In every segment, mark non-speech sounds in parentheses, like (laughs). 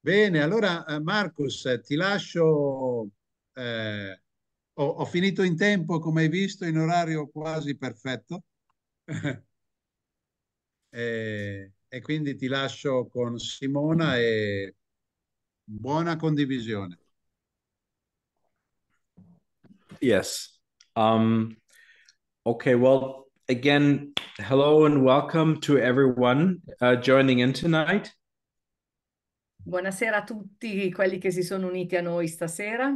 Bene, allora eh, Marcus, ti lascio, eh, ho, ho, finito in tempo, come hai visto, in orario quasi perfetto. (laughs) e, e quindi ti lascio con Simona e buona condivisione. Yes. Um, okay, well, again, hello and welcome to everyone uh, joining in tonight. Buonasera a tutti quelli che si sono uniti a noi stasera.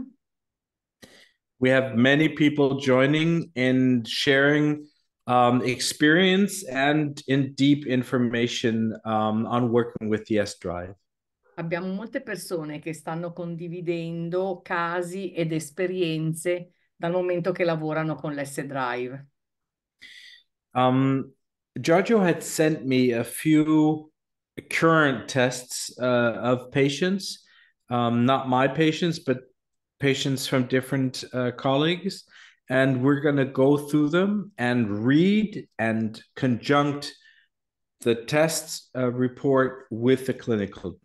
We have many people joining and sharing um, experience and in deep information um, on working with the s Drive. Abbiamo molte persone che stanno condividendo casi ed esperienze dal momento che lavorano con l'S Drive. Um, Giorgio had sent me a few current tests uh, of patients, um, not my patients, but patients from different uh, colleagues. And we're going to go through them and read and conjunct the test uh, report with the clinical.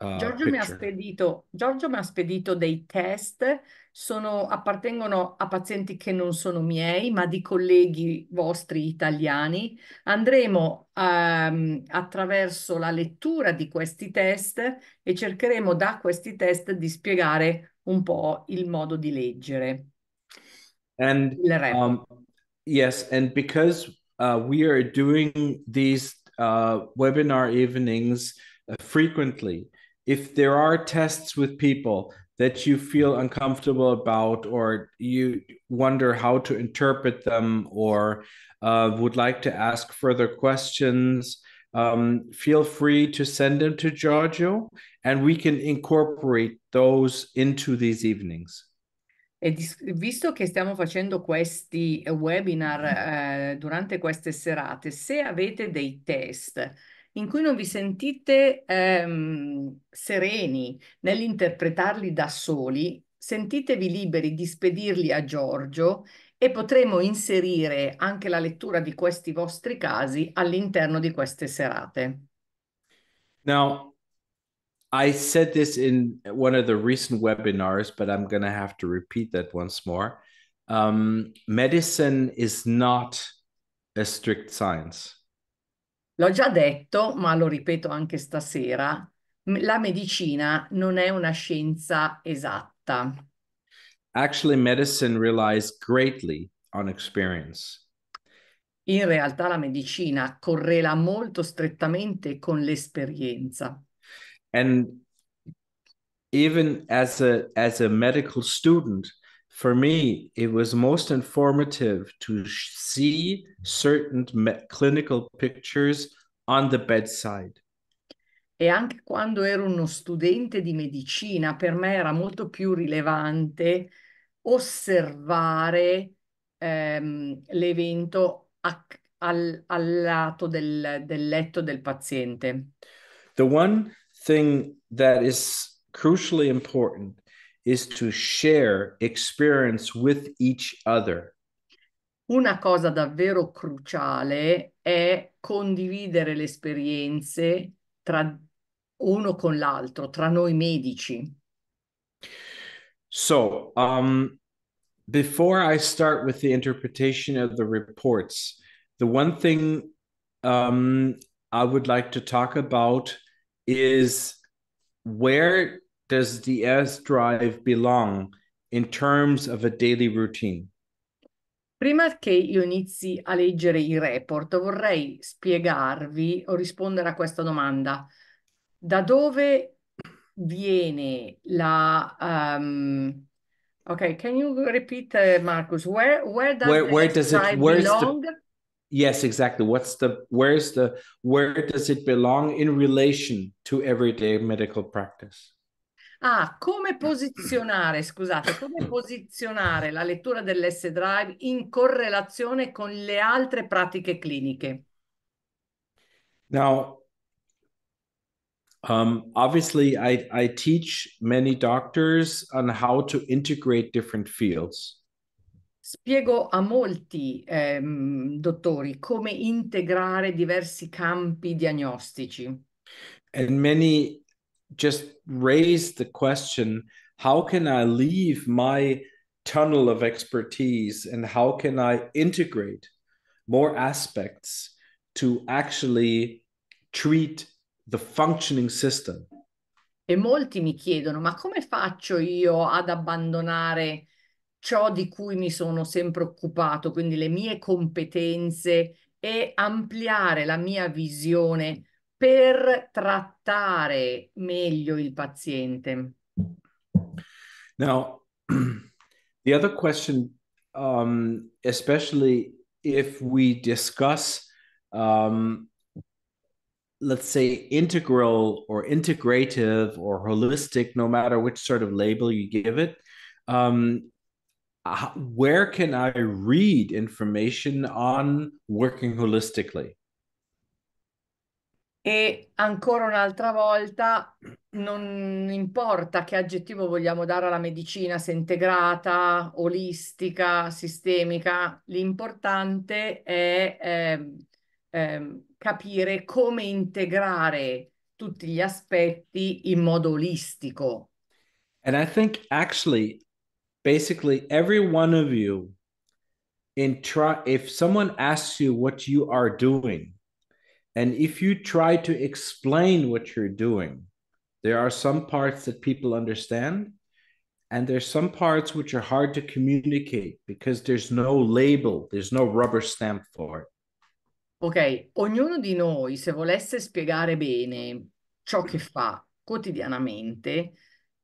Uh, Giorgio, mi ha spedito, Giorgio mi ha spedito dei test sono, appartengono a pazienti che non sono miei, ma di colleghi vostri italiani. Andremo ehm, attraverso la lettura di questi test e cercheremo da questi test di spiegare un po' il modo di leggere. And um, yes, and because uh, we are doing these uh, webinar evenings uh, frequently, if there are tests with people that you feel uncomfortable about or you wonder how to interpret them or uh, would like to ask further questions, um, feel free to send them to Giorgio and we can incorporate those into these evenings. E visto che stiamo facendo questi webinar eh, durante queste serate, se avete dei test in cui non vi sentite ehm, sereni nell'interpretarli da soli, sentitevi liberi di spedirli a Giorgio e potremo inserire anche la lettura di questi vostri casi all'interno di queste serate. Now, I said this in one of the recent webinars, but I'm going to have to repeat that once more. Um, medicine is not a strict science. L'ho già detto, ma lo ripeto anche stasera, la medicina non è una scienza esatta. Actually, medicine relies greatly on experience. In realtà la medicina correla molto strettamente con l'esperienza. And even as a, as a medical student, for me, it was most informative to see certain clinical pictures on the bedside. E anche quando ero uno studente di medicina, per me era molto più rilevante osservare ehm, l'evento a, al, al, lato del, del letto del paziente. The one thing that is crucially important is to share experience with each other. Una cosa davvero cruciale è condividere le esperienze tra uno con l'altro, tra noi medici. So, um, before I start with the interpretation of the reports, the one thing um, I would like to talk about is where does the S drive belong in terms of a daily routine? Prima che io inizi a leggere report, vorrei spiegarvi o rispondere a questa domanda. Da dove viene la... Um, okay, can you repeat, uh, Marcus? Where, where does, where, where does it belong? The, yes, exactly. What's the, where's the, where does it belong in relation to everyday medical practice? Ah, come eh. posizionare, (coughs) scusate, come posizionare la lettura dell'S-Drive in correlazione con le altre pratiche cliniche? Now, um, obviously, I, I teach many doctors on how to integrate different fields. Spiego a molti eh, dottori come integrare diversi campi diagnostici. And many just raise the question how can I leave my tunnel of expertise and how can I integrate more aspects to actually treat the functioning system? E molti mi chiedono, ma come faccio io ad abbandonare ciò di cui mi sono sempre occupato, quindi le mie competenze e ampliare la mia visione per trattare meglio il paziente? Now, (clears throat) the other question, um, especially if we discuss, um, let's say, integral or integrative or holistic, no matter which sort of label you give it, um, where can I read information on working holistically? E ancora un'altra volta non importa che aggettivo vogliamo dare alla medicina, se integrata, olistica, sistemica, l'importante è eh, eh, capire come integrare tutti gli aspetti in modo olistico. And I think actually, basically, every one of you, in try, if someone asks you what you are doing, And if you try to explain what you're doing, there are some parts that people understand, and there's some parts which are hard to communicate because there's no label, there's no rubber stamp for it. Ok, ognuno di noi, se volesse spiegare bene ciò che fa quotidianamente,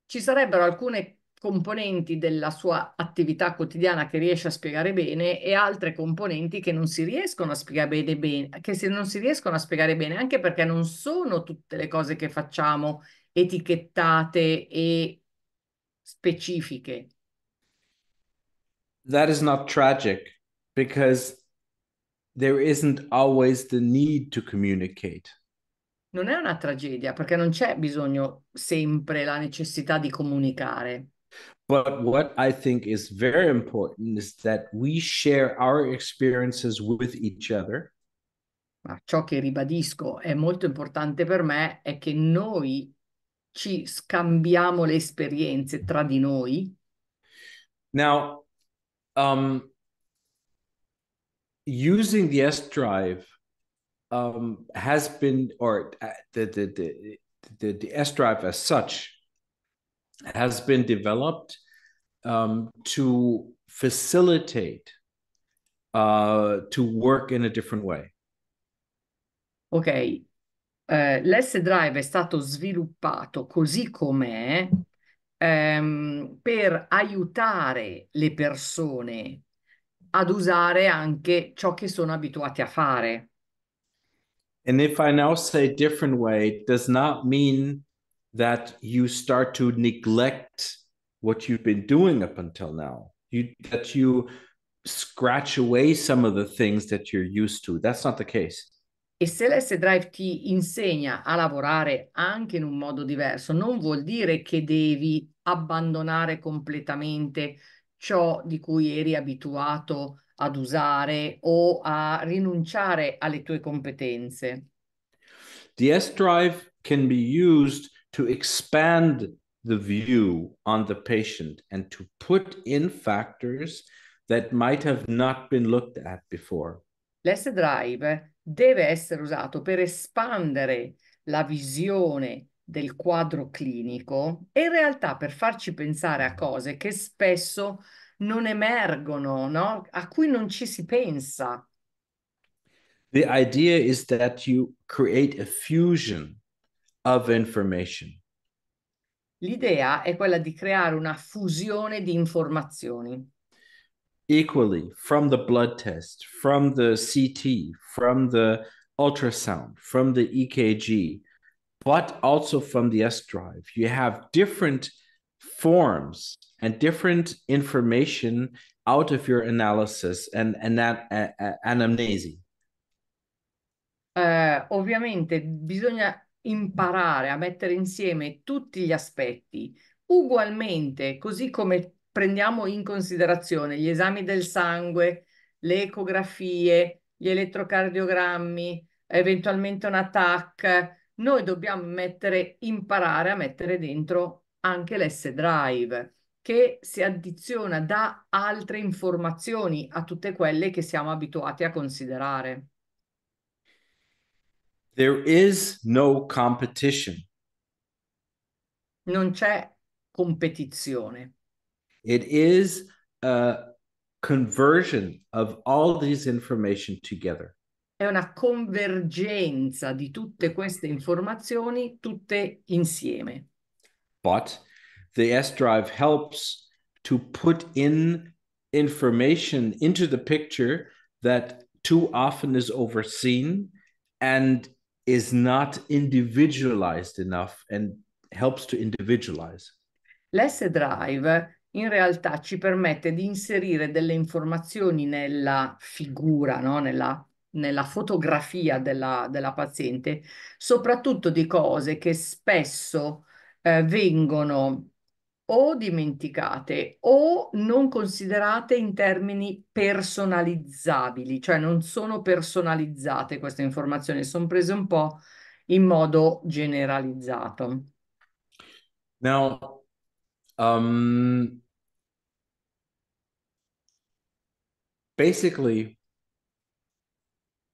ci sarebbero alcune componenti della sua attività quotidiana che riesce a spiegare bene e altre componenti che non si riescono a spiegare bene, che se non si riescono a spiegare bene, anche perché non sono tutte le cose che facciamo etichettate e specifiche. That is not tragic because there isn't always the need to communicate. Non è una tragedia perché non c'è bisogno sempre la necessità di comunicare. But what I think is very important is that we share our experiences with each other. Ma ciò che ribadisco è molto importante per me è che noi ci scambiamo le esperienze tra di noi. Now, um, using the S drive um, has been, or the, the, the, the, the S drive as such has been developed um, to facilitate uh, to work in a different way. Ok, uh, l'S Drive è stato sviluppato così com'è um, per aiutare le persone ad usare anche ciò che sono abituati a fare. And if I now say different way, it does not mean that you start to neglect what you've been doing up until now. You that you scratch away some of the things that you're used to. That's not the case. E se l'S Drive ti insegna a lavorare anche in un modo diverso, non vuol dire che devi abbandonare completamente ciò di cui eri abituato ad usare o a rinunciare alle tue competenze. The S Drive can be used to expand the view on the patient and to put in factors that might have not been looked at before. L'S-Drive deve essere usato per espandere la visione del quadro clinico e in realtà per farci pensare a cose che spesso non emergono, no? a cui non ci si pensa. The idea is that you create a fusion of information. L'idea è quella di creare una fusione di informazioni. Equally, from the blood test, from the CT, from the ultrasound, from the EKG, but also from the S drive, you have different forms and different information out of your analysis and, and that, uh, uh, anamnesi. Uh, eh, ovviamente bisogna imparare a mettere insieme tutti gli aspetti. Ugualmente, così come prendiamo in considerazione gli esami del sangue, le ecografie, gli elettrocardiogrammi, eventualmente un attack, noi dobbiamo mettere, imparare a mettere dentro anche l'S-Drive che si addiziona da altre informazioni a tutte quelle che siamo abituati a considerare. There is no competition. Non c'è competizione. It is a conversion of all these information together. È una convergenza di tutte queste informazioni tutte insieme. But the S drive helps to put in information into the picture that too often is overseen and is not individualized enough and helps to individualize. L'S-Drive in realtà ci permette di inserire delle informazioni nella figura, no? nella, nella, fotografia della, della, paziente, soprattutto di cose che spesso eh, vengono o dimenticate o non considerate in termini personalizzabili, cioè non sono personalizzate queste informazioni, sono prese un po' in modo generalizzato. Now, um, basically,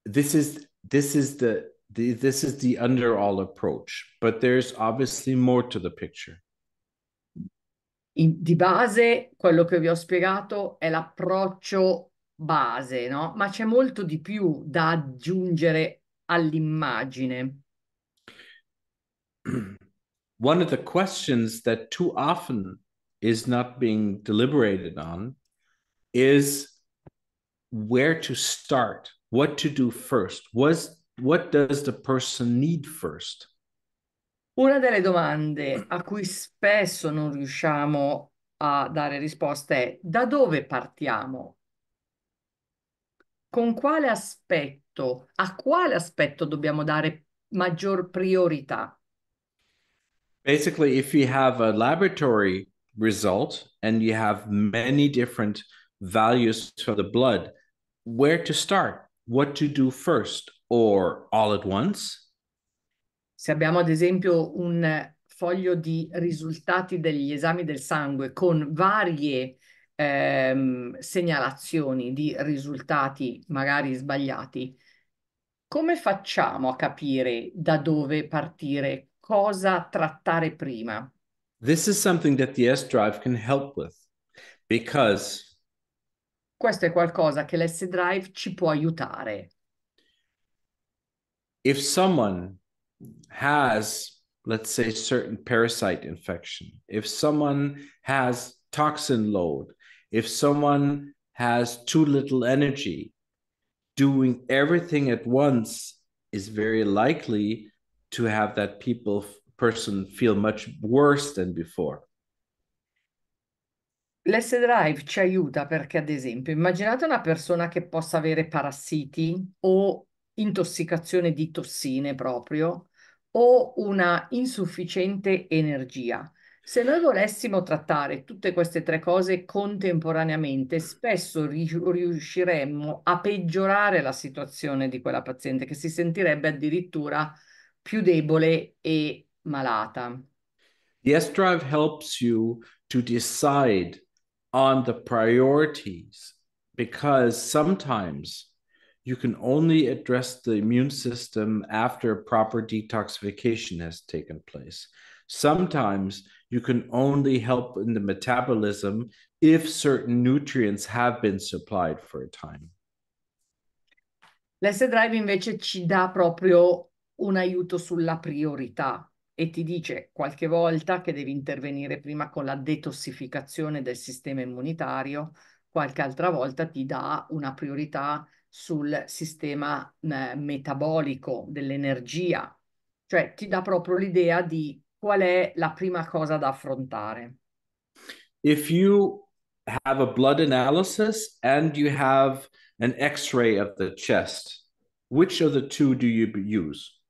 this is this is the, this is the under all approach, but there's obviously more to the picture. In, di base, quello che vi ho spiegato è l'approccio base, no? Ma c'è molto di più da aggiungere all'immagine. (clears throat) One of the questions that too often is not being deliberated on is where to start, what to do first, was, what does the person need first? Una delle domande a cui spesso non riusciamo a dare risposta è da dove partiamo? Con quale aspetto, a quale aspetto dobbiamo dare maggior priorità? Basically, if you have a laboratory result and you have many different values for the blood, where to start? What to do first or all at once? Se abbiamo ad esempio un foglio di risultati degli esami del sangue con varie ehm, segnalazioni di risultati magari sbagliati, come facciamo a capire da dove partire, cosa trattare prima? This is something that the S drive can help with because questo è qualcosa che l'S drive ci può aiutare. If someone has, let's say, certain parasite infection, if someone has toxin load, if someone has too little energy, doing everything at once is very likely to have that people person feel much worse than before. L'S Drive ci aiuta perché, ad esempio, immaginate una persona che possa avere parassiti o intossicazione di tossine proprio, o una insufficiente energia. Se noi volessimo trattare tutte queste tre cose contemporaneamente, spesso riusciremmo a peggiorare la situazione di quella paziente che si sentirebbe addirittura più debole e malata. Yes Drive helps you to decide on the priorities because sometimes you can only address the immune system after proper detoxification has taken place. Sometimes you can only help in the metabolism if certain nutrients have been supplied for a time. L'S Drive invece ci dà proprio un aiuto sulla priorità e ti dice qualche volta che devi intervenire prima con la detossificazione del sistema immunitario, qualche altra volta ti dà una priorità sul sistema eh, metabolico dell'energia, cioè ti dà proprio l'idea di qual è la prima cosa da affrontare. If you have a blood analysis and you have an x-ray of the chest, which of the two do you use?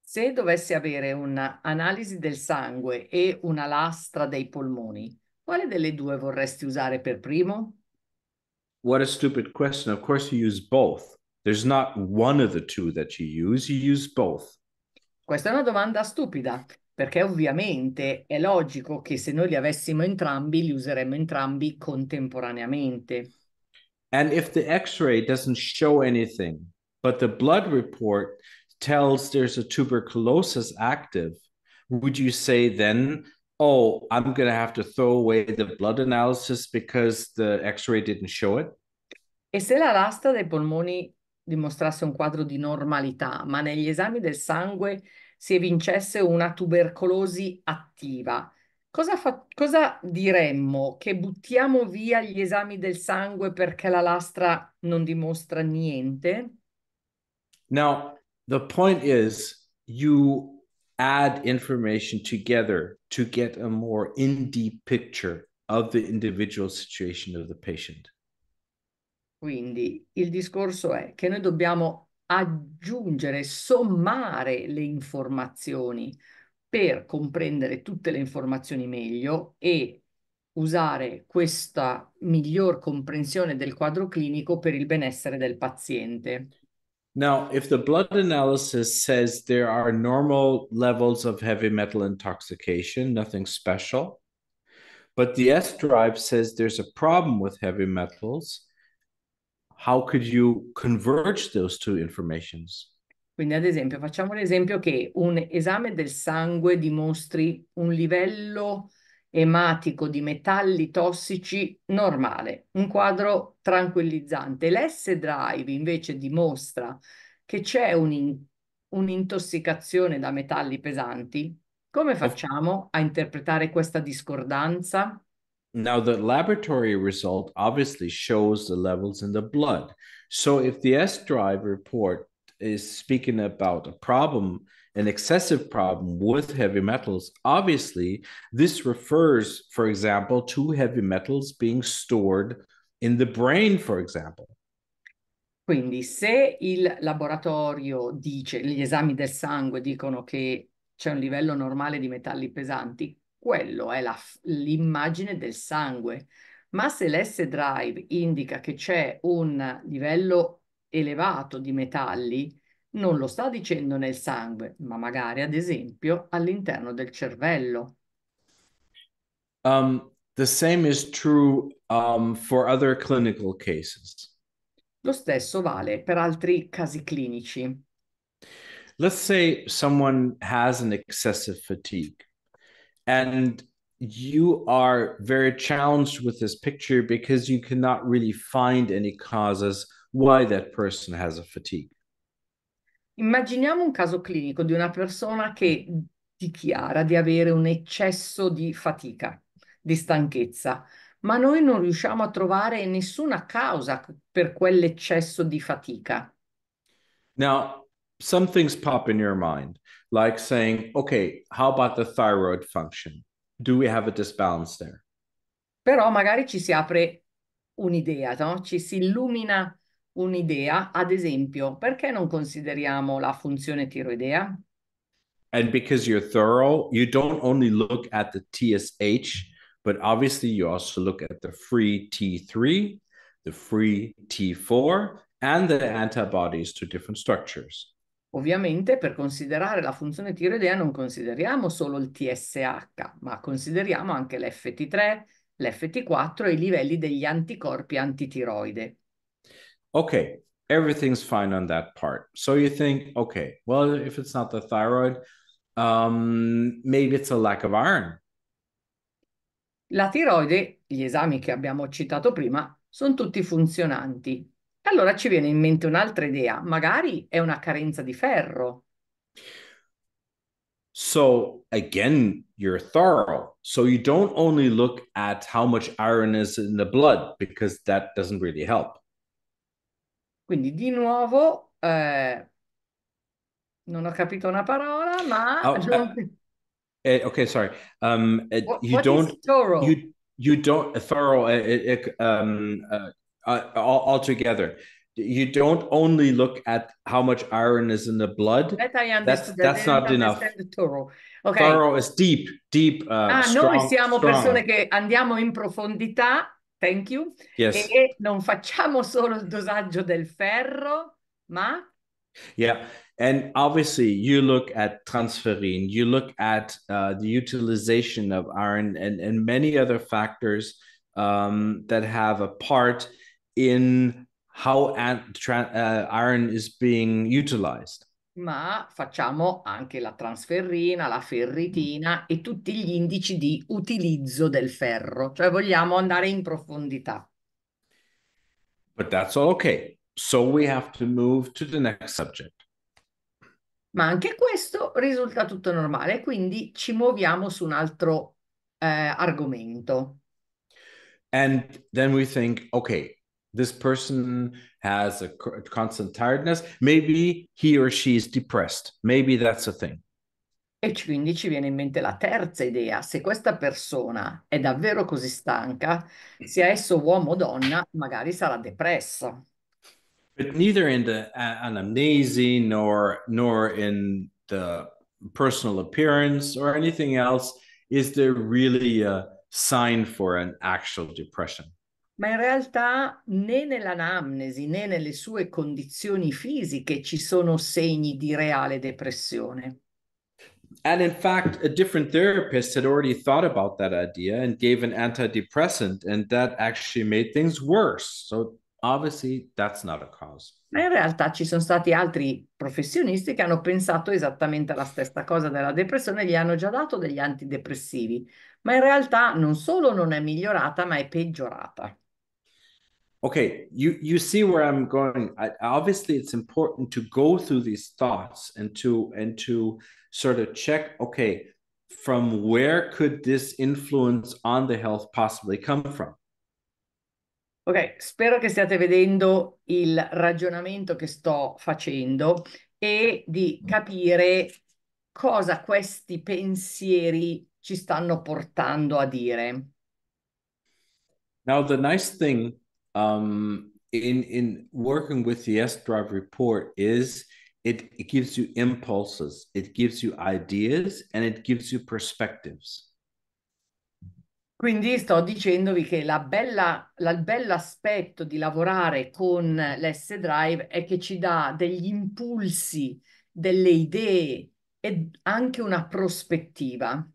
Se dovessi avere un'analisi del sangue e una lastra dei polmoni, quale delle due vorresti usare per primo? what a stupid question. Of course, you use both. There's not one of the two that you use, you use both. Questa è una domanda stupida, perché ovviamente è logico che se noi li avessimo entrambi, li useremmo entrambi contemporaneamente. And if the x-ray doesn't show anything, but the blood report tells there's a tuberculosis active, would you say then oh, I'm going to have to throw away the blood analysis because the x-ray didn't show it? E se la lastra dei polmoni dimostrasse un quadro di normalità, ma negli esami del sangue si evincesse una tubercolosi attiva, cosa, fa- cosa diremmo? Che buttiamo via gli esami del sangue perché la lastra non dimostra niente? Now, the point is you add information together to get a more in deep picture of the individual situation of the patient. Quindi il discorso è che noi dobbiamo aggiungere, sommare le informazioni per comprendere tutte le informazioni meglio e usare questa miglior comprensione del quadro clinico per il benessere del paziente. Now, if the blood analysis says there are normal levels of heavy metal intoxication, nothing special, but the S drive says there's a problem with heavy metals, how could you converge those two informations? Quindi, ad esempio, facciamo l'esempio che un esame del sangue dimostri un livello ematico di metalli tossici normale, un quadro tranquillizzante. L'S-Drive invece dimostra che c'è un, un'intossicazione da metalli pesanti. Come facciamo a interpretare questa discordanza? Now, the laboratory result obviously shows the levels in the blood. So, if the S drive report is speaking about a problem an excessive problem with heavy metals, obviously, this refers, for example, to heavy metals being stored in the brain, for example. Quindi se il laboratorio dice, gli esami del sangue dicono che c'è un livello normale di metalli pesanti, quello è l'immagine del sangue. Ma se l'S-Drive indica che c'è un livello elevato di metalli, non lo sta dicendo nel sangue, ma magari ad esempio all'interno del cervello. Um, the same is true um, for other clinical cases. Lo stesso vale per altri casi clinici. Let's say someone has an excessive fatigue and you are very challenged with this picture because you cannot really find any causes why that person has a fatigue. Immaginiamo un caso clinico di una persona che dichiara di avere un eccesso di fatica, di stanchezza, ma noi non riusciamo a trovare nessuna causa per quell'eccesso di fatica. Now, some things pop in your mind, like saying, okay, how about the thyroid function? Do we have a disbalance there? Però magari ci si apre un'idea, no? ci si illumina un'idea, ad esempio, perché non consideriamo la funzione tiroidea? And because you're thorough, you don't only look at the TSH, but obviously you also look at the free T3, the free T4 and the antibodies to different structures. Ovviamente per considerare la funzione tiroidea non consideriamo solo il TSH, ma consideriamo anche l'FT3, l'FT4 e i livelli degli anticorpi antitiroide. okay, everything's fine on that part. So you think, okay, well, if it's not the thyroid, um, maybe it's a lack of iron. La tiroide, gli esami che abbiamo citato prima, sono tutti funzionanti. Allora ci viene in mente un'altra idea, magari è una carenza di ferro. So again, you're thorough. So you don't only look at how much iron is in the blood because that doesn't really help. Quindi di nuovo eh, non ho capito una parola, ma... Oh, non... Eh, uh, eh, ok, sorry. Um, eh, you, what don't, you, you don't... Thorough, uh, um, uh, uh altogether. You don't only look at how much iron is in the blood. That that's, that's not enough. Thorough. Okay. thorough is deep, deep, uh, ah, strong, Noi siamo strong. persone che andiamo in profondità thank you, yes. e non facciamo solo il dosaggio del ferro, ma... Yeah, and obviously you look at transferrin, you look at uh, the utilization of iron and, and many other factors um, that have a part in how uh, iron is being utilized. ma facciamo anche la transferrina, la ferritina e tutti gli indici di utilizzo del ferro, cioè vogliamo andare in profondità. But that's all okay. So we have to move to the next subject. Ma anche questo risulta tutto normale, quindi ci muoviamo su un altro eh, argomento. And then we think, okay, this person has a constant tiredness. Maybe he or she is depressed. Maybe that's a thing. E quindi ci viene in mente la terza idea, se questa persona è davvero così stanca, sia esso uomo o donna, magari sarà depressa. But neither in the anamnese nor, nor in the personal appearance or anything else is there really a sign for an actual depression. ma in realtà né nell'anamnesi né nelle sue condizioni fisiche ci sono segni di reale depressione. And in fact, a different therapist had already thought about that idea and gave an antidepressant, and that actually made things worse. So obviously, that's not a cause. Ma in realtà ci sono stati altri professionisti che hanno pensato esattamente alla stessa cosa della depressione e gli hanno già dato degli antidepressivi, ma in realtà non solo non è migliorata, ma è peggiorata. okay you you see where i'm going I, obviously it's important to go through these thoughts and to and to sort of check okay from where could this influence on the health possibly come from ok spero che stiate vedendo il ragionamento che sto facendo e di capire cosa questi pensieri ci stanno portando a dire now the nice thing um, in in working with the S Drive report is it, it gives you impulses, it gives you ideas, and it gives you perspectives. Quindi sto dicendovi che la bella, la, il bell'aspetto di lavorare con l'S Drive è che ci dà degli impulsi, delle idee e anche una prospettiva.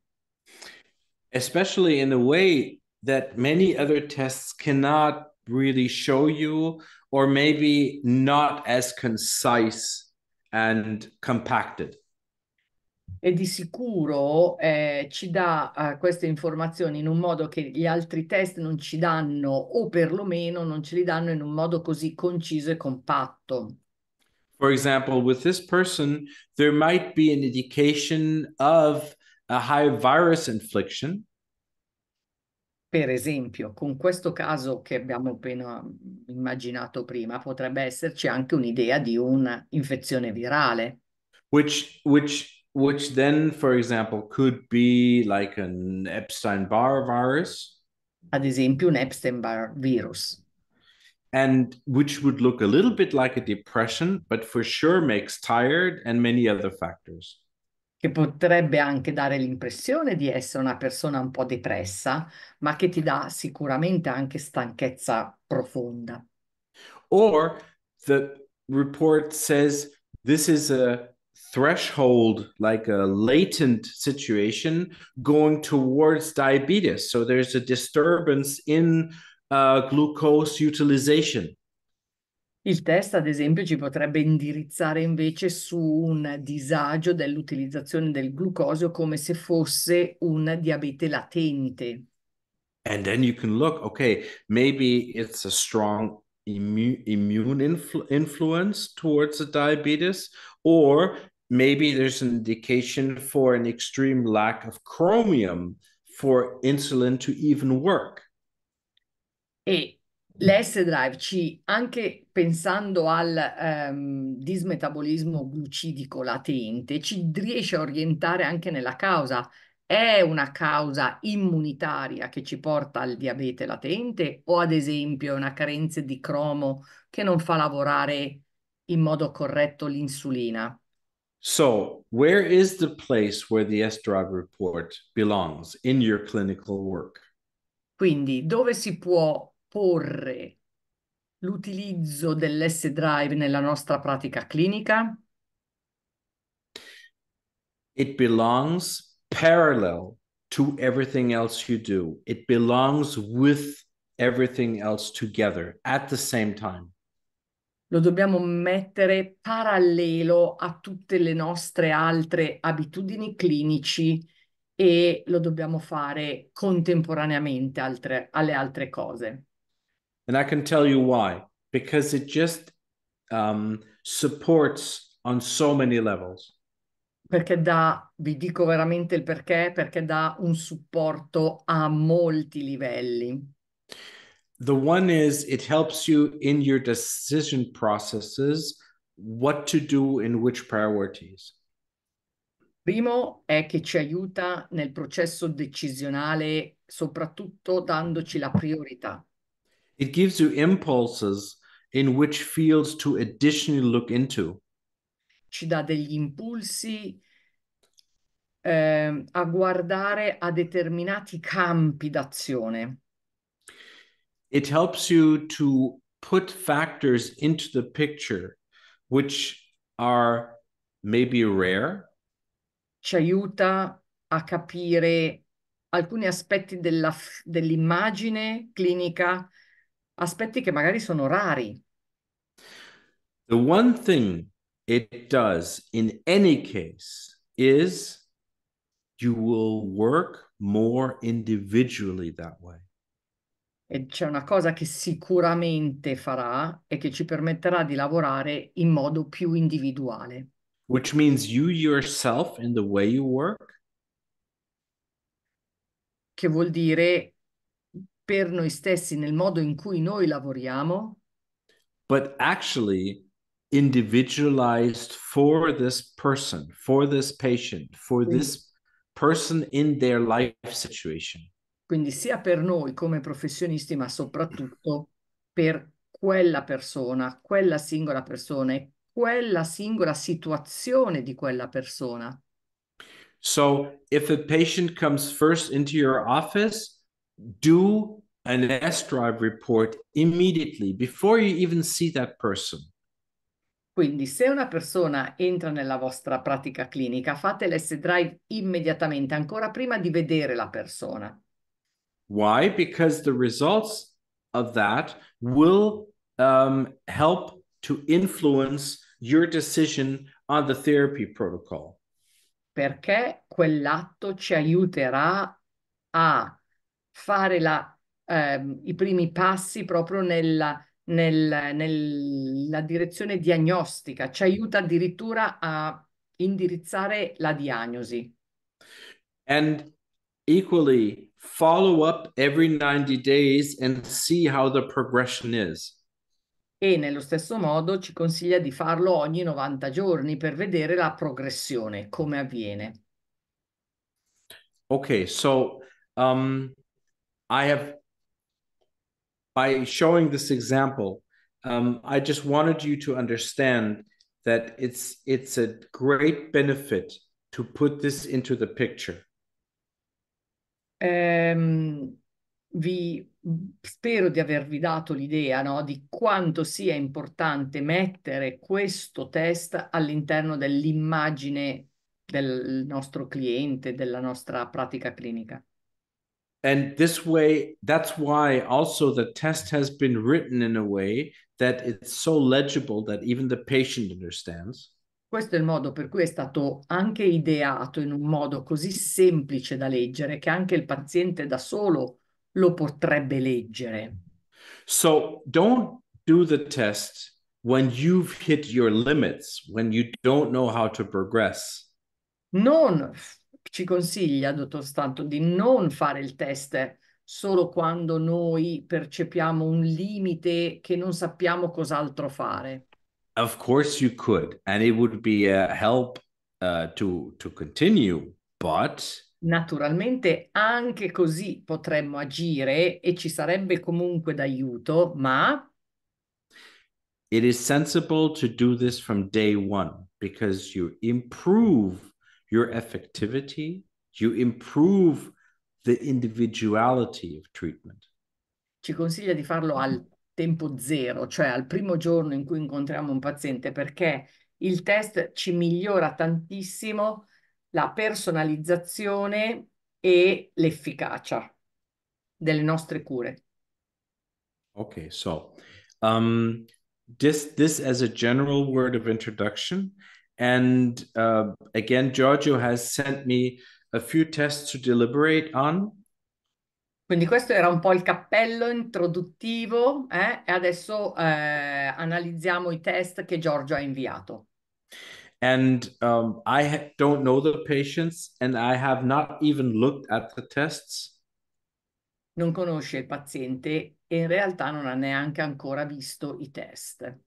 Especially in a way that many other tests cannot really show you, or maybe not as concise and compacted. e di sicuro eh, ci dà eh, queste informazioni in un modo che gli altri test non ci danno o perlomeno non ce li danno in un modo così conciso e compatto. For example, with this person there might be an indication of a high virus infliction. Per esempio, con questo caso che abbiamo appena mhmm, immaginato prima, potrebbe esserci anche un'idea di un'infezione virale. Which, which, which then, for example, could be like an Epstein-Barr virus. Ad esempio, un Epstein-Barr virus. and which would look a little bit like a depression, but for sure makes tired and many other factors che potrebbe anche dare l'impressione di essere una persona un po' depressa, ma che ti dà sicuramente anche stanchezza profonda. Or the report says this is a threshold, like a latent situation going towards diabetes. So there's a disturbance in uh, glucose utilization. Il test, ad esempio, ci potrebbe indirizzare invece su un disagio dell'utilizzazione del glucosio come se fosse un diabete latente. And then you can look, okay, maybe it's a strong immu immune influ influence towards the diabetes, or maybe there's an indication for an extreme lack of chromium for insulin to even work. E l'S-Drive ci anche pensando al ehm, dismetabolismo glucidico latente, ci riesce a orientare anche nella causa. È una causa immunitaria che ci porta al diabete latente o ad esempio una carenza di cromo che non fa lavorare in modo corretto l'insulina? So, where is the place where the s SDROG report belongs in your clinical work? Quindi, dove si può porre l'utilizzo dell'S-Drive nella nostra pratica clinica? It belongs parallel to everything else you do. It belongs with everything else together at the same time. Lo dobbiamo mettere parallelo a tutte le nostre altre abitudini clinici e lo dobbiamo fare contemporaneamente altre, alle altre cose. And I can tell you why, because it just um, supports on so many levels. Perché dà, vi dico veramente il perché, perché dà un supporto a molti livelli. The one is it helps you in your decision processes what to do in which priorities. Primo è che ci aiuta nel processo decisionale, soprattutto dandoci la priorità. It gives you impulses in which fields to additionally look into. Ci dà degli impulsi eh, a guardare a determinati campi d'azione. It helps you to put factors into the picture which are maybe rare. Ci aiuta a capire alcuni aspetti della, dell'immagine clinica aspetti che magari sono rari. The one thing it does in any case is you will work more individually that way. E c'è una cosa che sicuramente farà e che ci permetterà di lavorare in modo più individuale. Which means you yourself in the way you work. Che vuol dire per noi stessi nel modo in cui noi lavoriamo. But actually individualized for this person, for this patient, for this person in their life situation. Quindi sia per noi come professionisti, ma soprattutto per quella persona, quella singola persona e quella singola situazione di quella persona. So if a patient comes first into your office, do an S drive report immediately before you even see that person. Quindi se una persona entra nella vostra pratica clinica, fate l'S drive immediatamente, ancora prima di vedere la persona. Why? Because the results of that will um, help to influence your decision on the therapy protocol. Perché quell'atto ci aiuterà a fare la eh, i primi passi proprio nella, nel, nella direzione diagnostica, ci aiuta addirittura a indirizzare la diagnosi. And equally follow up every 90 days and see how the progression is. E nello stesso modo ci consiglia di farlo ogni 90 giorni per vedere la progressione, come avviene. Ok, so um, I have by showing this example, um, I just wanted you to understand that it's it's a great benefit to put this into the picture. Um, vi spero di avervi dato l'idea no, di quanto sia importante mettere questo test all'interno dell'immagine del nostro cliente, della nostra pratica clinica. and this way that's why also the test has been written in a way that it's so legible that even the patient understands questo è il modo per cui è stato anche ideato in un modo così semplice da leggere che anche il paziente da solo lo potrebbe leggere so don't do the test when you've hit your limits when you don't know how to progress non ci consiglia, dottor Stanto, di non fare il test solo quando noi percepiamo un limite che non sappiamo cos'altro fare. Of course you could and it would be a help uh, to, to continue, but Naturalmente anche così potremmo agire e ci sarebbe comunque d'aiuto, ma It is sensible to do this from day one, because you improve your effectivity, you improve the individuality of treatment. Ci consiglia di farlo al tempo zero, cioè al primo giorno in cui incontriamo un paziente, perché il test ci migliora tantissimo la personalizzazione e l'efficacia delle nostre cure. Ok, so um, this this as a general word of introduction, And uh, again, Giorgio has sent me a few tests to deliberate on. Quindi questo era un po' il cappello introduttivo eh? e adesso eh, analizziamo i test che Giorgio ha inviato. And um, I don't know the patients and I have not even looked at the tests. Non conosce il paziente e in realtà non ha neanche ancora visto i test.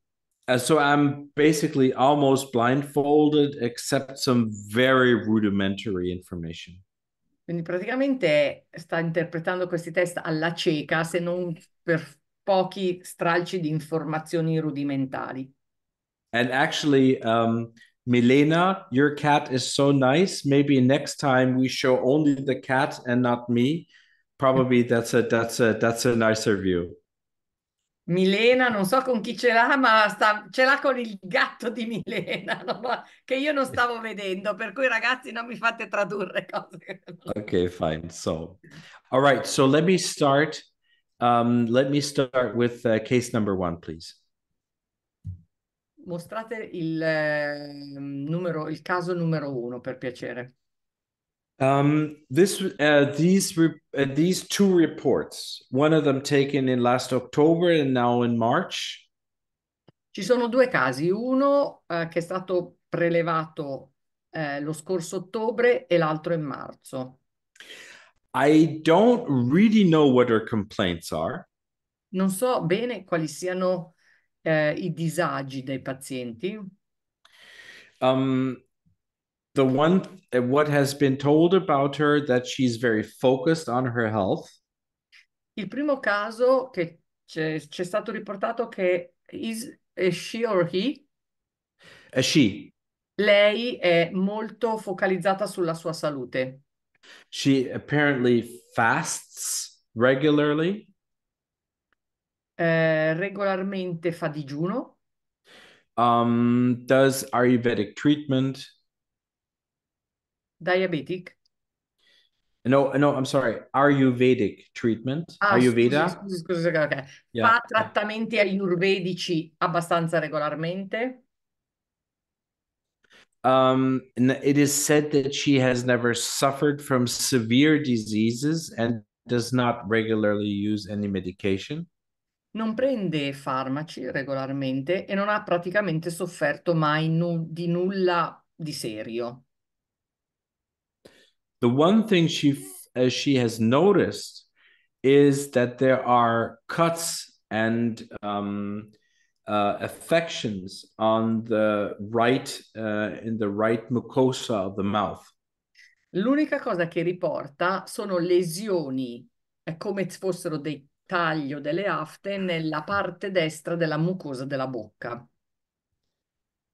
Uh, so I'm basically almost blindfolded except some very rudimentary information. Quindi praticamente sta interpretando questi test alla cieca, se non per pochi stralci di informazioni rudimentali. And actually, um, Milena, your cat is so nice. Maybe next time we show only the cat and not me. Probably that's a that's a that's a nicer view. Milena, non so con chi ce l'ha, ma sta, ce l'ha con il gatto di Milena, (laughs) no? che io non stavo vedendo, per cui ragazzi non mi fate tradurre cose. Okay, fine. So, all right, so let me start. Um, let me start with uh, case number one, please. Mostrate il, eh, numero, il caso numero uno, per piacere. Um, this uh, these uh, these two reports, one of them taken in last October and now in March. Ci sono due casi, uno uh, che è stato prelevato eh, lo scorso ottobre e l'altro in marzo. I don't really know what her complaints are. Non so bene quali siano eh, i disagi dei pazienti. Um, the one uh, what has been told about her that she's very focused on her health. Il primo caso che c'è, c'è stato riportato che is a she or he? A she. Lei è molto focalizzata sulla sua salute. She apparently fasts regularly. Eh, regolarmente fa digiuno. Um, does Ayurvedic treatment. diabetic? No, no, I'm sorry. Ayurvedic treatment. Ah, Ayurveda. Scusi, scusi, scusi, okay. yeah. Fa trattamenti ayurvedici abbastanza regolarmente? Um, it is said that she has never suffered from severe diseases and does not regularly use any medication. Non prende farmaci regolarmente e non ha praticamente sofferto mai nu di nulla di serio. the one thing she as uh, she has noticed is that there are cuts and um, uh, affections on the right uh, in the right mucosa of the mouth. L'unica cosa che riporta sono lesioni, è come se fossero dei taglio delle afte nella parte destra della mucosa della bocca.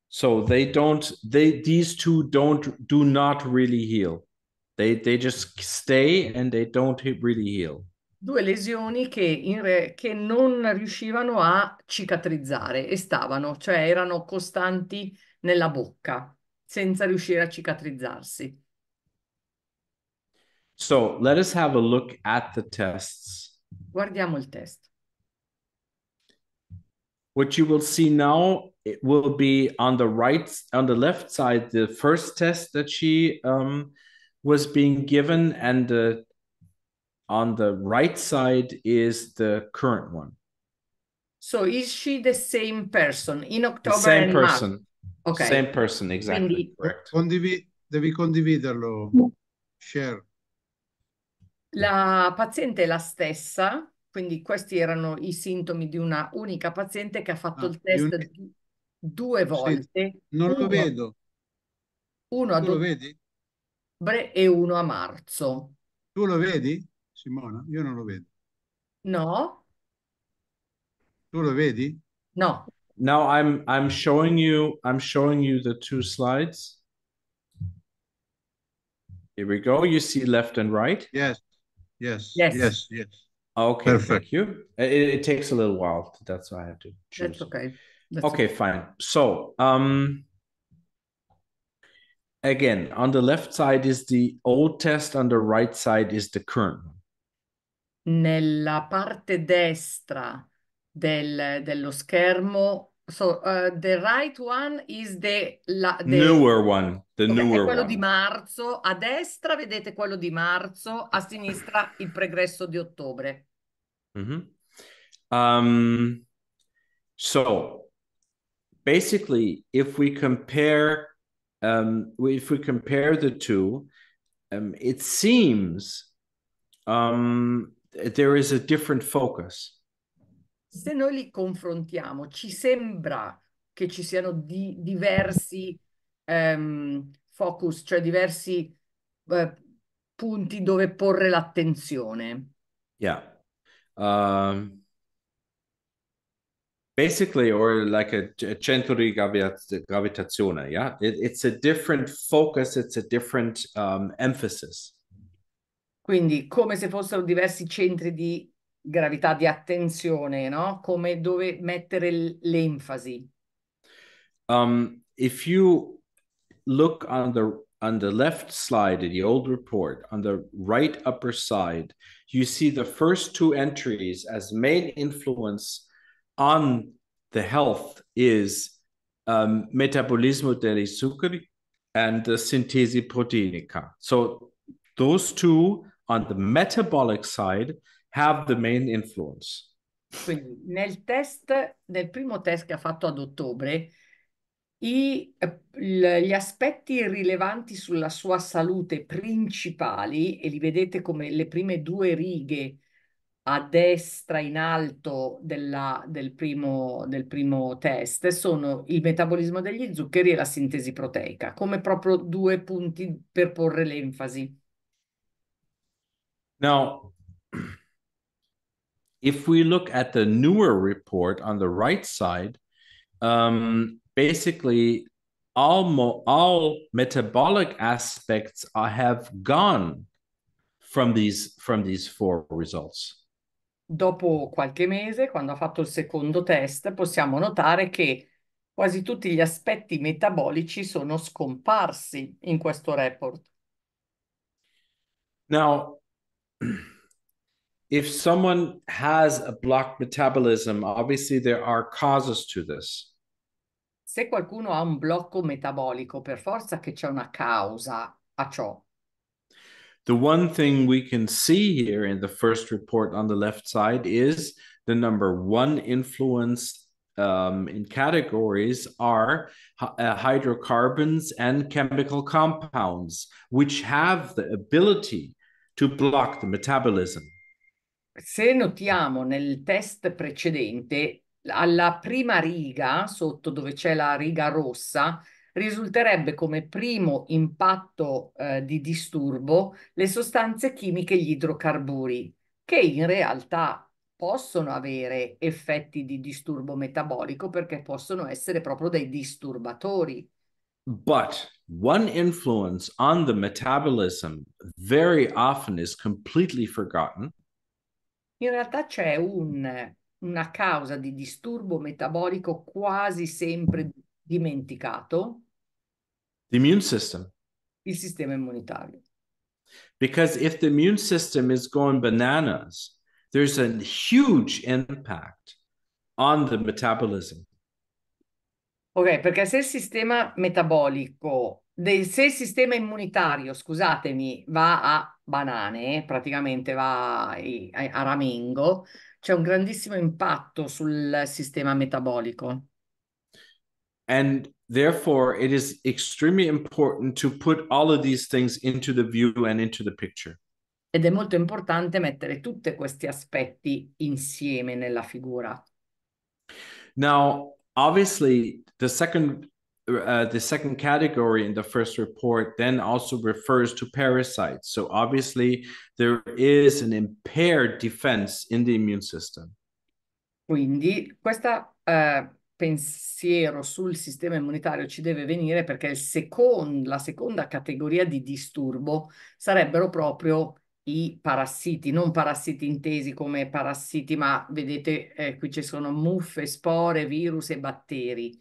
So they don't they these two don't do not really heal. They, they just stay and they don't really heal. Due lesioni che, re, che non riuscivano a cicatrizzare e stavano, cioè erano costanti nella bocca senza riuscire a cicatrizzarsi. So let us have a look at the tests. Guardiamo il test. What you will see now it will be on the right on the left side the first test that she um, was being given, and the on the right side is the current one. So is she the same person in October? The same person. March? Okay. Same person, exactly. Quindi... Condivi- devi condividerlo, share. La paziente è la stessa, quindi questi erano i sintomi di una unica paziente che ha fatto ah, il test un... due volte. Sì, non uno, lo vedo. Uno tu a 12... lo vedi? ottobre e uno a marzo. Tu lo vedi, Simona? Io non lo vedo. No. Tu lo vedi? No. Now I'm I'm showing you I'm showing you the two slides. Here we go. You see left and right? Yes. Yes. Yes. Yes. yes. Okay. Perfect. Thank you. It, it takes a little while. That's why I have to choose. That's okay. That's okay, okay, fine. So, um, again, on the left side is the old test, on the right side is the current one. Nella parte destra del, dello schermo, so uh, the right one is the, la, the newer one, the okay, newer quello one. di marzo, a destra vedete quello di marzo, a sinistra il pregresso di ottobre. Mm -hmm. um, so basically, if we compare um, if we compare the two, um, it seems um, there is a different focus. Se noi li confrontiamo, ci sembra che ci siano di, diversi um, focus, cioè diversi uh, punti dove porre l'attenzione. Yeah. Um, basically or like a, a centro gravitazione yeah it, it's a different focus it's a different um, emphasis quindi come se fossero diversi centri di gravità di attenzione no come dove mettere l'enfasi um, if you look on the on the left slide in the old report, on the right upper side, you see the first two entries as main influence on the health is um, metabolismo degli zuccheri and the sintesi proteinica. So those two on the metabolic side have the main influence. Quindi nel test, nel primo test che ha fatto ad ottobre, i, gli aspetti rilevanti sulla sua salute principali, e li vedete come le prime due righe a destra in alto della, del, primo, del primo test sono il metabolismo degli zuccheri e la sintesi proteica, come proprio due punti per porre l'enfasi. Now, if we look at the newer report on the right side, um, basically all, all metabolic aspects have gone from these from these four results dopo qualche mese, quando ha fatto il secondo test, possiamo notare che quasi tutti gli aspetti metabolici sono scomparsi in questo report. Now, if someone has a blocked metabolism, obviously there are causes to this. Se qualcuno ha un blocco metabolico, per forza che c'è una causa a ciò. The one thing we can see here in the first report on the left side is the number one influence um, in categories are uh, hydrocarbons and chemical compounds, which have the ability to block the metabolism. Se notiamo nel test precedente, alla prima riga, sotto dove c'è la riga rossa, risulterebbe come primo impatto eh, di disturbo le sostanze chimiche gli idrocarburi, che in realtà possono avere effetti di disturbo metabolico perché possono essere proprio dei disturbatori. But one influence on the metabolism very often is completely forgotten. In realtà c'è un, una causa di disturbo metabolico quasi sempre dimenticato the immune system. il sistema immunitario. Because if the immune system is going bananas, there's a huge impact on the metabolism. Ok, perché se il sistema metabolico, se il sistema immunitario, scusatemi, va a banane, praticamente va a, a, a ramengo, c'è un grandissimo impatto sul sistema metabolico. And therefore, it is extremely important to put all of these things into the view and into the picture. Ed è molto importante mettere tutti questi aspetti insieme nella figura. Now, obviously, the second uh, the second category in the first report then also refers to parasites. So obviously, there is an impaired defense in the immune system. Quindi questa uh... pensiero sul sistema immunitario ci deve venire perché il secondo, la seconda categoria di disturbo sarebbero proprio i parassiti, non parassiti intesi come parassiti, ma vedete eh, qui ci sono muffe, spore, virus e batteri.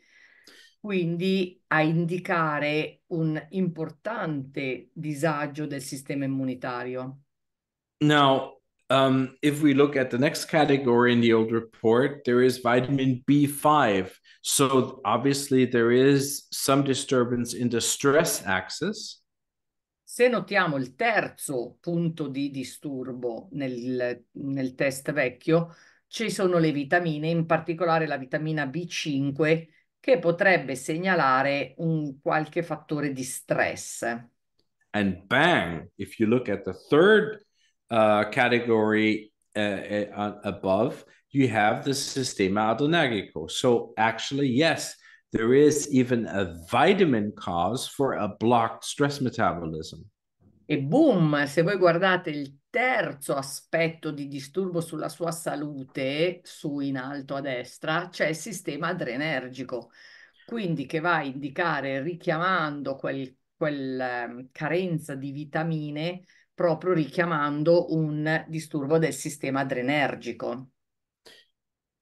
Quindi a indicare un importante disagio del sistema immunitario. Now, Um, if we look at the next category in the old report, there is vitamin B5. So obviously there is some disturbance in the stress axis. Se notiamo il terzo punto di disturbo nel, nel test vecchio, ci sono le vitamine, in particolare la vitamina B5, che potrebbe segnalare un qualche fattore di stress. And bang, if you look at the third uh, category uh, uh, uh, above, you have the Sistema adrenergico. So actually, yes, there is even a vitamin cause for a blocked stress metabolism. E boom, se voi guardate il terzo aspetto di disturbo sulla sua salute, su in alto a destra, c'è il sistema adrenergico, quindi che va a indicare richiamando quel, quel um, carenza di vitamine proprio richiamando un disturbo del sistema adrenergico.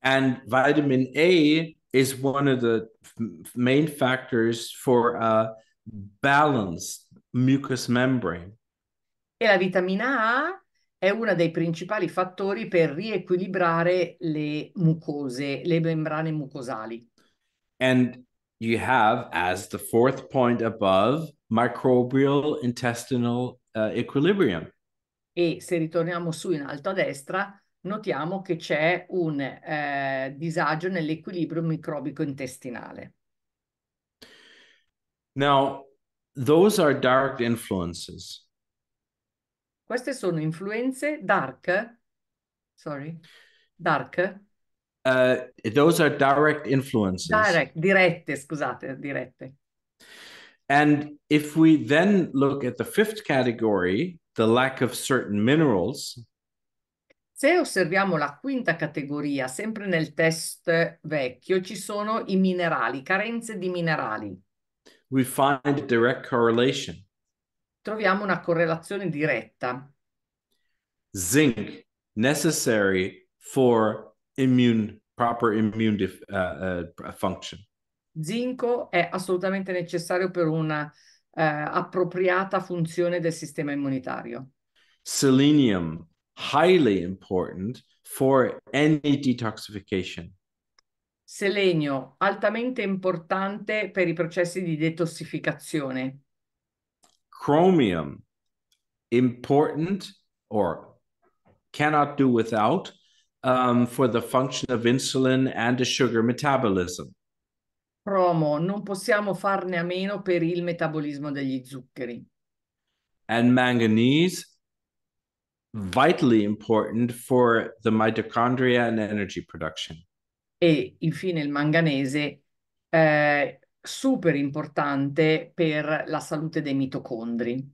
And vitamin A is one of the main factors for a balanced mucous membrane. E la vitamina A è uno dei principali fattori per riequilibrare le mucose, le membrane mucosali. And you have, as the fourth point above, microbial intestinal uh, equilibrium. E se ritorniamo su in alto a destra, notiamo che c'è un eh, disagio nell'equilibrio microbico intestinale. Now, those are dark influences. Queste sono influenze dark. Sorry. Dark. Uh, those are direct influences. Direct, dirette, scusate, dirette. And if we then look at the fifth category, the lack of certain minerals. Se osserviamo la quinta categoria, sempre nel test vecchio, ci sono i minerali, carenze di minerali. We find a direct correlation. Troviamo una correlazione diretta. Zinc necessary for immune proper immune uh, uh, function zinco è assolutamente necessario per una eh, appropriata funzione del sistema immunitario. Selenium, highly important for any detoxification. Selenio, altamente importante per i processi di detossificazione. Chromium, important or cannot do without um, for the function of insulin and the sugar metabolism. Promo, non possiamo farne a meno per il metabolismo degli zuccheri. And manganese, vitally important for the mitochondria and energy production. E infine il manganese, eh, super importante per la salute dei mitocondri.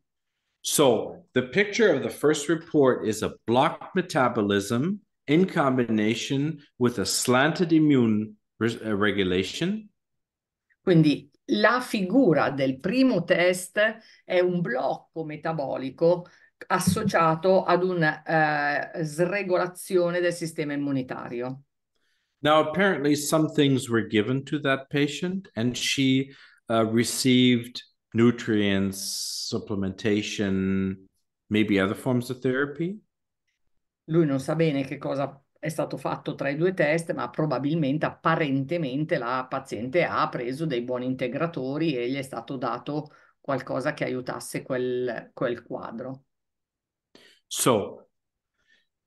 So, the picture of the first report is a blocked metabolism in combination with a slanted immune re uh, regulation quindi la figura del primo test è un blocco metabolico associato ad una uh, eh, sregolazione del sistema immunitario. Now, apparently, some things were given to that patient, and she uh, received nutrients, supplementation, maybe other forms of therapy. Lui non sa bene che cosa è stato fatto tra i due test, ma probabilmente, apparentemente, la paziente ha preso dei buoni integratori e gli è stato dato qualcosa che aiutasse quel, quel quadro. So,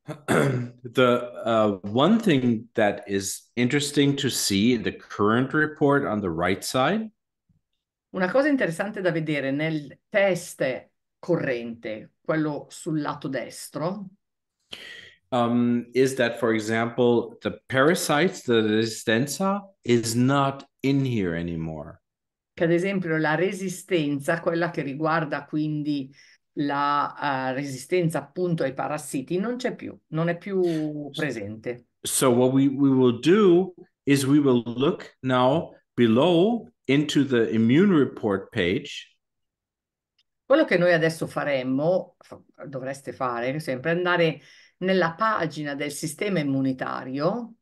the uh, one thing that is interesting to see in the current report on the right side. Una cosa interessante da vedere nel test corrente, quello sul lato destro um, is that, for example, the parasites, the resistenza, is not in here anymore. Che ad esempio la resistenza, quella che riguarda quindi la uh, resistenza appunto ai parassiti, non c'è più, non è più presente. So what we, we will do is we will look now below into the immune report page. Quello che noi adesso faremmo, dovreste fare sempre, andare nella pagina del sistema immunitario.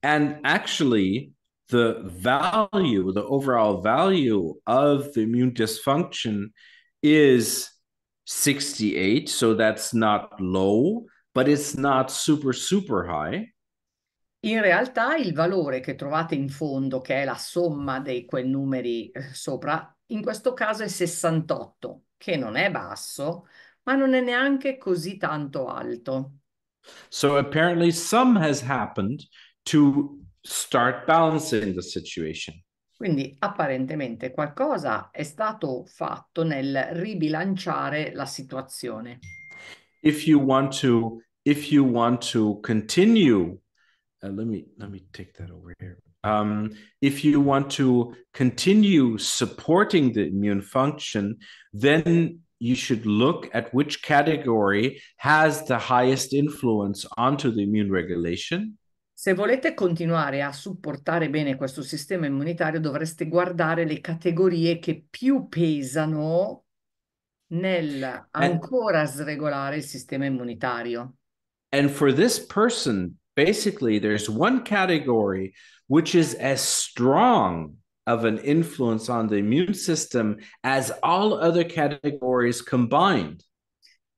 And actually, the value, the overall value of the immune dysfunction is 68. So that's not low, but it's not super, super high. In realtà il valore che trovate in fondo, che è la somma dei quei numeri eh, sopra, in questo caso è 68, che non è basso, ma non è neanche così tanto alto. So apparently some has happened to start balancing the situation. Quindi apparentemente qualcosa è stato fatto nel ribilanciare la situazione. If you want to if you want to continue uh, let me let me take that over here. Um, if you want to continue supporting the immune function, then you should look at which category has the highest influence onto the immune regulation. Se volete continuare a supportare bene questo sistema immunitario, dovreste guardare le categorie che più pesano nel ancora sregolare il sistema immunitario. And for this person, basically, there's one category which is as strong of an influence on the immune system as all other categories combined.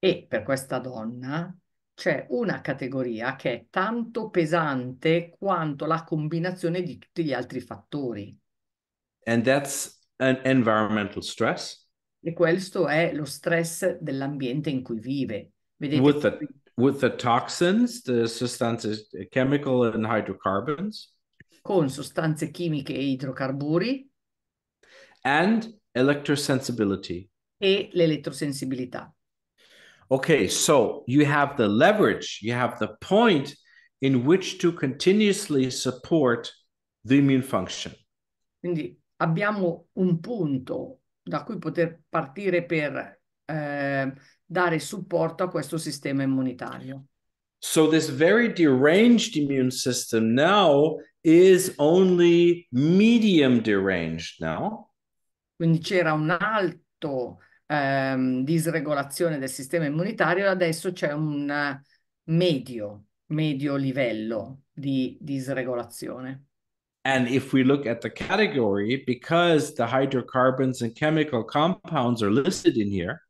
E per questa donna c'è una categoria che è tanto pesante quanto la combinazione di tutti gli altri fattori. And that's an environmental stress. E questo è lo stress dell'ambiente in cui vive. Vedete? With the, with the toxins, the sostanze chemical and hydrocarbons con sostanze chimiche e idrocarburi and electrosensibility e l'elettrosensibilità. Okay, so you have the leverage, you have the point in which to continuously support the immune function. Quindi abbiamo un punto da cui poter partire per eh, dare supporto a questo sistema immunitario. So this very deranged immune system now is only medium deranged now. Quindi c'era un alto um, disregolazione del sistema immunitario, adesso c'è un medio, medio livello di disregolazione. And if we look at the category, because the hydrocarbons and chemical compounds are listed in here,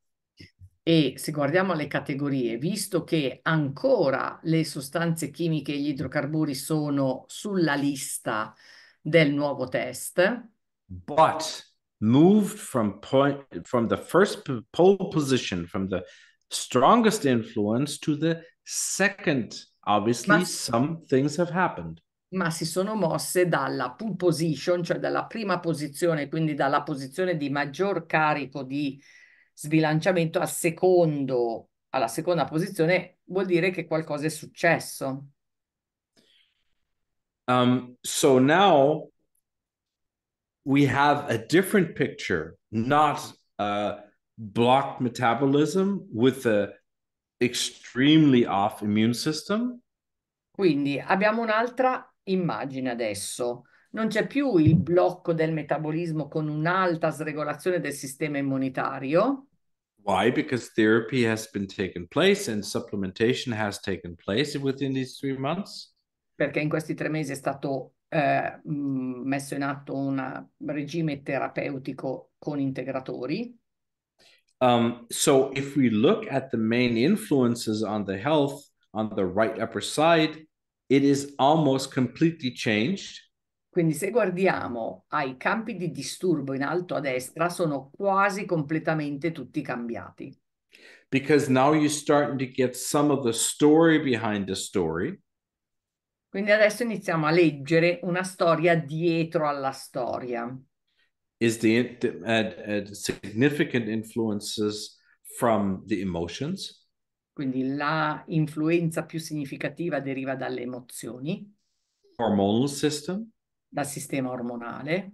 E se guardiamo le categorie, visto che ancora le sostanze chimiche e gli idrocarburi sono sulla lista del nuovo test, but moved from point from the first pole position from the strongest influence to the second obviously ma, some things have happened ma si sono mosse dalla pole position cioè dalla prima posizione quindi dalla posizione di maggior carico di sbilanciamento al secondo, alla seconda posizione, vuol dire che qualcosa è successo. Um, so now we have a different picture, not a uh, blocked metabolism with an extremely off immune system. Quindi abbiamo un'altra immagine adesso non c'è più il blocco del metabolismo con un'alta sregolazione del sistema immunitario. Why? Because therapy has been taken place and supplementation has taken place within these three months. Perché in questi tre mesi è stato eh, mm, messo in atto un regime terapeutico con integratori. Um, so if we look at the main influences on the health on the right upper side, it is almost completely changed. Quindi se guardiamo ai campi di disturbo in alto a destra, sono quasi completamente tutti cambiati. Because now you're starting to get some of the story behind the story. Quindi adesso iniziamo a leggere una storia dietro alla storia. Is the, the uh, uh, significant influences from the emotions. Quindi la influenza più significativa deriva dalle emozioni. Hormonal system dal sistema ormonale.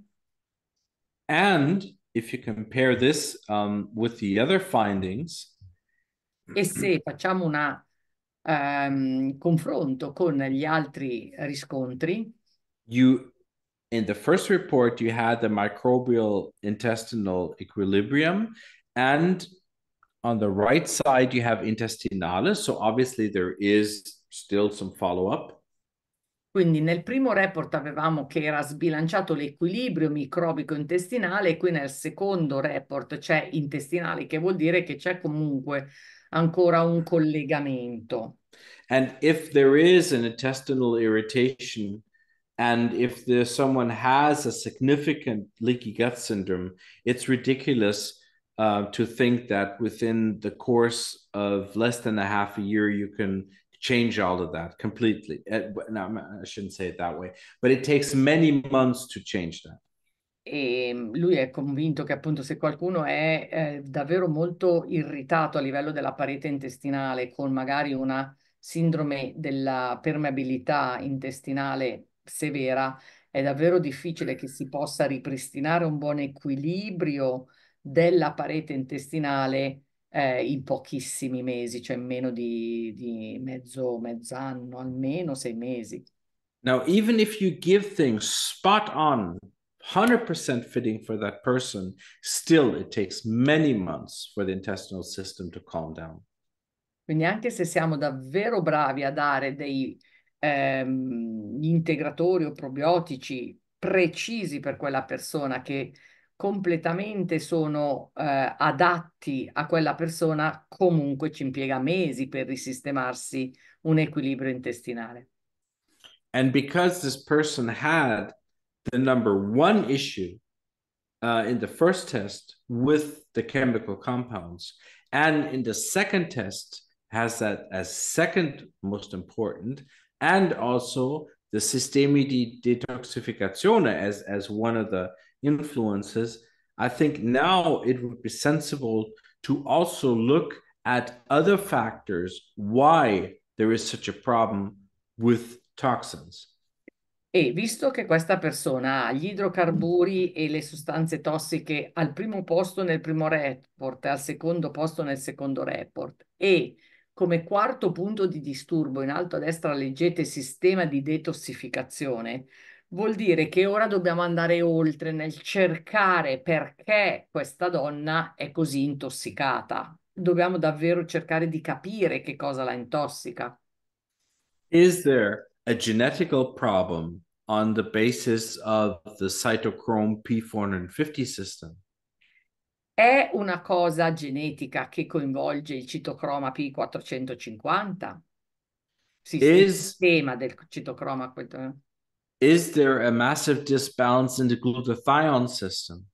And if you compare this um, with the other findings, e se facciamo un um, ehm, confronto con gli altri riscontri, you in the first report you had the microbial intestinal equilibrium and on the right side you have intestinalis so obviously there is still some follow up Quindi nel primo report avevamo che era sbilanciato l'equilibrio microbico intestinale e qui nel secondo report c'è cioè intestinale, che vuol dire che c'è comunque ancora un collegamento. And if there is an intestinal irritation and if there, someone has a significant leaky gut syndrome, it's ridiculous uh, to think that within the course of less than a half a year you can change all of that completely. Uh, no, I shouldn't say it that way, but it takes many months to change that. E ehm, lui è convinto che appunto se qualcuno è eh, davvero molto irritato a livello della parete intestinale con magari una sindrome della permeabilità intestinale severa, è davvero difficile che si possa ripristinare un buon equilibrio della parete intestinale eh, in pochissimi mesi, cioè meno di, di mezzo, mezz'anno, almeno sei mesi. Now, even if you give things spot on, 100% fitting for that person, still it takes many months for the intestinal system to calm down. Quindi anche se siamo davvero bravi a dare dei ehm, integratori o probiotici precisi per quella persona che completamente sono eh, adatti a quella persona, comunque ci impiega mesi per risistemarsi un equilibrio intestinale. And because this person had the number one issue uh, in the first test with the chemical compounds, and in the second test has that as second most important, and also the systemi di detoxificazione as, as one of the influences, I think now it would be sensible to also look at other factors why there is such a problem with toxins. E visto che questa persona ha gli idrocarburi e le sostanze tossiche al primo posto nel primo report al secondo posto nel secondo report e come quarto punto di disturbo in alto a destra leggete sistema di detossificazione, vuol dire che ora dobbiamo andare oltre nel cercare perché questa donna è così intossicata. Dobbiamo davvero cercare di capire che cosa la intossica. Is there a genetical problem on the basis of the cytochrome P450 system? È una cosa genetica che coinvolge il citocroma P450? Sì, Is... il sistema del citocroma eh. Is there a massive disbalance in the glutathione system?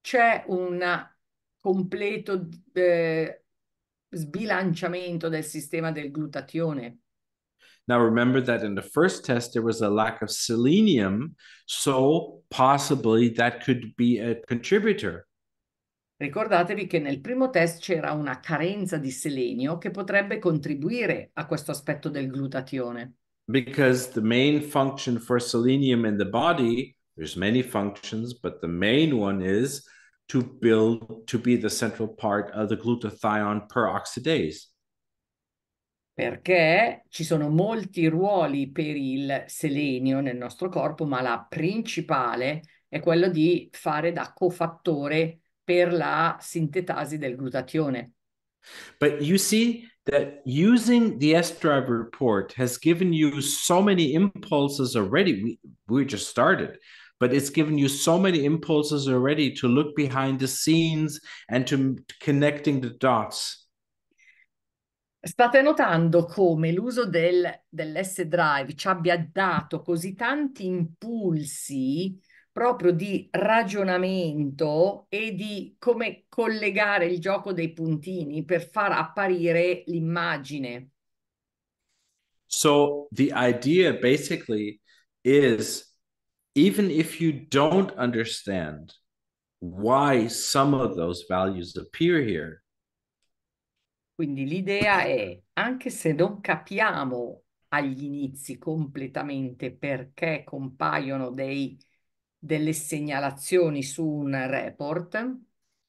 C'è un completo eh, sbilanciamento del sistema del glutatione. Now remember that in the first test there was a lack of selenium, so possibly that could be a contributor. Ricordatevi che nel primo test c'era una carenza di selenio che potrebbe contribuire a questo aspetto del glutatione. because the main function for selenium in the body there's many functions but the main one is to build to be the central part of the glutathione peroxidase perché ci sono molti ruoli per il selenio nel nostro corpo ma la principale è quello di fare da cofattore per la sintetasi del glutatione but you see that using the S drive report has given you so many impulses already. We we just started, but it's given you so many impulses already to look behind the scenes and to connecting the dots. State notando come l'uso del, dell'S drive ci abbia dato così tanti impulsi proprio di ragionamento e di come collegare il gioco dei puntini per far apparire l'immagine. So the idea basically is even if you don't understand why some of those values appear here. Quindi l'idea è anche se non capiamo agli inizi completamente perché compaiono dei delle segnalazioni su un report.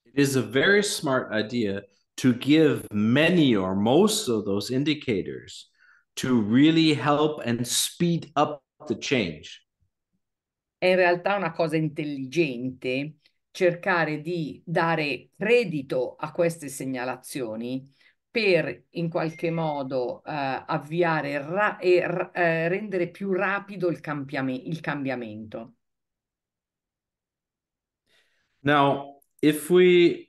It is a very smart idea to give many or most of those indicators to really help and speed up the change. È in realtà una cosa intelligente cercare di dare credito a queste segnalazioni per in qualche modo uh, avviare ra- e r- uh, rendere più rapido il, cambiam- il cambiamento. Now, if we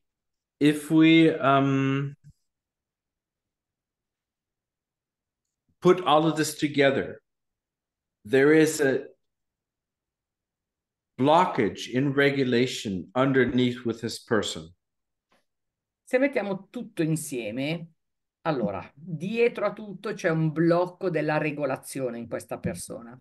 if we um, put all of this together, there is a blockage in regulation underneath with this person. Se mettiamo tutto insieme, allora, dietro a tutto c'è un blocco della regolazione in questa persona.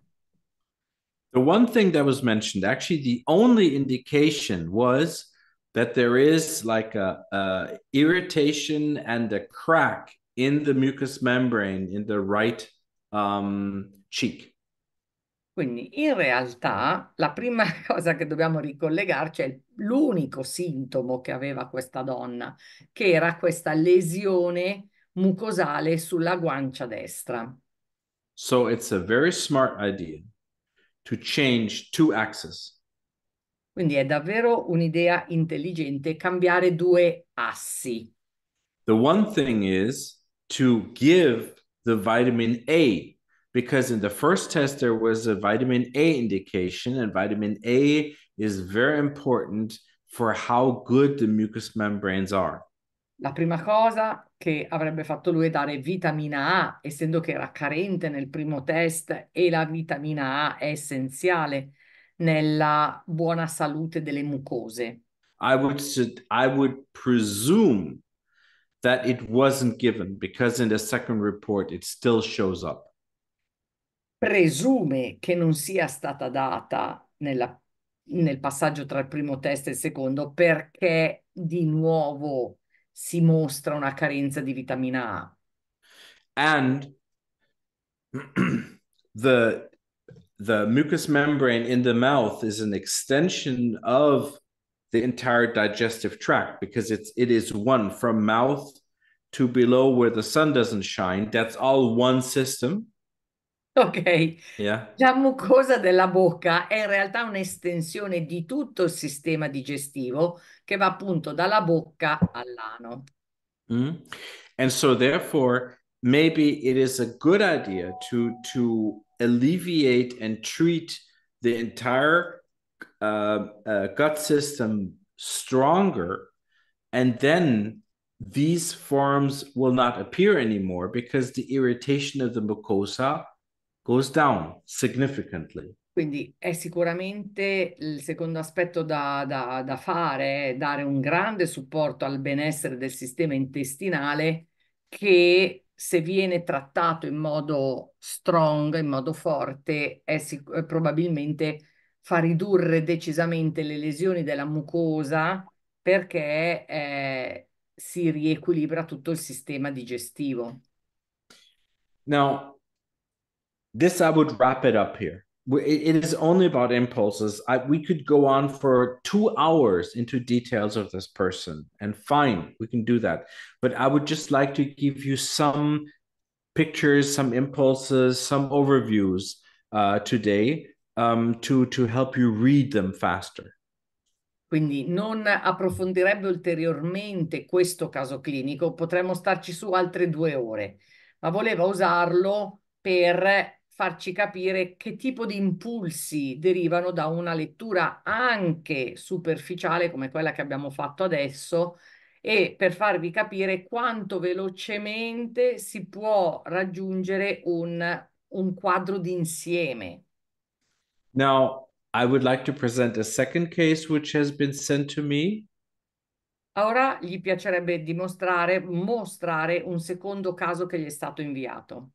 The one thing that was mentioned, actually, the only indication was that there is like a, a irritation and a crack in the mucous membrane in the right um, cheek. Quindi in realtà la prima (laughs) cosa che dobbiamo ricollegarci è l'unico sintomo che aveva questa donna, che era questa lesione mucosale sulla guancia destra. So it's a very smart idea to change two axes. Quindi è davvero un'idea intelligente cambiare due assi. The one thing is to give the vitamin A because in the first test there was a vitamin A indication and vitamin A is very important for how good the mucous membranes are. La prima cosa che avrebbe fatto lui è dare vitamina A, essendo che era carente nel primo test e la vitamina A è essenziale nella buona salute delle mucose. I would, I would presume that it wasn't given because in the second report it still shows up. Presume che non sia stata data nella, nel passaggio tra il primo test e il secondo perché di nuovo si mostra una carenza di vitamina A. And (clears throat) the the mucous membrane in the mouth is an extension of the entire digestive tract because it's it is one from mouth to below where the sun doesn't shine. That's all one system. Ok, Yeah. la mucosa della bocca è in realtà un'estensione di tutto il sistema digestivo che va appunto dalla bocca all'ano. Mm. And so therefore, maybe it is a good idea to to alleviate and treat the entire uh, uh, gut system stronger, and then these forms will not appear anymore because the irritation of the mucosa goes down significantly. Quindi è sicuramente il secondo aspetto da, da, da fare, è dare un grande supporto al benessere del sistema intestinale che se viene trattato in modo strong, in modo forte, è sic- probabilmente fa ridurre decisamente le lesioni della mucosa perché eh, si riequilibra tutto il sistema digestivo. Now, this I would wrap it up here. It is only about impulses. I, we could go on for two hours into details of this person, and fine, we can do that. But I would just like to give you some pictures, some impulses, some overviews uh, today um, to, to help you read them faster. Quindi non approfondirebbe ulteriormente questo caso clinico, potremmo starci su altre due ore, ma voleva usarlo per farci capire che tipo di impulsi derivano da una lettura anche superficiale come quella che abbiamo fatto adesso e per farvi capire quanto velocemente si può raggiungere un, un quadro d'insieme. Now, I would like to present a second case which has been sent to me. Ora gli piacerebbe dimostrare, mostrare un secondo caso che gli è stato inviato.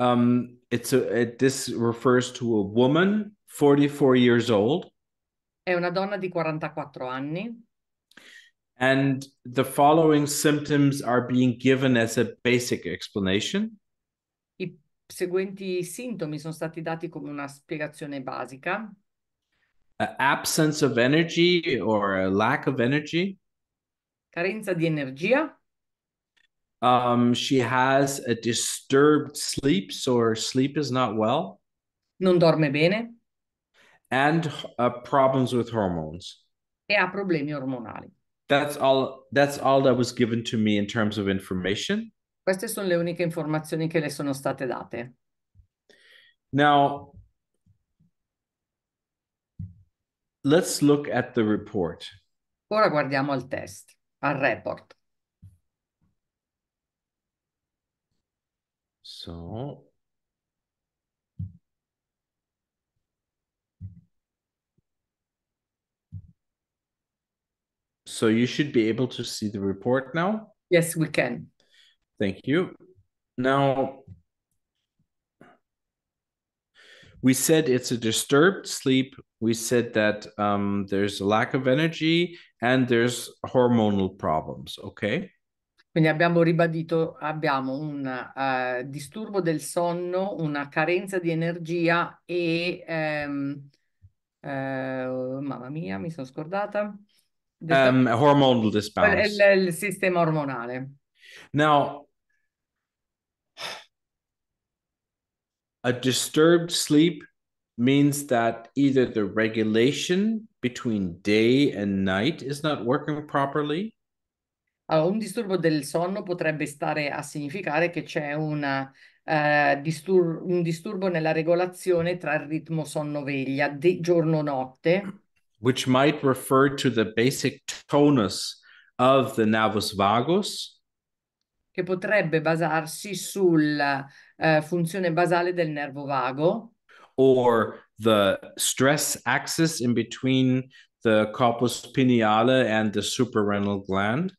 Um, it's a, it, this refers to a woman 44 years old. È una donna di 44 anni. And the following symptoms are being given as a basic explanation. I seguenti sintomi sono stati dati come una spiegazione basica. A absence of energy or a lack of energy. Carenza di energia. Um, she has a disturbed sleep, so her sleep is not well. Non dorme bene. And uh, problems with hormones. E ha problemi ormonali. That's all. That's all that was given to me in terms of information. Queste sono le uniche informazioni che le sono state date. Now, let's look at the report. Ora guardiamo al test, al report. So So you should be able to see the report now. Yes, we can. Thank you. Now, we said it's a disturbed sleep. We said that um, there's a lack of energy and there's hormonal problems. Okay. Quindi abbiamo ribadito, abbiamo un uh, disturbo del sonno, una carenza di energia e, um, uh, mamma mia, mi sono scordata. Um, hormonal disbalance. Il, il sistema ormonale. Now, a disturbed sleep means that either the regulation between day and night is not working properly un disturbo del sonno potrebbe stare a significare che c'è una, eh, distur- un disturbo nella regolazione tra il ritmo sonno-veglia, di giorno-notte. Which might refer to the basic tonus of the nervus vagus. Che potrebbe basarsi sulla eh, funzione basale del nervo vago. Or the stress axis in between the corpus pineale and the suprarenal gland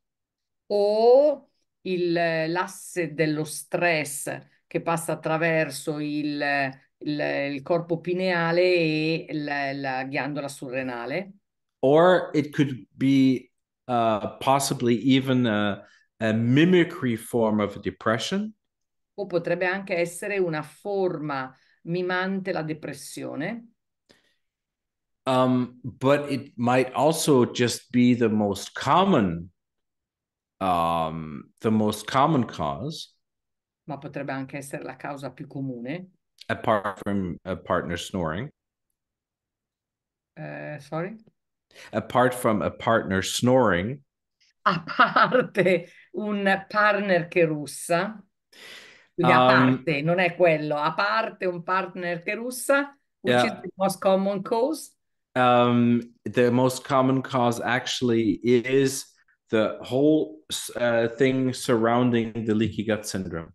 o il, l'asse dello stress che passa attraverso il, il, il corpo pineale e la, la ghiandola surrenale. Or it could be uh, possibly even a, a mimicry form of depression. O potrebbe anche essere una forma mimante la depressione. Um, but it might also just be the most common um, the most common cause. Ma potrebbe anche essere la causa più comune. Apart from a partner snoring. Uh, sorry? Apart from a partner snoring. A parte un partner che russa. Quindi um, a parte, non è quello. A parte un partner che russa, which yeah. is the most common cause. Um, the most common cause actually is the whole uh, thing surrounding the leaky gut syndrome.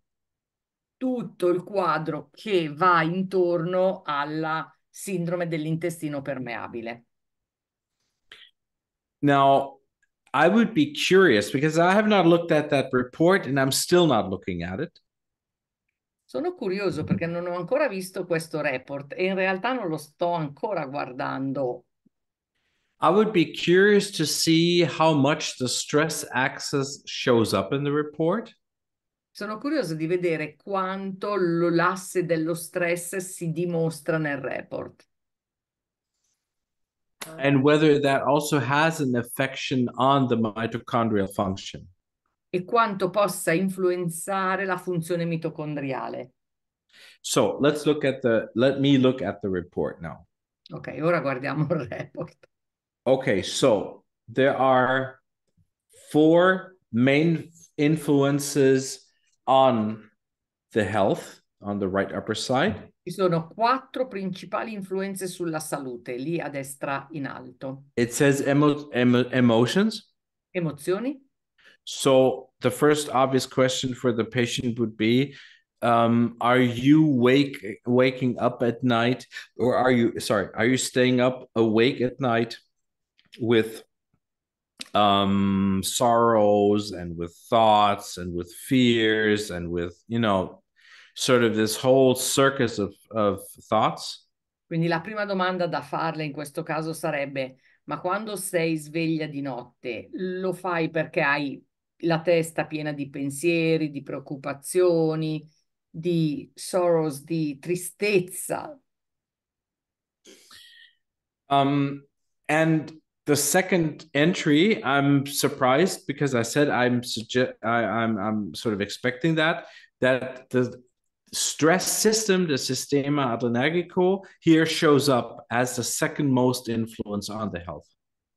Tutto il quadro che va intorno alla sindrome dell'intestino permeabile. Now, I would be curious because I have not looked at that report and I'm still not looking at it. Sono curioso mm-hmm. perché non ho ancora visto questo report e in realtà non lo sto ancora guardando i would be curious to see how much the stress axis shows up in the report. Sono curioso di vedere quanto l'asse dello stress si dimostra nel report. And whether that also has an affection on the mitochondrial function. E quanto possa influenzare la funzione mitocondriale. So, let's look at the let me look at the report now. Ok, ora guardiamo il report. Okay, so there are four main influences on the health on the right upper side. Ci sono quattro principali influenze sulla salute, lì a destra in alto. It says emo emotions. Emozioni. So the first obvious question for the patient would be um, are you wake waking up at night or are you sorry, are you staying up awake at night? with um, sorrows and with thoughts and with fears and with, you know, sort of this whole circus of, of thoughts. Quindi la prima domanda da farle in questo caso sarebbe, ma quando sei sveglia di notte, lo fai perché hai la testa piena di pensieri, di preoccupazioni, di sorrows, di tristezza? Um, and the second entry i'm surprised because i said i'm suge- I, am I'm, I'm sort of expecting that that the stress system the sistema adrenergico here shows up as the second most influence on the health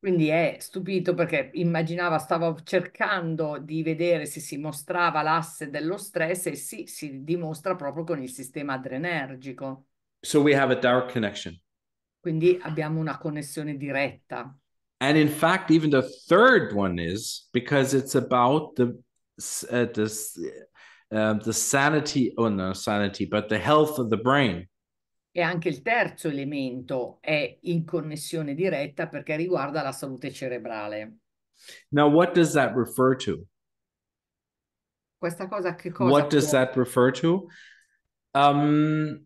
Quindi è stupito perché immaginava, stavo cercando di vedere se si mostrava l'asse dello stress e sì, si dimostra proprio con il sistema adrenergico. So we have a direct connection. Quindi abbiamo una connessione diretta. and in fact even the third one is because it's about the uh, this uh, um, the sanity oh no sanity but the health of the brain E anche il terzo elemento è in connessione diretta perché riguarda la salute cerebrale. Now, what does that refer to? Questa cosa che cosa? What does that refer to? Um,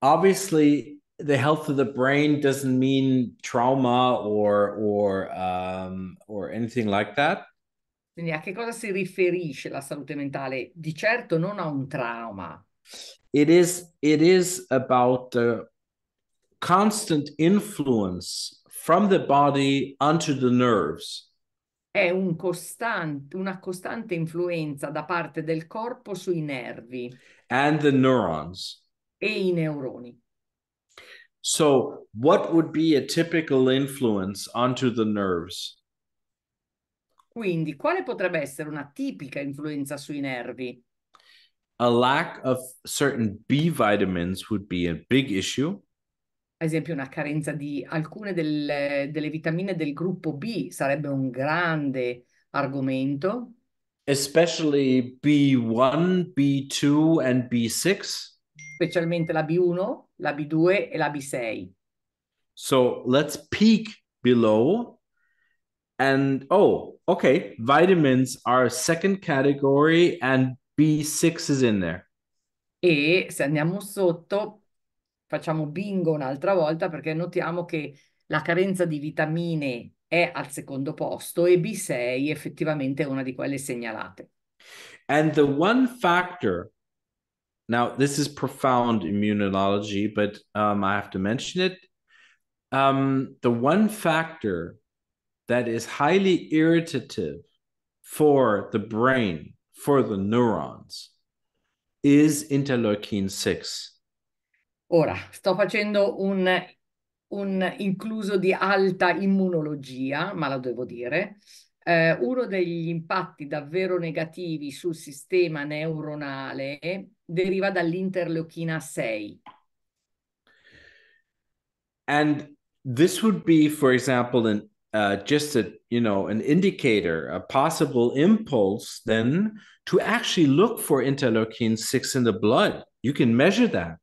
obviously, the health of the brain doesn't mean trauma or or um, or anything like that. Quindi a che cosa si riferisce la salute mentale? Di certo non a un trauma. It is it is about the constant influence from the body onto the nerves. È un costante, una costante influenza da parte del corpo sui nervi. And the neurons. E i neuroni. So, what would be a typical influence onto the nerves? Quindi, quale potrebbe essere una tipica influenza sui nervi? A lack of certain B vitamins would be a big issue. Ad esempio, una carenza di alcune delle, delle vitamine del gruppo B sarebbe un grande argomento. Especially B1, B2 and B6. Specialmente la B1, la B2 e la B6. So let's peek below. And oh, okay. Vitamins are a second category and B6 is in there. E se andiamo sotto, facciamo bingo un'altra volta perché notiamo che la carenza di vitamine è al secondo posto e B6 effettivamente è una di quelle segnalate. And the one factor Now, this is profound immunology, but um, I have to mention it. Um, the one factor that is highly irritative for the brain, for the neurons, is interleukin 6. Ora, sto facendo un, un incluso di alta immunologia, ma lo devo dire. Eh, uno degli impatti davvero negativi sul sistema neuronale deriva dall'interleuchina 6. And this would be, for example, an, uh, just a, you know, an indicator, a possible impulse then to actually look for interleukin 6 in the blood. You can measure that.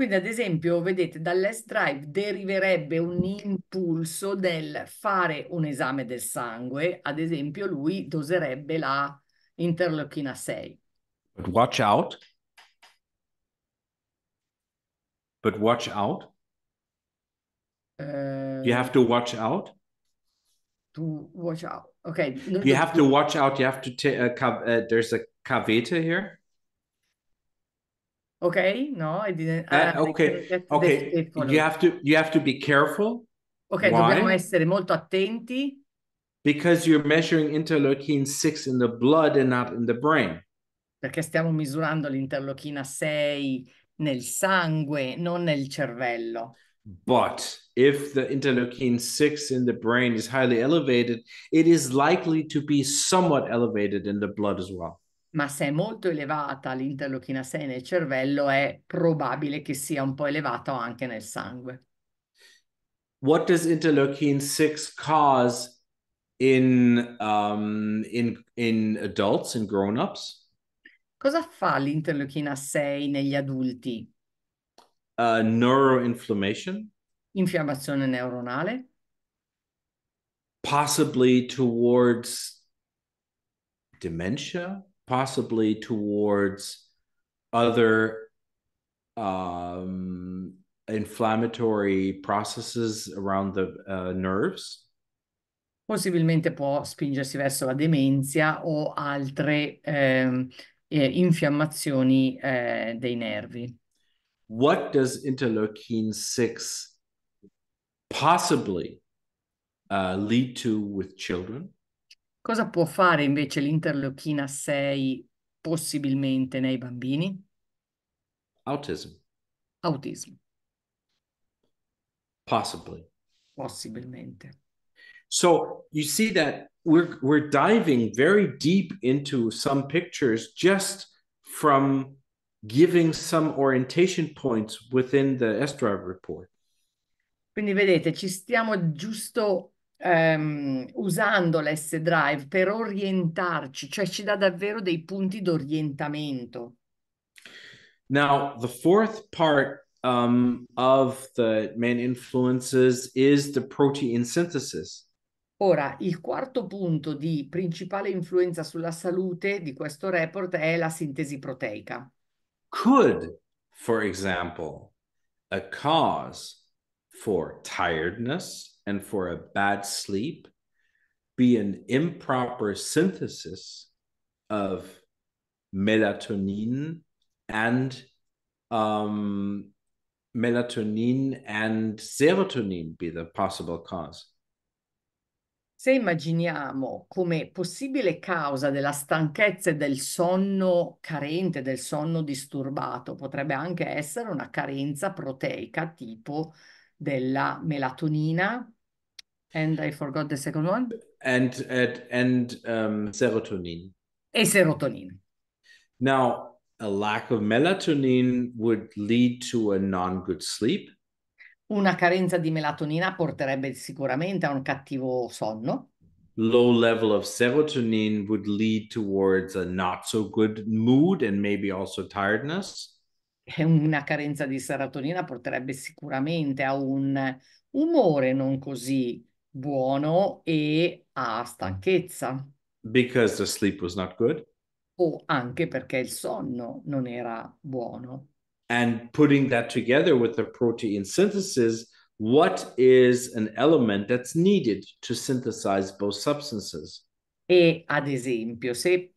Quindi, ad esempio, vedete, dall'S drive deriverebbe un impulso del fare un esame del sangue. Ad esempio, lui doserebbe la interleuchina 6. But watch out. But watch out. Uh, you have to watch out. To watch out. Okay. No, you no, have to watch out. You have to take. Uh, uh, there's a cavete here. Okay. No, I didn't. Uh, ah, okay. okay. You have to. You have to be careful. Ok, Why? dobbiamo essere molto attenti. Because you're measuring interleukin 6 in the blood and not in the brain. perché stiamo misurando l'interleuchina 6 nel sangue, non nel cervello. But if the interleukin 6 in the brain is highly elevated, it is likely to be somewhat elevated in the blood as well. Ma se è molto elevata l'interleuchina 6 nel cervello, è probabile che sia un po' elevata anche nel sangue. What does interleukin 6 cause in, um, in, in adults, in grown ups? Cosa fa l'interleuchina 6 negli adulti? Uh, neuroinflammation. Infiammazione neuronale. Possibly towards dementia, possibly towards other um, inflammatory processes around the uh, nerves. Possibilmente può spingersi verso la demenza o altre eh, eh, infiammazioni eh, dei nervi. What does interleukin 6 possibly uh, lead to with children? Cosa può fare invece l'interleuchina 6 possibilmente nei bambini? Autism. Autism. Possibly. Possibilmente. So you see that we're we're diving very deep into some pictures just from giving some orientation points within the S-Drive report. Quindi vedete, ci stiamo giusto um, usando l'S-Drive per orientarci, cioè ci dà davvero dei punti d'orientamento. Now, the fourth part um, of the main influences is the protein synthesis. Ora, il quarto punto di principale influenza sulla salute di questo report è la sintesi proteica. Could, for example, a cause for tiredness and for a bad sleep be an improper synthesis of melatonin and um, melatonin and serotonin be the possible cause? se immaginiamo come possibile causa della stanchezza e del sonno carente, del sonno disturbato, potrebbe anche essere una carenza proteica tipo della melatonina. And I forgot the second one. And, and, and um, serotonin. E serotonin. Now, a lack of melatonin would lead to a non good sleep. Una carenza di melatonina porterebbe sicuramente a un cattivo sonno. Low level of serotonin would lead towards a not so good mood and maybe also tiredness. Una carenza di serotonina porterebbe sicuramente a un umore non così buono e a stanchezza. Because the sleep was not good. O anche perché il sonno non era buono. and putting that together with the protein synthesis, what is an element that's needed to synthesize both substances? E ad esempio, se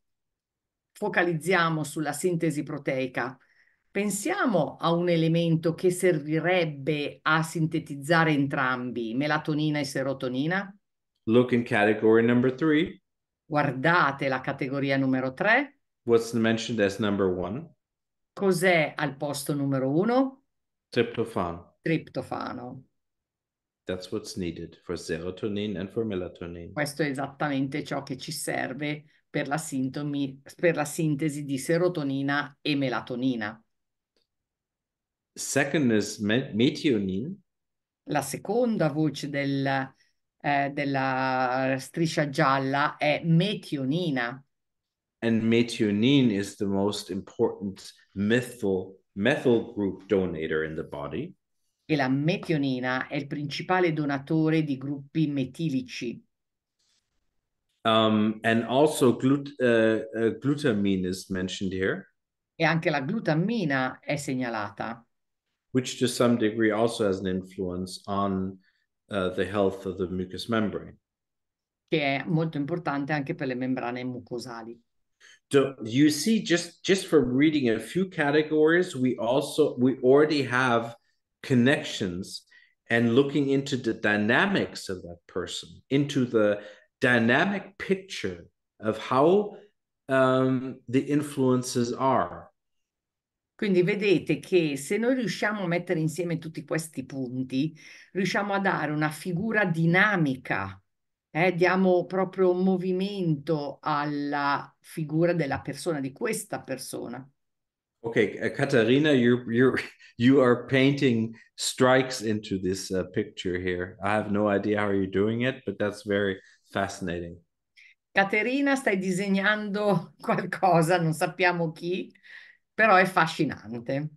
focalizziamo sulla sintesi proteica, pensiamo a un elemento che servirebbe a sintetizzare entrambi, melatonina e serotonina? Look in category number three. Guardate la categoria numero tre. What's mentioned as number one? Cos'è al posto numero uno? Tryptophan. Triptofano. That's what's needed for serotonin and for melatonin. Questo è esattamente ciò che ci serve per la, sintomi, per la sintesi di serotonina e melatonina. Second is me- La seconda voce del, eh, della striscia gialla è metionina and methionine is the most important methyl, methyl group donator in the body. E la metionina è il principale donatore di gruppi metilici. Um, and also glut uh, uh, glutamine is mentioned here. E anche la glutammina è segnalata. Which to some degree also has an influence on uh, the health of the mucous membrane. Che è molto importante anche per le membrane mucosali. So you see, just just from reading a few categories, we also we already have connections and looking into the dynamics of that person, into the dynamic picture of how um, the influences are. Quindi vedete che se noi riusciamo a mettere insieme tutti questi punti, riusciamo a dare una figura dinamica eh, diamo proprio un movimento alla figura della persona, di questa persona. Okay, uh, you're you're you are painting strikes into this uh, picture here. I have no idea how you're doing it, but that's very fascinating. Caterina, stai disegnando qualcosa, non sappiamo chi, però è fascinante.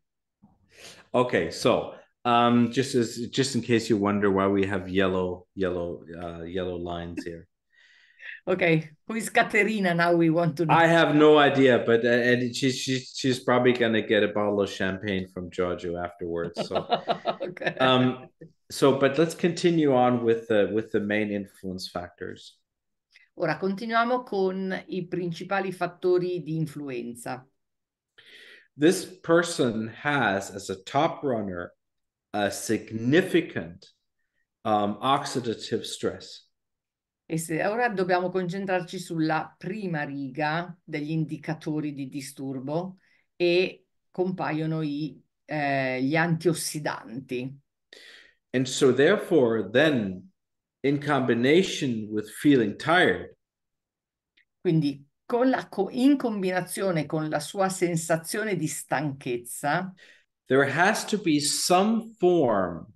Ok, so Um, just as just in case you wonder why we have yellow, yellow, uh, yellow lines here. (laughs) okay, who is Katerina? Now we want to. Know. I have no idea, but uh, and she's she, she's probably gonna get a bottle of champagne from Giorgio afterwards. So, (laughs) okay. um, so but let's continue on with the with the main influence factors. Ora continuiamo con i principali fattori di influenza. This person has as a top runner a significant um, oxidative stress. E se ora dobbiamo concentrarci sulla prima riga degli indicatori di disturbo e compaiono i, eh, gli antiossidanti. And so therefore then in combination with feeling tired. Quindi con la co- in combinazione con la sua sensazione di stanchezza there has to be some form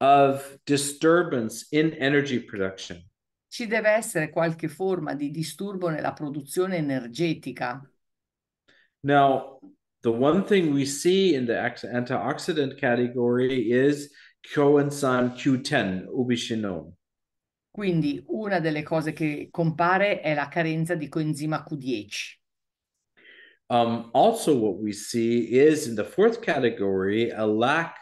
of disturbance in energy production. Ci deve essere qualche forma di disturbo nella produzione energetica. Now, the one thing we see in the antioxidant category is coenzyme Q10 ubiquinone. Quindi una delle cose che compare è la carenza di coenzima Q10. Um, also, what we see is in the fourth category a lack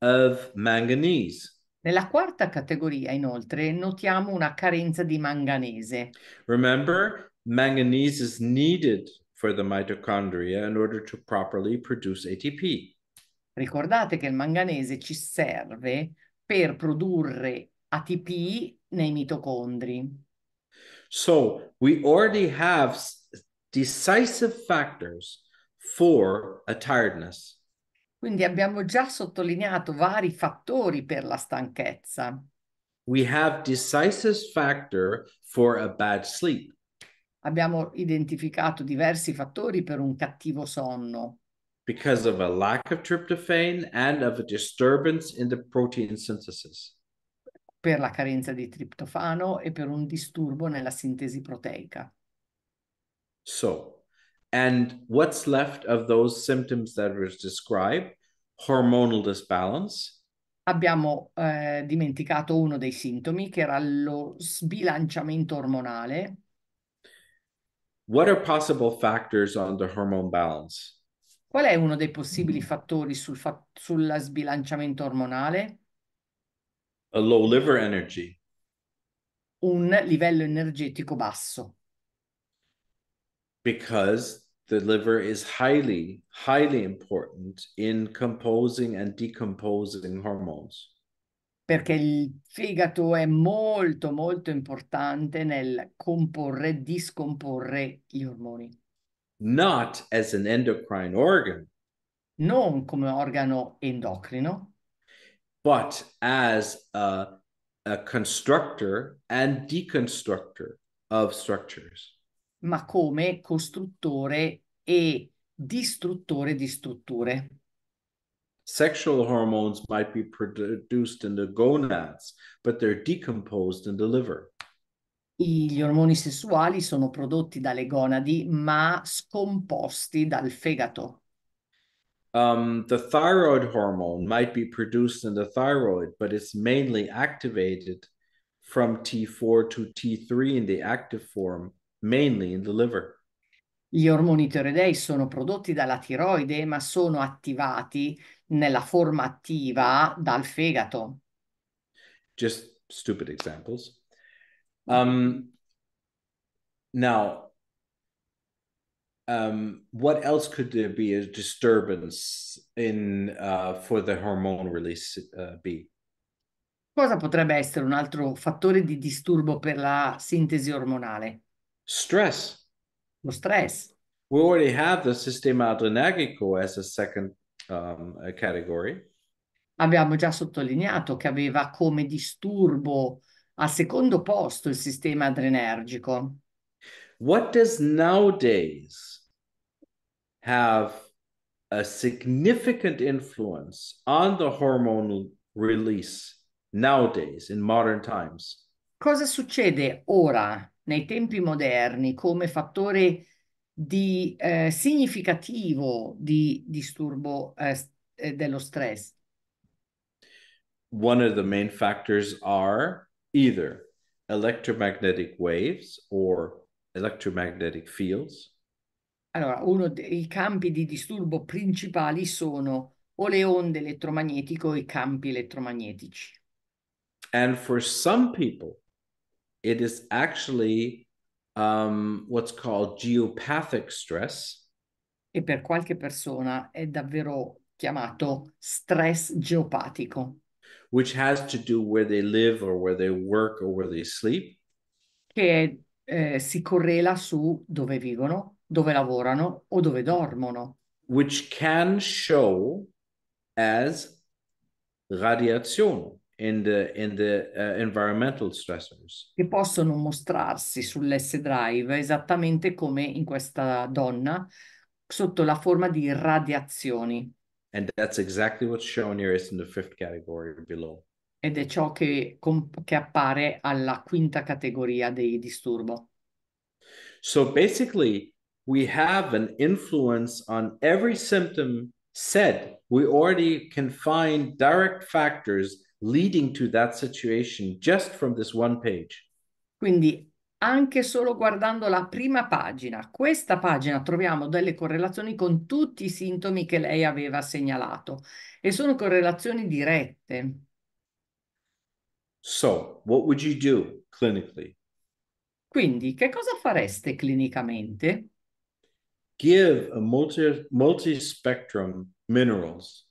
of manganese. Nella quarta categoria, inoltre, notiamo una carenza di manganese. Remember, manganese is needed for the mitochondria in order to properly produce ATP. Ricordate che il manganese ci serve per produrre ATP nei mitocondri. So, we already have decisive factors for a tiredness. Quindi abbiamo già sottolineato vari fattori per la stanchezza. We have decisive factor for a bad sleep. Abbiamo identificato diversi fattori per un cattivo sonno. Because of a lack of tryptophan and of a disturbance in the protein synthesis. Per la carenza di triptofano e per un disturbo nella sintesi proteica. So, and what's left of those symptoms that were described? Hormonal disbalance. Abbiamo eh, dimenticato uno dei sintomi che era lo sbilanciamento ormonale. What are possible factors on the hormone balance? Qual è uno dei possibili fattori sul, fa- sul sbilanciamento ormonale? A low liver energy. Un livello energetico basso. because the liver is highly, highly important in composing and decomposing hormones. Perché il fegato è molto, molto importante nel comporre e discomporre gli ormoni. Not as an endocrine organ. Non come organo endocrino. But as a, a constructor and deconstructor of structures. ma come costruttore e distruttore di strutture. Sexual hormones might be produced in the gonads, but they're decomposed in the liver. Gli ormoni sessuali sono prodotti dalle gonadi, ma scomposti dal fegato. Um, the thyroid hormone might be produced in the thyroid, but it's mainly activated from T4 to T3 in the active form mainly in the liver. Gli ormoni tiroidei sono prodotti dalla tiroide, ma sono attivati nella forma attiva dal fegato. Just stupid examples. Mm. Um, now, um, what else could there be a disturbance in uh, for the hormone release uh, be? Cosa potrebbe essere un altro fattore di disturbo per la sintesi ormonale? stress. Lo stress. We already have the sistema adrenergico as a second um, a category. Abbiamo già sottolineato che aveva come disturbo al secondo posto il sistema adrenergico. What does nowadays have a significant influence on the hormone release nowadays in modern times? Cosa succede ora nei tempi moderni come fattore di, eh, significativo di disturbo eh, eh, dello stress? One of the main factors are either electromagnetic waves or electromagnetic fields. Allora, uno dei campi di disturbo principali sono o le onde elettromagnetiche o i campi elettromagnetici. And for some people, it is actually um, what's called geopathic stress. E per qualche persona è davvero chiamato stress geopatico. Which has to do where they live or where they work or where they sleep. Che eh, si correla su dove vivono, dove lavorano o dove dormono. Which can show as radiazione. in the, in the, uh, environmental stressors. Che possono mostrarsi sull'S-drive esattamente come in questa donna sotto la forma di radiazioni. And that's exactly what's shown here is in the fifth category below. Ed è ciò che, che appare alla quinta categoria dei disturbo. So basically, we have an influence on every symptom said. We already can find direct factors leading to that situation just from this one page. Quindi anche solo guardando la prima pagina, questa pagina troviamo delle correlazioni con tutti i sintomi che lei aveva segnalato e sono correlazioni dirette. So, what would you do clinically? Quindi, che cosa fareste clinicamente? Give a multi, multi-spectrum minerals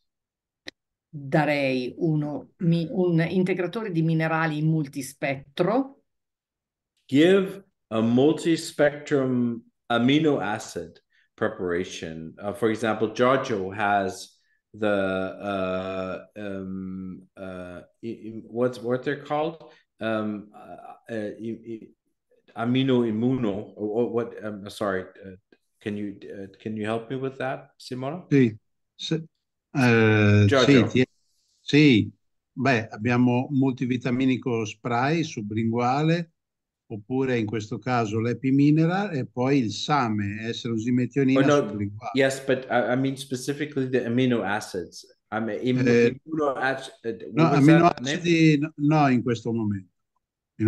darei uno, un integratore di minerali multispettro. Give a multispectrum amino acid preparation. Uh, for example, Giorgio has the uh, um, uh, what's what they're called um, uh, uh, amino immuno. Or what? Um, sorry. Uh, can you can you help me with that, Simona? Sì. Eh, Giorgio. Sì, sì, beh, abbiamo multivitaminico spray sublinguale, oppure in questo caso l'Epi Mineral e poi il SAME, S-lusimetionina oh, no, sublinguale. Yes, but I, uh, I mean specifically the amino acids. I mean, eh, immuno, eh, no, aminoacidi no, no, in questo momento.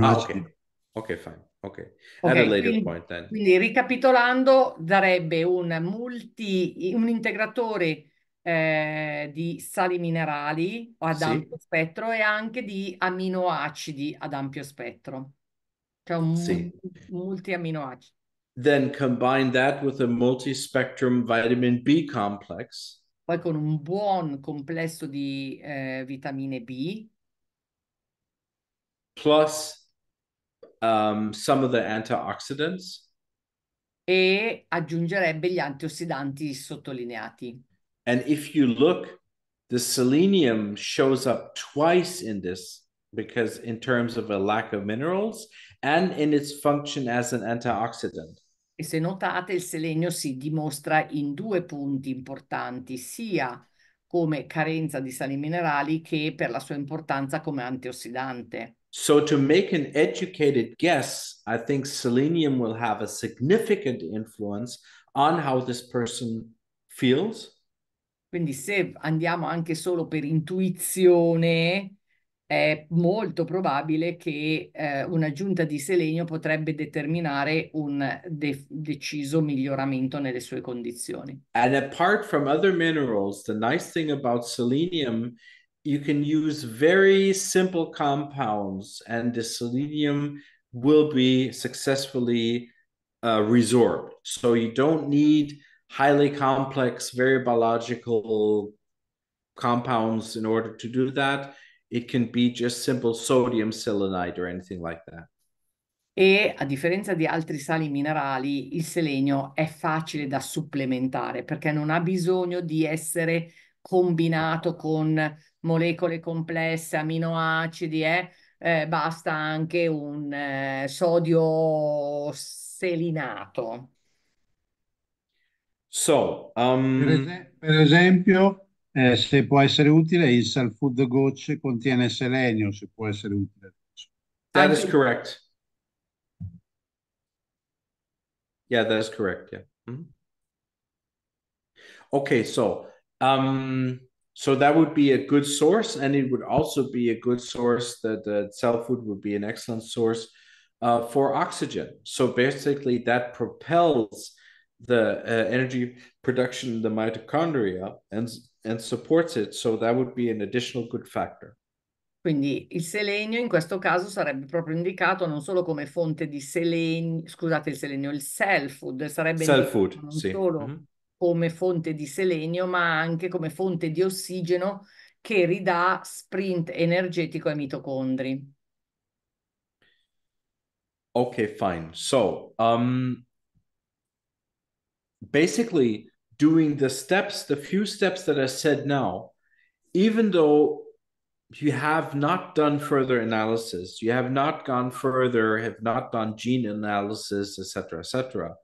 Ah, ok, ok, fine. Ok, okay quindi, point, quindi, ricapitolando, darebbe un, multi, un integratore eh, di sali minerali ad sì. ampio spettro e anche di aminoacidi ad ampio spettro, cioè un sì. multiaminoacidi. Then combine that with a multi-spectrum vitamin B complex. Poi con un buon complesso di eh, vitamine B. Plus um, some of the antioxidants. E aggiungerebbe gli antiossidanti sottolineati. And if you look, the selenium shows up twice in this because in terms of a lack of minerals and in its function as an antioxidant. E se notate il selenio si dimostra in due punti importanti, sia come carenza di sali minerali che per la sua importanza come antiossidante. So to make an educated guess, I think selenium will have a significant influence on how this person feels Quindi se andiamo anche solo per intuizione, è molto probabile che eh, un'aggiunta di selenio potrebbe determinare un de- deciso miglioramento nelle sue condizioni. And apart from other minerals, the nice thing about selenium, you can use very simple compounds and the selenium will be successfully uh, resorbed. So you don't need highly complex, very biological compounds in order to do that. It can be just simple sodium selenide or anything like that. E a differenza di altri sali minerali, il selenio è facile da supplementare perché non ha bisogno di essere combinato con molecole complesse, aminoacidi, eh? Eh, basta anche un eh, sodio selinato. So, um... per, es- per, esempio, eh, se può essere utile, il salfood gocce contiene selenio, se può essere utile. That is correct. Yeah, that is correct. Yeah. Mm-hmm. Okay, so um, so that would be a good source, and it would also be a good source that uh, cell food would be an excellent source uh, for oxygen. So basically, that propels the uh, energy production in the mitochondria and, and supports it, so that would be an additional good factor. Quindi il selenio in questo caso sarebbe proprio indicato non solo come fonte di selenio, scusate il selenio, il cell food sarebbe cell food, non sì. solo mm-hmm. come fonte di selenio, ma anche come fonte di ossigeno che ridà sprint energetico ai mitocondri. Ok, fine. So, um, basically doing the steps, the few steps that I said now, even though you have not done further analysis, you have not gone further, have not done gene analysis, etc., etc.,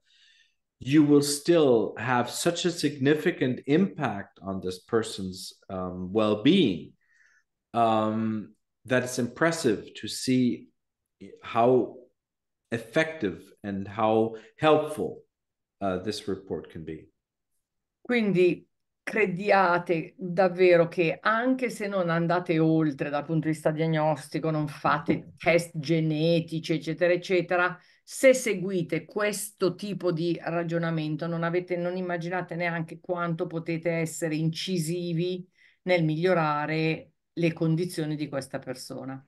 you will still have such a significant impact on this person's um, well-being um, that it's impressive to see how effective and how helpful Uh, this report can be. Quindi crediate davvero che anche se non andate oltre dal punto di vista diagnostico, non fate certo. test genetici, eccetera, eccetera, se seguite questo tipo di ragionamento non, avete, non immaginate neanche quanto potete essere incisivi nel migliorare le condizioni di questa persona.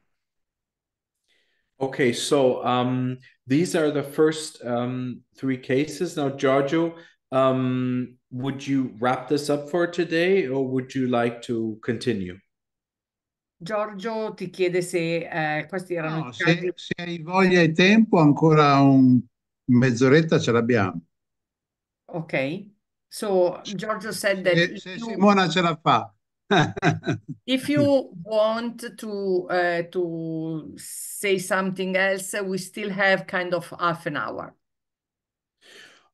Okay, so um, these are the first um, three cases. Now, Giorgio, um, would you wrap this up for today or would you like to continue? Giorgio ti chiede se eh, questi erano no, se, se hai voglia e tempo, ancora un mezz'oretta ce l'abbiamo. Ok, so Giorgio said that... Se, se Simona ce la fa if you (laughs) want to uh, to say something else, uh, we still have kind of half an hour.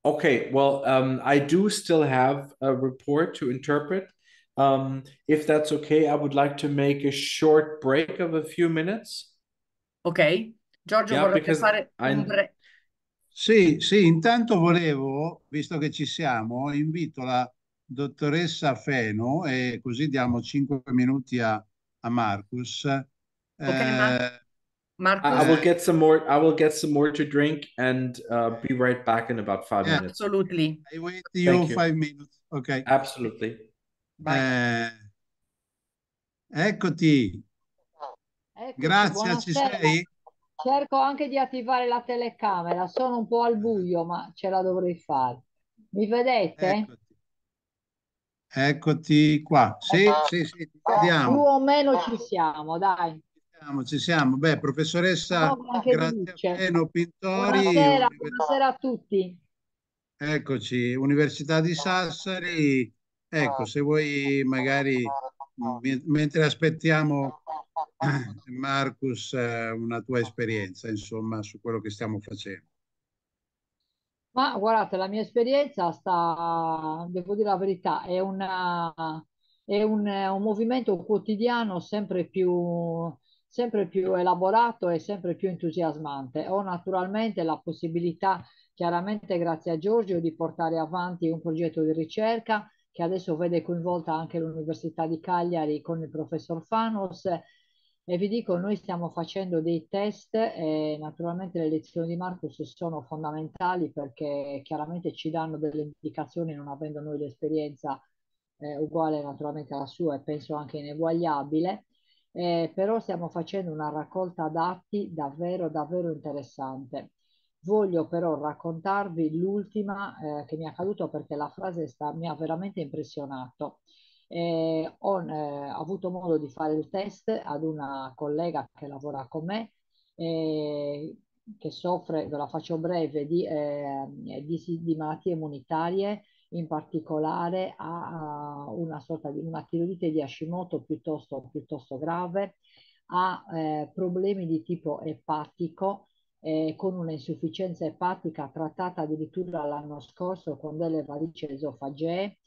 Okay, well, um, I do still have a report to interpret. Um, if that's okay, I would like to make a short break of a few minutes. Ok, Giorgio yeah, vorrebbe fare un break. Sì, sì, intanto volevo, visto che ci siamo, invito la dottoressa Feno, e così diamo 5 minuti a, a Marcus. Okay, Mar eh, Marcus. I will get some more. I will get some more to drink and uh, be right back in about five yeah. minutes. Absolutely. I wait you Thank you. minutes. Okay. Absolutely. Eh, eccoti. Eccoci, Grazie, ci sei? Cerco anche di attivare la telecamera. Sono un po' al buio, ma ce la dovrei fare. Mi vedete? Eccoti. Eccoti qua. Sì, eh, sì, sì, eh, vediamo. Più o meno ci siamo, dai. Ci siamo, ci siamo. Beh, professoressa no, Graziano Pintori. Buonasera, buonasera a tutti. Eccoci, Università di Sassari. Ecco, se vuoi magari, mentre aspettiamo (clears throat) Marcus, eh, una tua esperienza, insomma, su quello che stiamo facendo. Ma guardate, la mia esperienza sta, devo dire la verità, è, una, è un, un movimento quotidiano sempre più, sempre più elaborato e sempre più entusiasmante. Ho naturalmente la possibilità, chiaramente grazie a Giorgio, di portare avanti un progetto di ricerca che adesso vede coinvolta anche l'Università di Cagliari con il professor Fanos e vi dico, noi stiamo facendo dei test e naturalmente le lezioni di Marcus sono fondamentali perché chiaramente ci danno delle indicazioni non avendo noi l'esperienza eh, uguale naturalmente alla sua e penso anche ineguagliabile, eh, però stiamo facendo una raccolta dati davvero davvero interessante. Voglio però raccontarvi l'ultima eh, che mi è accaduto perché la frase sta, mi ha veramente impressionato. Eh, ho eh, avuto modo di fare il test ad una collega che lavora con me, eh, che soffre, ve la faccio breve, di, eh, di, di malattie immunitarie, in particolare ha una sorta di una tiroidite di Hashimoto piuttosto, piuttosto grave, ha eh, problemi di tipo epatico, eh, con un'insufficienza epatica trattata addirittura l'anno scorso con delle varici esofagee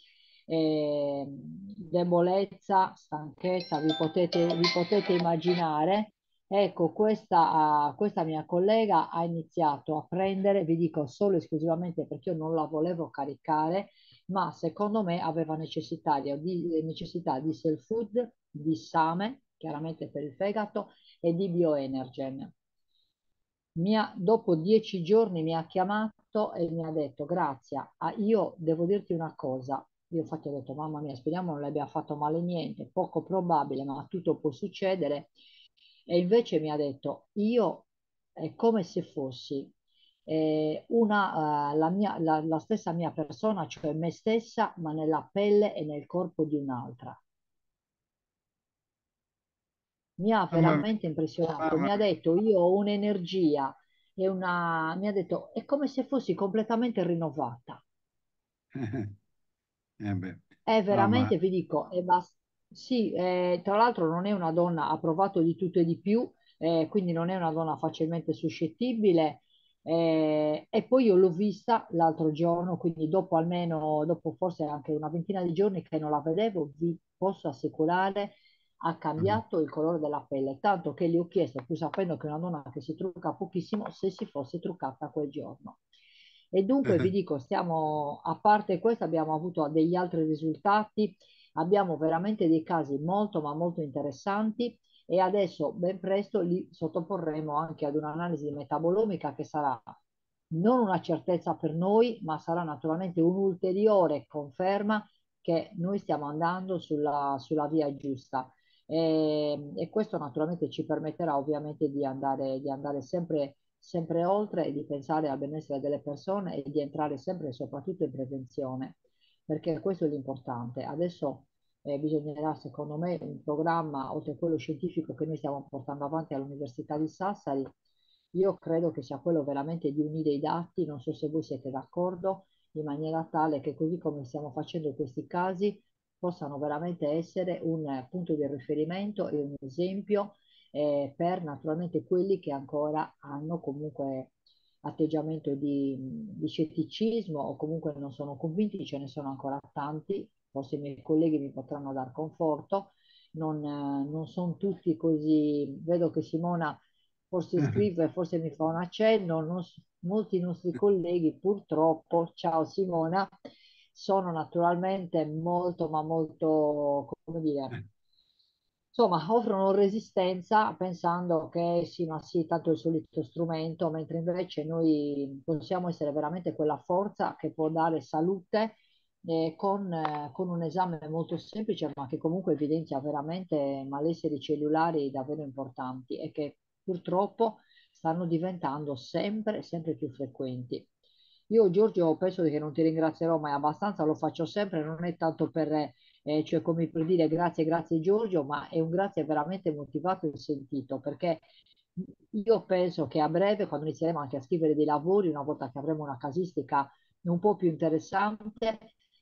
eh, debolezza, stanchezza, vi potete, vi potete immaginare. Ecco, questa, ah, questa, mia collega ha iniziato a prendere, vi dico solo esclusivamente perché io non la volevo caricare, ma secondo me aveva necessità di, di, necessità di self food, di same, chiaramente per il fegato, e di bioenergen. Mia, dopo dieci giorni mi ha chiamato e mi ha detto, Grazia, ah, io devo dirti una cosa, io infatti ho detto, mamma mia, speriamo non le abbia fatto male niente, poco probabile, ma tutto può succedere. E invece mi ha detto, io è come se fossi eh, una, uh, la, mia, la, la stessa mia persona, cioè me stessa, ma nella pelle e nel corpo di un'altra mi ha veramente impressionato. Mi ha detto: Io ho un'energia e una. Mi ha detto: È come se fossi completamente rinnovata. (laughs) Eh È veramente, vi dico, è sì, eh, tra l'altro non è una donna, ha provato di tutto e di più, eh, quindi non è una donna facilmente suscettibile. eh, e poi io l'ho vista l'altro giorno, quindi dopo almeno, dopo forse anche una ventina di giorni che non la vedevo, vi posso assicurare, ha cambiato il colore della pelle, tanto che gli ho chiesto, pur sapendo che è una donna che si trucca pochissimo, se si fosse truccata quel giorno. E dunque vi dico, stiamo, a parte questo, abbiamo avuto degli altri risultati, abbiamo veramente dei casi molto ma molto interessanti e adesso ben presto li sottoporremo anche ad un'analisi metabolomica che sarà non una certezza per noi, ma sarà naturalmente un'ulteriore conferma che noi stiamo andando sulla, sulla via giusta. E, ehm, e, questo naturalmente ci permetterà ovviamente di andare, di andare sempre sempre oltre e di pensare al benessere delle persone e di entrare sempre e soprattutto in prevenzione, perché questo è l'importante. Adesso eh, bisognerà, secondo me, un programma, oltre a quello scientifico che noi stiamo portando avanti all'Università di Sassari, io credo che sia quello veramente di unire i dati, non so se voi siete d'accordo, in maniera tale che così come stiamo facendo in questi casi possano veramente essere un eh, punto di riferimento e un esempio eh, per naturalmente quelli che ancora hanno comunque atteggiamento di, di scetticismo o comunque non sono convinti, ce ne sono ancora tanti, forse i miei colleghi mi potranno dar conforto, non, eh, non sono tutti così, vedo che Simona forse (laughs) scrive, forse mi fa un accenno, non, molti nostri colleghi purtroppo, ciao Simona, sono naturalmente molto ma molto, come dire, eh insomma, offrono resistenza pensando che sì, ma sì, tanto è il solito strumento, mentre invece noi possiamo essere veramente quella forza che può dare salute eh, con, eh, con, un esame molto semplice, ma che comunque evidenzia veramente malesseri cellulari davvero importanti e che purtroppo stanno diventando sempre, sempre più frequenti. Io Giorgio penso che non ti ringrazierò mai abbastanza, lo faccio sempre, non è tanto per eh, cioè come per dire grazie, grazie Giorgio, ma è un grazie veramente motivato e sentito perché io penso che a breve, quando inizieremo anche a scrivere dei lavori, una volta che avremo una casistica un po' più interessante,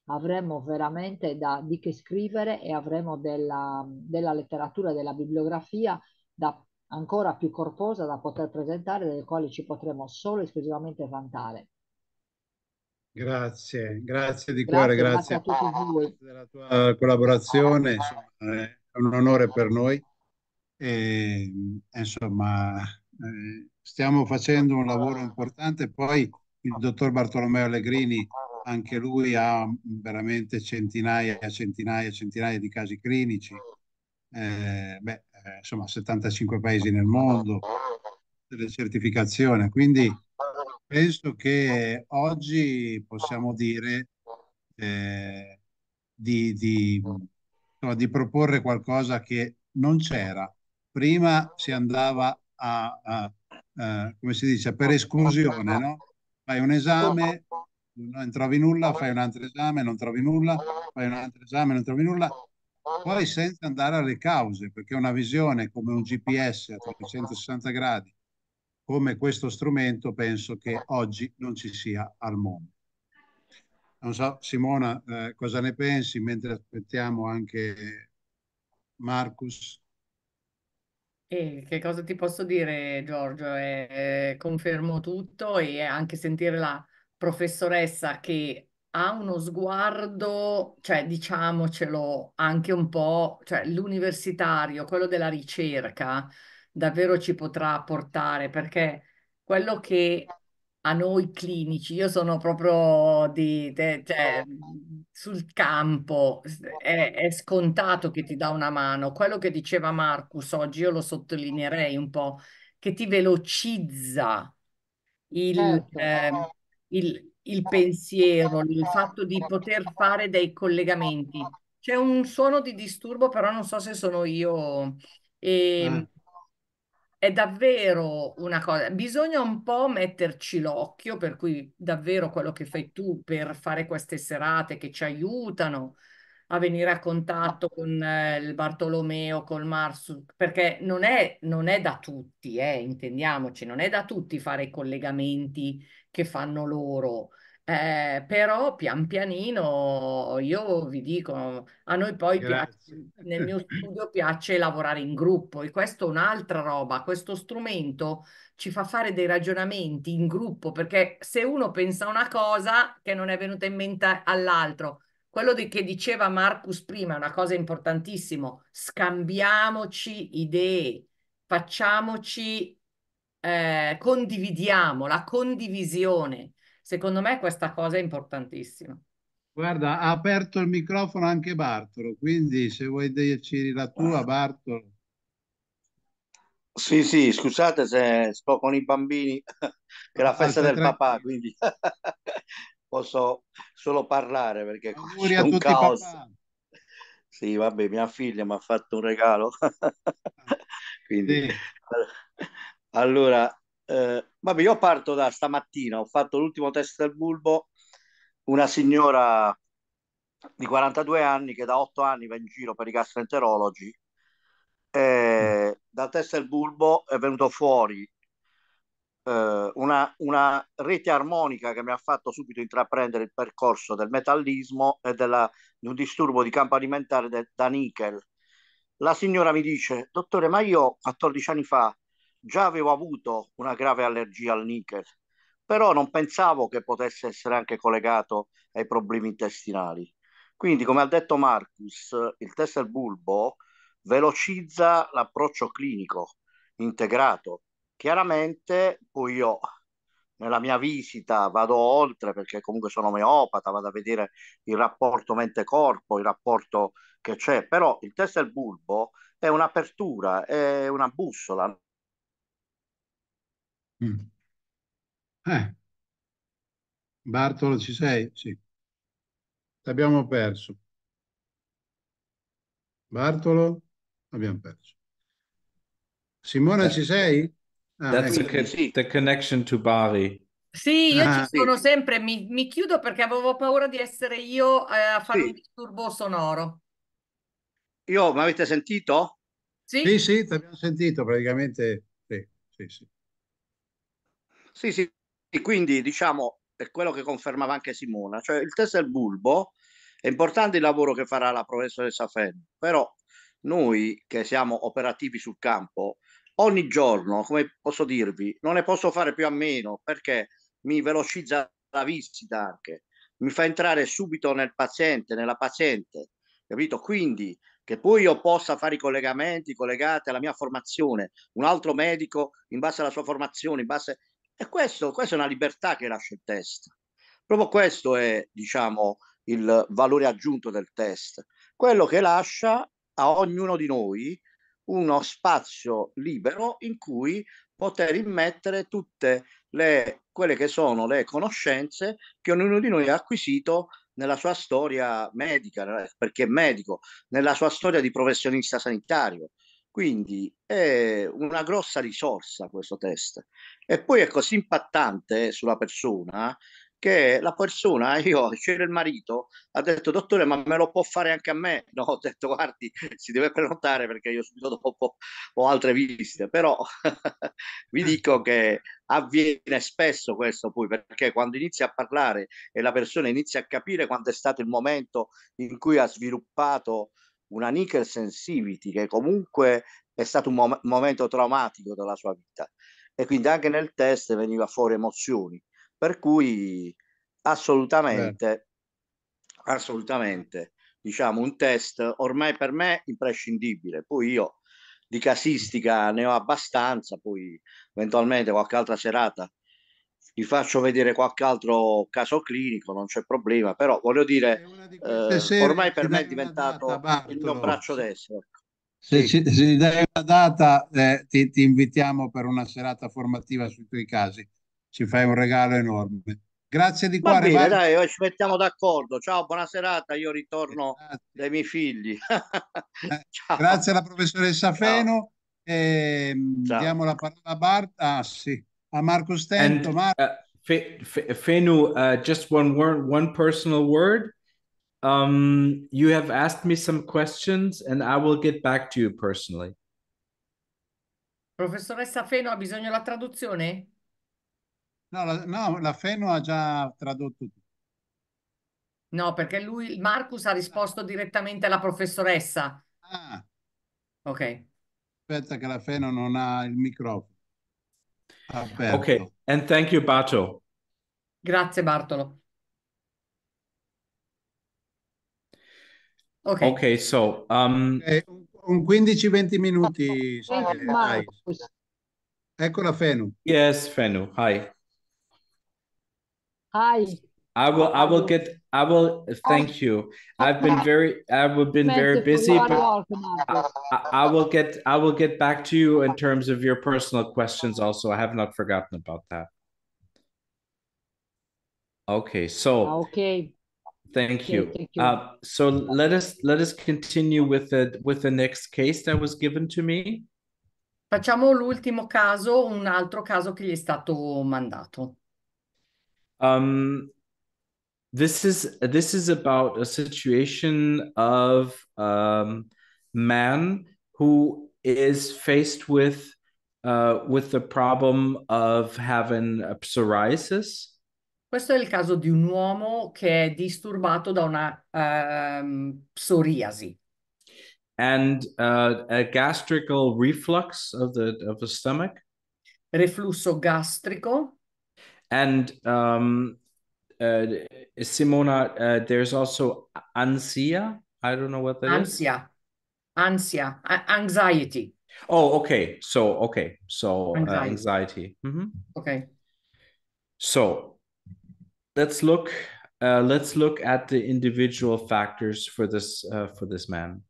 avremo veramente da, di che scrivere e avremo della, della letteratura della bibliografia da, ancora più corposa da poter presentare, delle quali ci potremo solo e esclusivamente vantare. Grazie, grazie di cuore, grazie, grazie a tutti voi della tua collaborazione, insomma, è un onore per noi. E, insomma, eh, stiamo facendo un lavoro importante, poi il dottor Bartolomeo Allegrini, anche lui ha veramente centinaia e centinaia e centinaia di casi clinici, eh, beh, eh, insomma 75 paesi nel mondo, delle certificazioni, quindi penso che oggi possiamo dire eh, di, di, insomma, di, proporre qualcosa che non c'era. Prima si andava a, a, a come si dice, per esclusione, no? Fai un esame, non trovi nulla, fai un altro esame, non trovi nulla, fai un altro esame, non trovi nulla, poi senza andare alle cause, perché una visione come un GPS a 360 gradi come questo strumento penso che oggi non ci sia al mondo. Non so Simona eh, cosa ne pensi mentre aspettiamo anche Marcus. Eh, che cosa ti posso dire Giorgio? Eh, eh, confermo tutto e anche sentire la professoressa che ha uno sguardo, cioè diciamocelo anche un po', cioè l'universitario, quello della ricerca, davvero ci potrà portare, perché quello che a noi clinici, io sono proprio di, de, cioè, sul campo, è, è, scontato che ti dà una mano. Quello che diceva Marcus oggi, io lo sottolineerei un po', che ti velocizza il, eh, il, il pensiero, il fatto di poter fare dei collegamenti. C'è un suono di disturbo, però non so se sono io. E, ehm, mm è davvero una cosa, bisogna un po' metterci l'occhio, per cui davvero quello che fai tu per fare queste serate che ci aiutano a venire a contatto con eh, il Bartolomeo, col Marsu, perché non è, non è da tutti, eh, intendiamoci, non è da tutti fare i collegamenti che fanno loro. Eh, però pian pianino io vi dico, a noi poi piace, nel (laughs) mio studio piace lavorare in gruppo e questa è un'altra roba, questo strumento ci fa fare dei ragionamenti in gruppo perché se uno pensa una cosa che non è venuta in mente all'altro, quello di, che diceva Marcus prima è una cosa importantissima, scambiamoci idee, facciamoci, eh, condividiamo la condivisione Secondo me questa cosa è importantissima. Guarda, ha aperto il microfono anche Bartolo, quindi se vuoi dirci la tua, ah. Bartolo. Sì, sì, scusate se sto con i bambini, (laughs) che è la ah, festa del papà, quindi (laughs) posso solo parlare perché Auguri è un caos. Papà. Sì, vabbè, mia figlia mi ha fatto un regalo. (laughs) quindi, sì. allora, eh, vabbè, io parto da stamattina, ho fatto l'ultimo test del bulbo, una signora di 42 anni che da 8 anni va in giro per i gastroenterologi. Eh, dal test del bulbo è venuto fuori eh, una, una rete armonica che mi ha fatto subito intraprendere il percorso del metallismo e della, di un disturbo di campo alimentare de, da nickel. La signora mi dice, dottore, ma io 14 anni fa già avevo avuto una grave allergia al nickel, però non pensavo che potesse essere anche collegato ai problemi intestinali. Quindi, come ha detto Marcus, il test del bulbo velocizza l'approccio clinico integrato. Chiaramente, poi io nella mia visita vado oltre perché comunque sono omeopata, vado a vedere il rapporto mente-corpo, il rapporto che c'è, però il test del bulbo è un'apertura, è una bussola, Mm. Eh. Bartolo ci sei? Sì. Ti abbiamo perso. Bartolo? Abbiamo perso. Simona ci sei? Ah, That's a ecco. co- the connection to Bari. Sì, io Ah, ci sì. sono sempre, mi, mi chiudo perché avevo paura di essere io eh, a fare un disturbo sonoro. Io, mi avete sentito? Sì? Sì, sì, ti abbiamo sentito praticamente. Sì, sì, sì. Sì, sì, e quindi diciamo è quello che confermava anche Simona, cioè il test del bulbo è importante il lavoro che farà la professoressa Fenn, però noi che siamo operativi sul campo ogni giorno, come posso dirvi, non ne posso fare più a meno perché mi velocizza la visita anche, mi fa entrare subito nel paziente, nella paziente, capito? Quindi che poi io possa fare i collegamenti collegati alla mia formazione, un altro medico in base alla sua formazione, in base e questo, questa è una libertà che lascia il test. Proprio questo è, diciamo, il valore aggiunto del test. Quello che lascia a ognuno di noi uno spazio libero in cui poter immettere tutte le, quelle che sono le conoscenze che ognuno di noi ha acquisito nella sua storia medica, perché è medico, nella sua storia di professionista sanitario, quindi è una grossa risorsa questo test. E poi è così impattante sulla persona che la persona, (laughs) io c'era il marito, ha detto dottore ma me lo può fare anche a me? No, ho detto guardi si deve prenotare perché io subito dopo ho altre visite, però (laughs) vi ah. dico che avviene spesso questo poi perché quando inizia a parlare e la persona inizia a capire quando è stato il momento in cui ha sviluppato una nickel sensitivity che comunque è stato un mom- momento traumatico della sua vita e quindi anche nel test veniva fuori emozioni per cui assolutamente Beh. assolutamente diciamo un test ormai per me imprescindibile poi io di casistica ne ho abbastanza poi eventualmente qualche altra serata vi faccio vedere qualche altro caso clinico, non c'è problema, però voglio dire, di eh, ormai per me è diventato data, il mio braccio destro. Se sì. ci, se dai una data, eh, ti, ti, invitiamo per una serata formativa sui tuoi casi. Ci fai un regalo enorme. Grazie di cuore. Va bene, dai, ci mettiamo d'accordo. Ciao, buona serata. Io ritorno Grazie. dai miei figli. (laughs) Eh, grazie alla professoressa Ciao. Feno. E, ehm, Ciao. diamo la parola a Bart. Ah, sì a Marco Stento. And, Mar- uh, Fe- Fe- Fenu, uh, just one word, one personal word. Um, you have asked me some questions and I will get back to you personally. Professoressa Feno ha bisogno della traduzione? No, la, no, la Feno ha già tradotto tutto. No, perché lui, Marcus, ha risposto direttamente alla professoressa. Ah. Ok. Aspetta che la Feno non ha il microfono. Aperto. Ok, and thank you Bacio. Grazie Bartolo. Ok, okay so... Um... Eh, un 15-20 minuti. Eh, Eccola Fenu. Yes, Fenu, hi. Hi. I will. I will get. I will. Thank you. I've been very. I've been very busy, but I, I, will get. I will get back to you in terms of your personal questions. Also, I have not forgotten about that. Okay. So. Okay. Thank you. Okay, thank you. Uh, so let us let us continue with the with the next case that was given to me. Facciamo l'ultimo caso, un altro caso che gli è stato mandato. Um, this is this is about a situation of um, man who is faced with uh, with the problem of having psoriasis. Questo è il caso di un uomo che è disturbato da una um, psoriasi. And uh, a gastrical reflux of the of the stomach. Reflusso gastrico. And um, uh, Simona, uh, there's also ansia. I don't know what that ansia. Is. Ansia, anxiety. Oh, okay. So, okay. So, uh, anxiety. Uh, anxiety. Mm-hmm. Okay. So, let's look. Uh, let's look at the individual factors for this uh, for this man.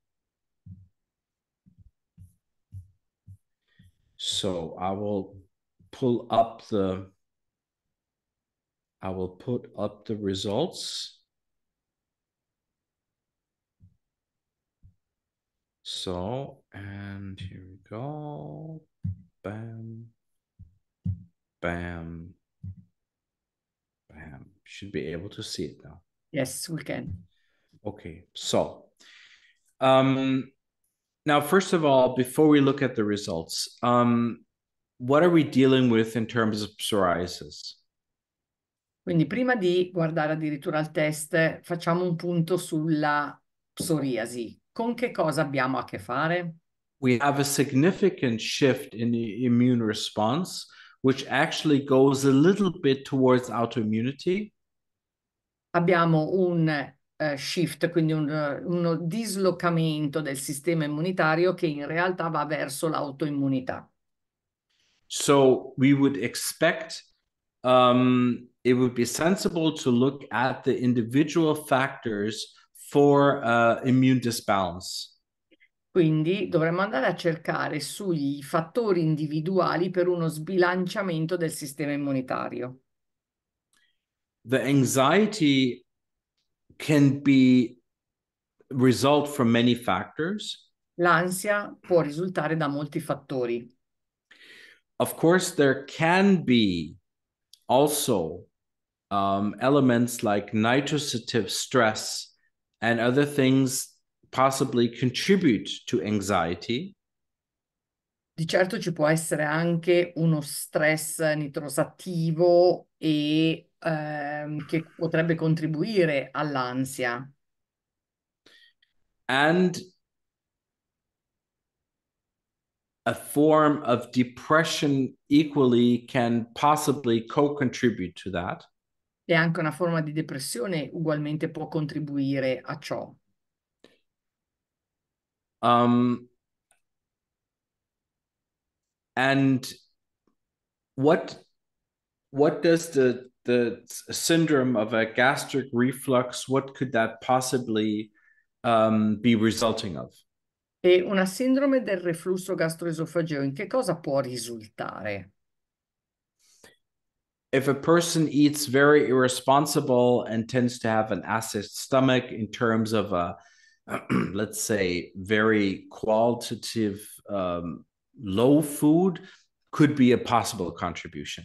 So I will pull up the I will put up the results. So, and here we go. Bam, bam, bam. Should be able to see it now. Yes, we can. Okay, so um, now, first of all, before we look at the results, um, what are we dealing with in terms of psoriasis? Quindi prima di guardare addirittura il test, facciamo un punto sulla psoriasi. Con che cosa abbiamo a che fare? We have a significant shift in the immune response, which actually goes a little bit towards autoimmunity. Abbiamo un uh, shift, quindi un, eh, uno dislocamento del sistema immunitario che in realtà va verso l'autoimmunità. So we would expect um, it would be sensible to look at the individual factors for uh, immune disbalance. Quindi dovremmo andare a cercare sui fattori individuali per uno sbilanciamento del sistema immunitario. The anxiety can be result from many factors. L'ansia può risultare da molti fattori. Of course there can be also um, elements like nitrosative stress and other things possibly contribute to anxiety. Di certo ci può essere anche uno stress nitrosattivo e um, che potrebbe contribuire all'ansia. And a form of depression equally can possibly co-contribute to that. e anche una forma di depressione ugualmente può contribuire a ciò? Um, and what what does the the syndrome of a gastric reflux what could that possibly um, be resulting of? E una sindrome del reflusso gastroesofageo in che cosa può risultare? if a person eats very irresponsible and tends to have an acid stomach in terms of a (clears throat) let's say very qualitative um, low food could be a possible contribution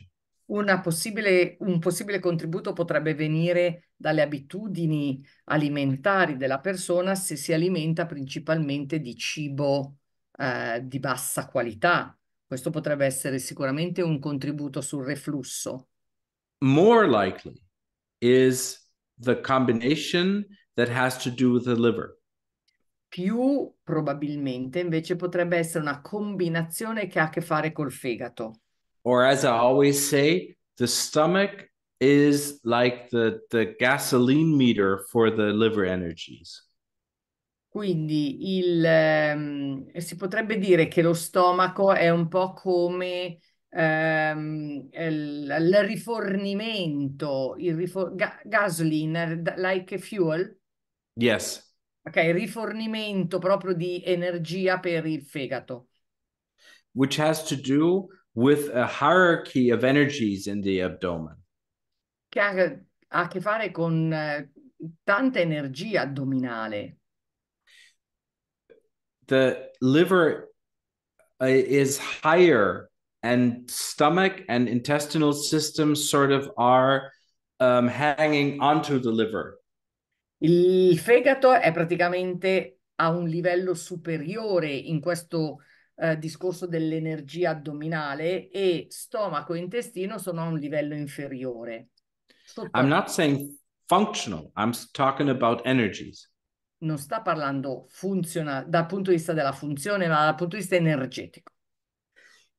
possibile, un possibile contributo potrebbe venire dalle abitudini alimentari della persona se si alimenta principalmente di cibo eh, di bassa qualità. Questo potrebbe essere sicuramente un contributo sul reflusso more likely is the combination that has to do with the liver. Più probabilmente invece potrebbe essere una combinazione che ha a che fare col fegato. Or as I always say, the stomach is like the, the gasoline meter for the liver energies. Quindi il, um, si potrebbe dire che lo stomaco è un po' come ehm, il, rifornimento, il rifor- ga- gasoline, like fuel? Yes. Ok, rifornimento proprio di energia per il fegato. Which has to do with a hierarchy of energies in the abdomen. Che ha a che fare con eh, tanta energia addominale. The liver eh, is higher and stomach and intestinal system sort of are um, hanging onto the liver. Il fegato è praticamente a un livello superiore in questo eh, discorso dell'energia addominale e stomaco e intestino sono a un livello inferiore. Sotto... I'm not saying functional, I'm talking about energies. Non sta parlando funziona- dal punto di vista della funzione, ma dal punto di vista energetico.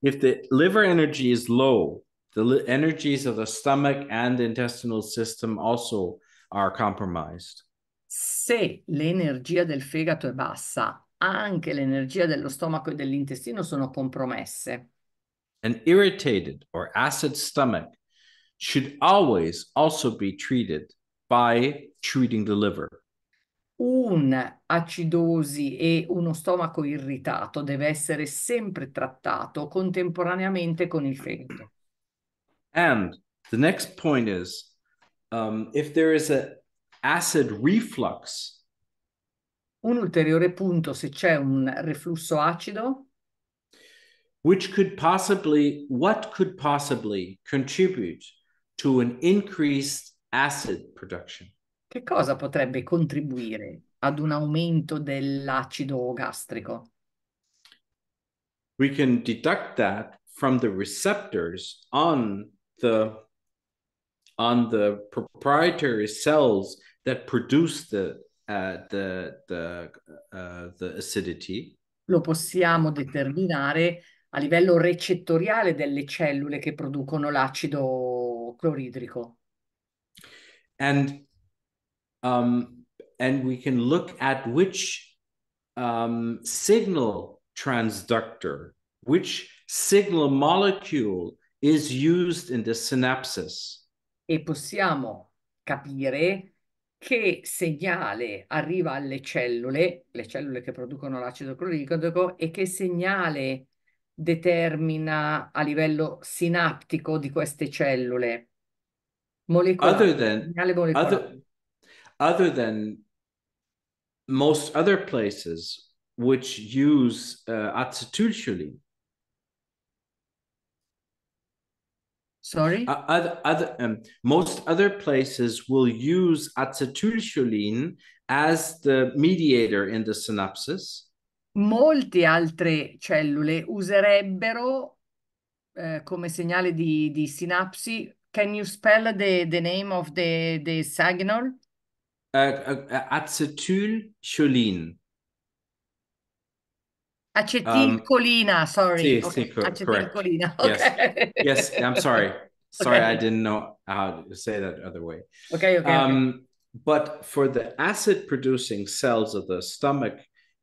if the liver energy is low, the li- energies of the stomach and the intestinal system also are compromised. Se l'energia del fegato è bassa, anche l'energia dello stomaco e dell'intestino sono compromesse. An irritated or acid stomach should always also be treated by treating the liver. un'acidosi e uno stomaco irritato deve essere sempre trattato contemporaneamente con il fegato. And the next point is um, if there is an acid reflux. Un ulteriore punto se c'è un reflusso acido. Which could possibly, what could possibly contribute to an increased acid production? Che cosa potrebbe contribuire ad un aumento dell'acido gastrico? We can deduct that from the receptors on the on the proprietary cells that produce the uh, the the, uh, the acidity. Lo possiamo determinare a livello recettoriale delle cellule che producono l'acido cloridrico. And um, and we can look at which um, signal transductor, which signal molecule is used in the synapses. E possiamo capire che segnale arriva alle cellule, le cellule che producono l'acido cloricodico, e che segnale determina a livello sinaptico di queste cellule molecolari. Other than, other, other than most other places which use uh, Sorry? Uh, other, other, um, most other places will use acetylcholine as the mediator in the synapses. Molte altre cellule userebbero uh, come segnale di, di sinapsi. Can you spell the, the name of the, the signal? Äh, äh, acetylcholine. Acetylcolina, um, sorry. Yes, okay. Acetylcolina. Okay. Yes. yes, I'm sorry. (laughs) Sorry, okay. I didn't know how to say that other way. Okay, okay. Um, okay. But for the acid producing cells of the stomach,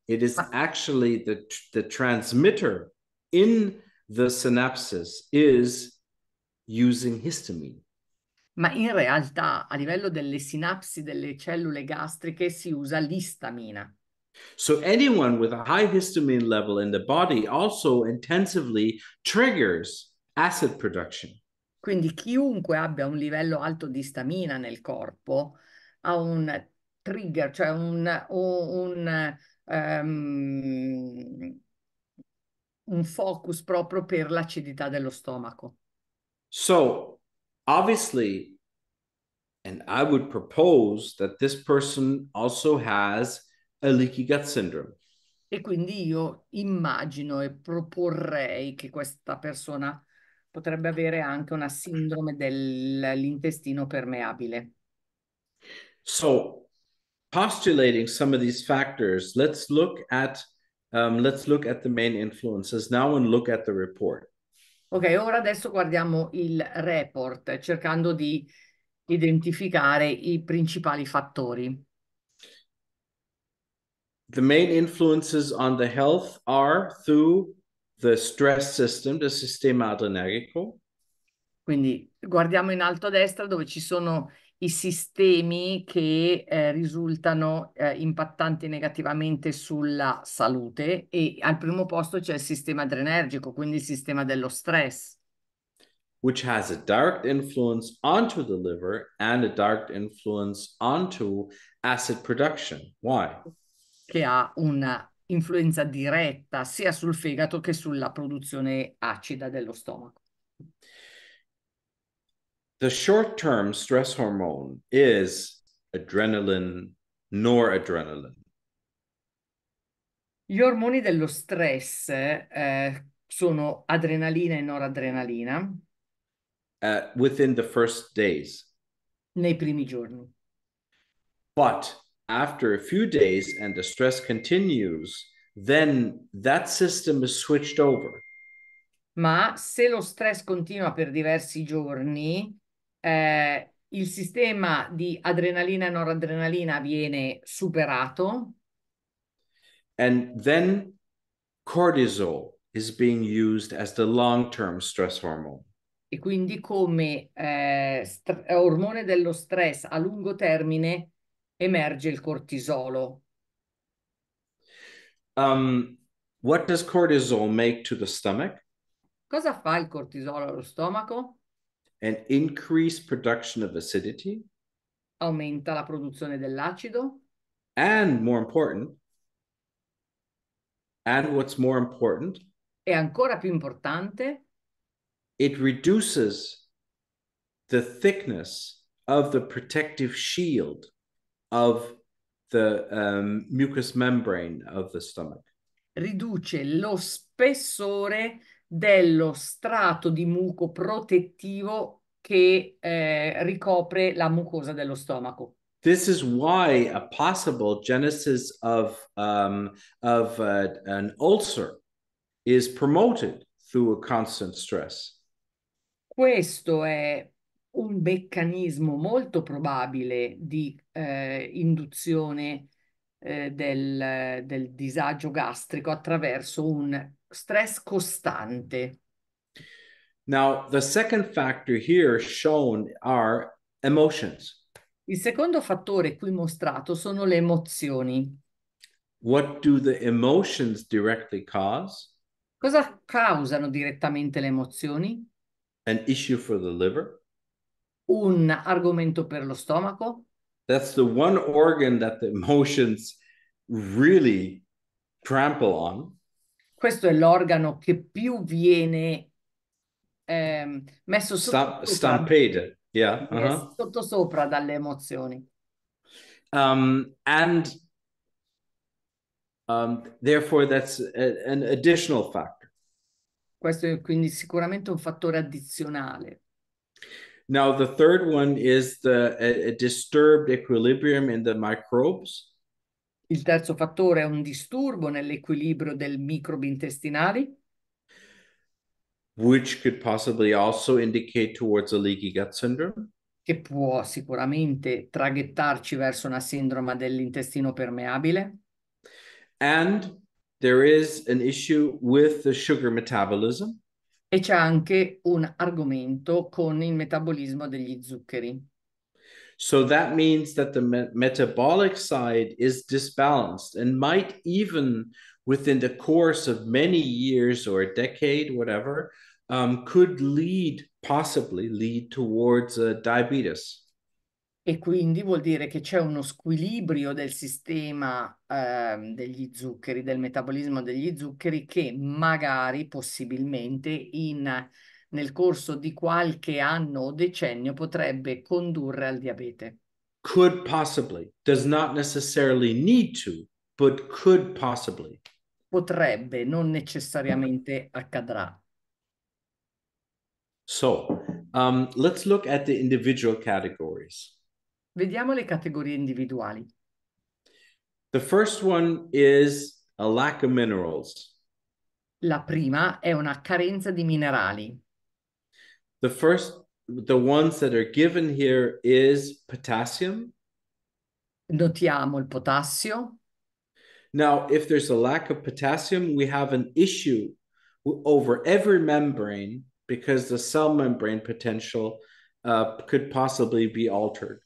it is ah. actually the, the transmitter in the synapses is using histamine. ma in realtà a livello delle sinapsi delle cellule gastriche si usa l'istamina. So anyone with a high histamine level in the body also intensively triggers acid production. Quindi chiunque abbia un livello alto di stamina nel corpo ha un trigger, cioè un, un, um, un focus proprio per l'acidità dello stomaco. So obviously, and I would propose that this person also has a leaky gut syndrome. E quindi io immagino e proporrei che questa persona potrebbe avere anche una sindrome dell'intestino permeabile. So, postulating some of these factors, let's look at um, let's look at the main influences now and look at the report. Ok, ora adesso guardiamo il report cercando di identificare i principali fattori. The main influences on the health are through the stress system, del sistema adrenergico. Quindi guardiamo in alto a destra dove ci sono i sistemi che eh, risultano eh, impattanti negativamente sulla salute e al primo posto c'è il sistema adrenergico, quindi il sistema dello stress. Which has a direct influence onto the liver and a direct influence onto acid production. Why? Che ha una influenza diretta sia sul fegato che sulla produzione acida dello stomaco the short term stress hormone is adrenaline, noradrenaline. Gli ormoni dello stress eh, sono adrenalina e noradrenalina. Uh, within the first days. Nei primi giorni. But after a few days and the stress continues, then that system is switched over. Ma se lo stress continua per diversi giorni, eh, il sistema di adrenalina e noradrenalina viene superato. And then cortisol is being used as the long-term stress hormone. E quindi come eh, st- ormone dello stress a lungo termine emerge il cortisolo. Um, what does cortisol make to the stomach? Cosa fa il cortisolo allo stomaco? and increase production of acidity. Aumenta la produzione dell'acido. And more important, and what's more important, è ancora più importante, it reduces the thickness of the protective shield of the um, mucous membrane of the stomach. Riduce lo spessore dello strato di muco protettivo che eh, ricopre la mucosa dello stomaco. This is why a possible genesis of, um, of uh, an ulcer is promoted through constant stress. Questo è un meccanismo molto probabile di eh, induzione eh, del, del disagio gastrico attraverso un stress costante. Now, the second factor here shown are emotions. Il secondo fattore qui mostrato sono le emozioni. What do the emotions directly cause? Cosa causano direttamente le emozioni? An issue for the liver. Un argomento per lo stomaco. That's the one organ that the emotions really trample on. Questo è l'organo che più viene ehm, messo sotto Stamp- stampede, yeah, uh-huh. sotto sopra dalle emozioni. Um, and um, therefore that's a, an additional factor. Questo è quindi sicuramente un fattore addizionale. Now, the third one is the a, a disturbed equilibrium in the microbes. Il terzo fattore è un disturbo nell'equilibrio dei microbi intestinali. Which could possibly also indicate towards a leaky gut syndrome. Che può sicuramente traghettarci verso una sindrome dell'intestino permeabile. And there is an issue with the sugar metabolism. E c'è anche un argomento con il metabolismo degli zuccheri. So that means that the me- metabolic side is disbalanced and might even within the course of many years or a decade, whatever, um, could lead, possibly lead towards uh, diabetes. E quindi vuol dire che c'è uno squilibrio del sistema eh, degli zuccheri, del metabolismo degli zuccheri, che magari possibilmente in, nel corso di qualche anno o decennio potrebbe condurre al diabete. Could possibly, does not necessarily need to, but could possibly. Potrebbe, non mm-hmm. necessariamente accadrà. So, um, let's look at the individual categories. Vediamo le categorie individuali. The first one is a lack of minerals. La prima è una carenza di minerali. The first the ones that are given here is potassium. Notiamo il potassio. Now, if there's a lack of potassium, we have an issue over every membrane because the cell membrane potential uh, could possibly be altered.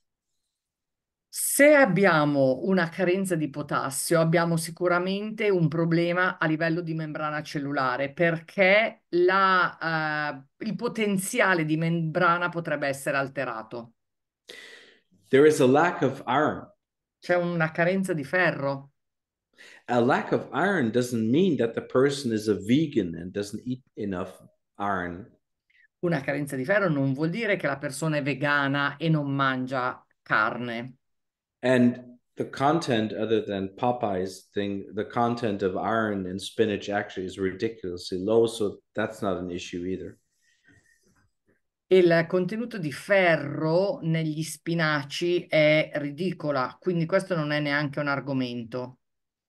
Se abbiamo una carenza di potassio, abbiamo sicuramente un problema a livello di membrana cellulare perché la, uh, il potenziale di membrana potrebbe essere alterato. There is a lack of iron. C'è una carenza di ferro. A lack of iron doesn't mean that the person is a vegan and doesn't eat enough iron. Una carenza di ferro non vuol dire che la persona è vegana e non mangia carne. and the content other than Popeye's thing, the content of iron and spinach actually is ridiculously low, so that's not an issue either. Il contenuto di ferro negli spinaci è ridicola, quindi questo non è neanche un argomento.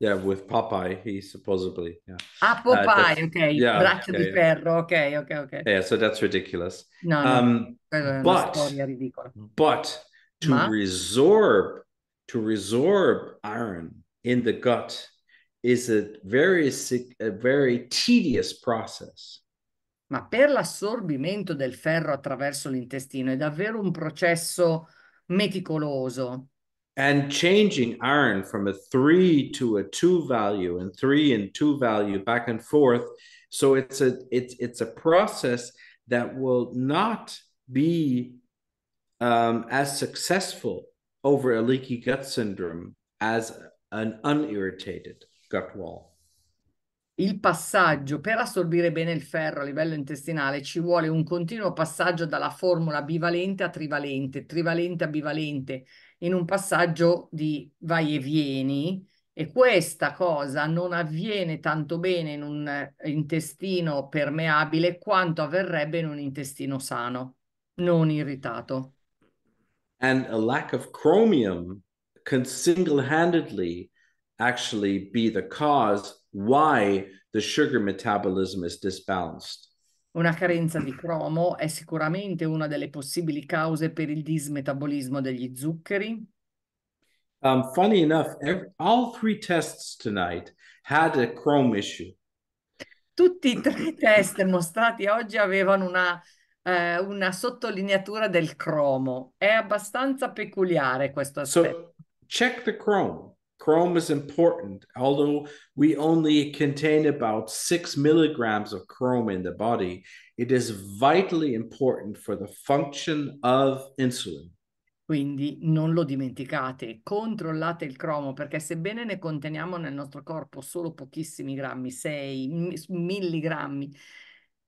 Yeah, with Popeye, he supposedly. Yeah. Ah, uh, Popeye, uh, okay. Yeah, Braccio okay, di yeah. ferro, okay, okay, okay. Yeah, so that's ridiculous. No, no um, but, but to Ma? resorb to resorb iron in the gut is a very, a very tedious process. Ma per l'assorbimento del ferro attraverso l'intestino è davvero un processo meticoloso. And changing iron from a three to a two value and three and two value back and forth. So it's a it's it's a process that will not be um, as successful over a leaky gut syndrome as an unirritated gut wall. Il passaggio per assorbire bene il ferro a livello intestinale ci vuole un continuo passaggio dalla formula bivalente a trivalente, trivalente a bivalente, in un passaggio di vai e vieni, e questa cosa non avviene tanto bene in un intestino permeabile quanto avverrebbe in un intestino sano, non irritato and a lack of chromium can single handedly actually be the cause why the sugar metabolism is disbalanced. Una carenza di cromo è sicuramente una delle possibili cause per il dismetabolismo degli zuccheri. Um, funny enough, all three tests tonight had a chrome issue. Tutti i tre test mostrati oggi avevano una eh, una sottolineatura del cromo. È abbastanza peculiare questo aspetto. So, check the chrome. Chrome is important, although we only contain about six milligrams of chrome in the body. It is vitally important for the function of insulin. Quindi non lo dimenticate, controllate il cromo perché sebbene ne conteniamo nel nostro corpo solo pochissimi grammi, 6 milligrammi,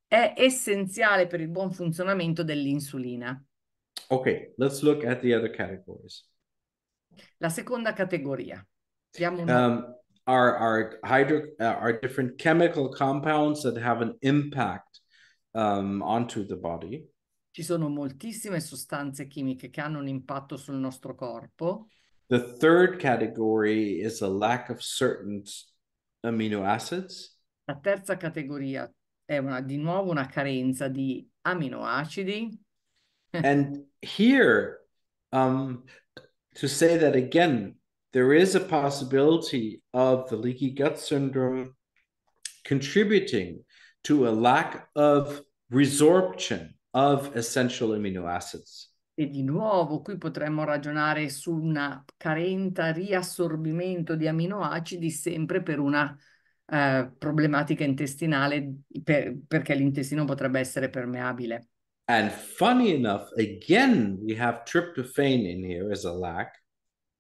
è essenziale per il buon funzionamento dell'insulina. Ok, let's look at the other categories. La seconda categoria. Um, are, are, hydro, uh, are different chemical compounds that have an impact um, onto the body. Ci sono moltissime sostanze chimiche che hanno un impatto sul nostro corpo. The third category is a lack of certain amino acids. La terza categoria è una, di nuovo una carenza di aminoacidi. and here, um, to say that again, there is a possibility of the leaky gut syndrome contributing to a lack of resorption of essential amino acids. E di nuovo qui potremmo ragionare su una carenta riassorbimento di aminoacidi sempre per una eh, problematica intestinale per, perché l'intestino potrebbe essere permeabile. And funny enough, again, we have tryptophan in here as a lack.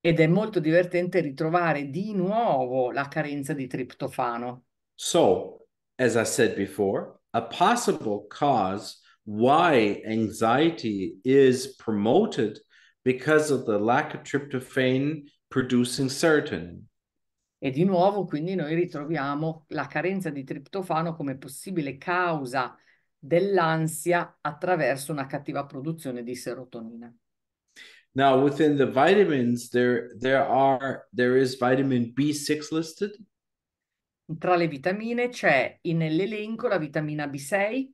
Ed è molto divertente ritrovare di nuovo la carenza di triptofano. So, as I said before, a possible cause why anxiety is promoted because of the lack of tryptophan producing serotonin. E di nuovo quindi noi ritroviamo la carenza di triptofano come possibile causa dell'ansia attraverso una cattiva produzione di serotonina. Now within the vitamins there there are there is vitamin B6 listed. Tra le vitamine c'è nell'elenco la vitamina B6.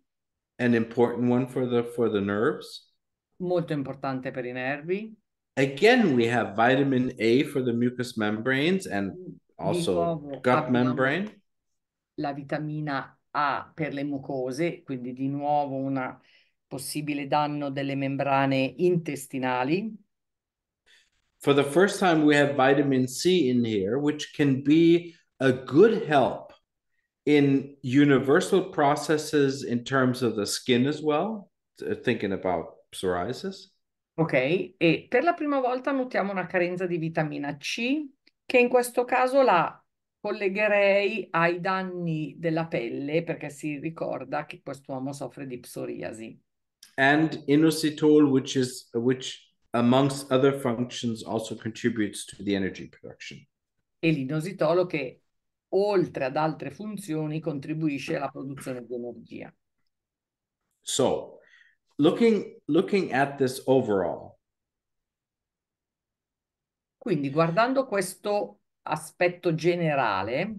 An important one for the for the nerves. Molto importante per i nervi. Again we have vitamin A for the mucous membranes and Also gut membrane. La vitamina A per le mucose, quindi di nuovo un possibile danno delle membrane intestinali. For the first time we have vitamin C in here which can be a good help in universal processes in terms of the skin as well, uh, thinking about psoriasis. Ok, e per la prima volta notiamo una carenza di vitamina C che in questo caso la collegherei ai danni della pelle perché si ricorda che quest'uomo soffre di psoriasi. And inositol which is which amongst other functions also contributes to the energy production. E l'inositolo che oltre ad altre funzioni contribuisce alla produzione di energia. So, looking looking at this overall quindi guardando questo aspetto generale,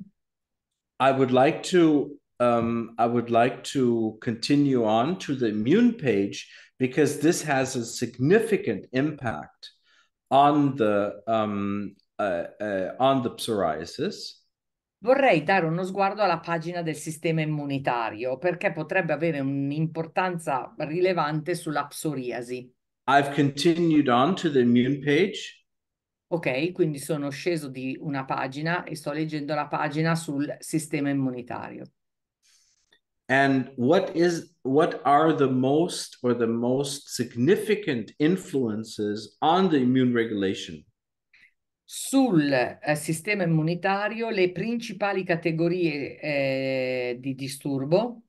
I would like to um, I would like to continue on to the immune page because this has a significant impact on the um, uh, uh, on the psoriasis. Vorrei dare uno sguardo alla pagina del sistema immunitario perché potrebbe avere un'importanza rilevante sulla psoriasi. I've continued on to the immune page. Ok, quindi sono sceso di una pagina e sto leggendo la pagina sul sistema immunitario. And what is what are the most or the most significant influences on the immune regulation? Sul eh, sistema immunitario le principali categorie eh, di disturbo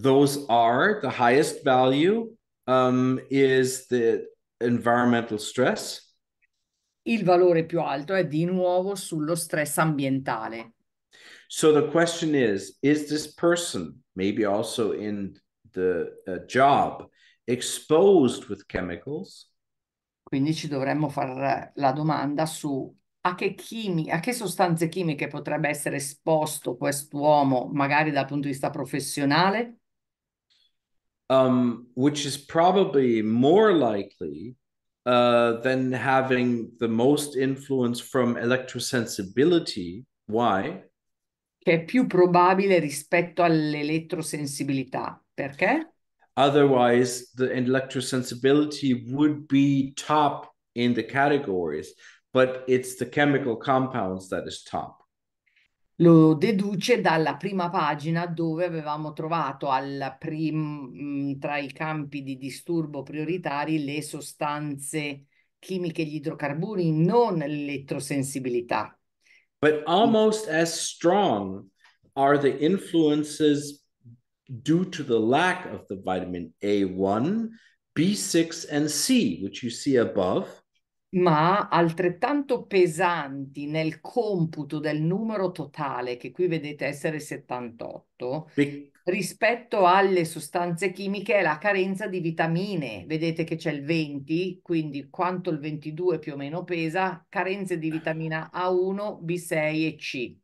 Those are the highest value um, is the environmental stress. Il valore più alto è di nuovo sullo stress ambientale. So the question is is this person maybe also in the uh, job exposed with chemicals? Quindi ci dovremmo fare la domanda su a che, chimi- a che sostanze chimiche potrebbe essere esposto quest'uomo, magari dal punto di vista professionale? um, which is probably more likely uh, than having the most influence from electrosensibility. Why? Che è più probabile rispetto all'elettrosensibilità. Perché? Otherwise, the electrosensibility would be top in the categories, but it's the chemical compounds that is top. Lo deduce dalla prima pagina dove avevamo trovato prim, mm, tra i campi di disturbo prioritari le sostanze chimiche e gli idrocarburi, non l'elettrosensibilità. But almost as strong are the influences due to the lack of the vitamin A1, B6 and C, which you see above ma altrettanto pesanti nel computo del numero totale, che qui vedete essere 78, sì. rispetto alle sostanze chimiche è la carenza di vitamine. Vedete che c'è il 20, quindi quanto il 22 più o meno pesa, carenze di vitamina A1, B6 e C.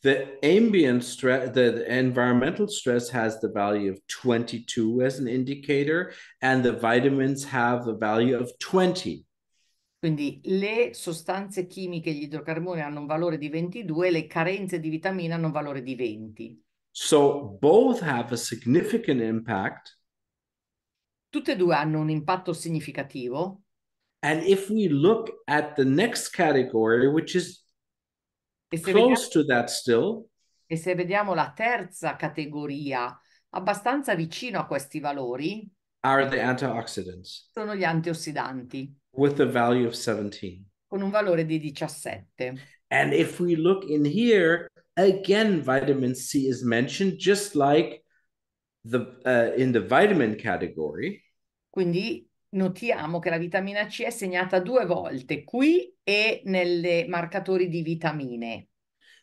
The ambient stress, the, the, environmental stress has the value of 22 as an indicator, and the vitamins have the value of 20. Quindi le sostanze chimiche, gli idrocarburi hanno un valore di 22, le carenze di vitamina hanno un valore di 20. So both have a significant impact. Tutte e due hanno un impatto significativo. And if we look at the next category, which is close vediamo, to that still. E se vediamo la terza categoria, abbastanza vicino a questi valori, are the antioxidants. sono gli antiossidanti with a value of 17. Con un valore di 17. And if we look in here, again, vitamin C is mentioned, just like the uh, in the vitamin category. Quindi notiamo che la vitamina C è segnata due volte qui e nelle marcatori di vitamine.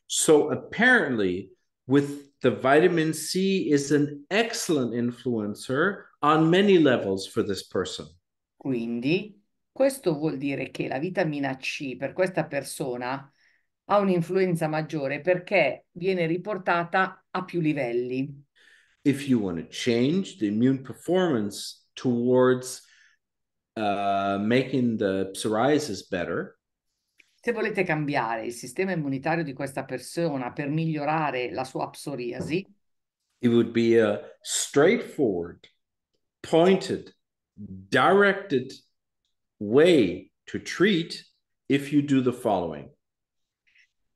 So apparently, with the vitamin C is an excellent influencer on many levels for this person. Quindi questo vuol dire che la vitamina C per questa persona ha un'influenza maggiore perché viene riportata a più livelli. If you want to change the immune performance towards uh, making the psoriasis better, se volete cambiare il sistema immunitario di questa persona per migliorare la sua psoriasi, it would be a straightforward, pointed, directed way to treat if you do the following.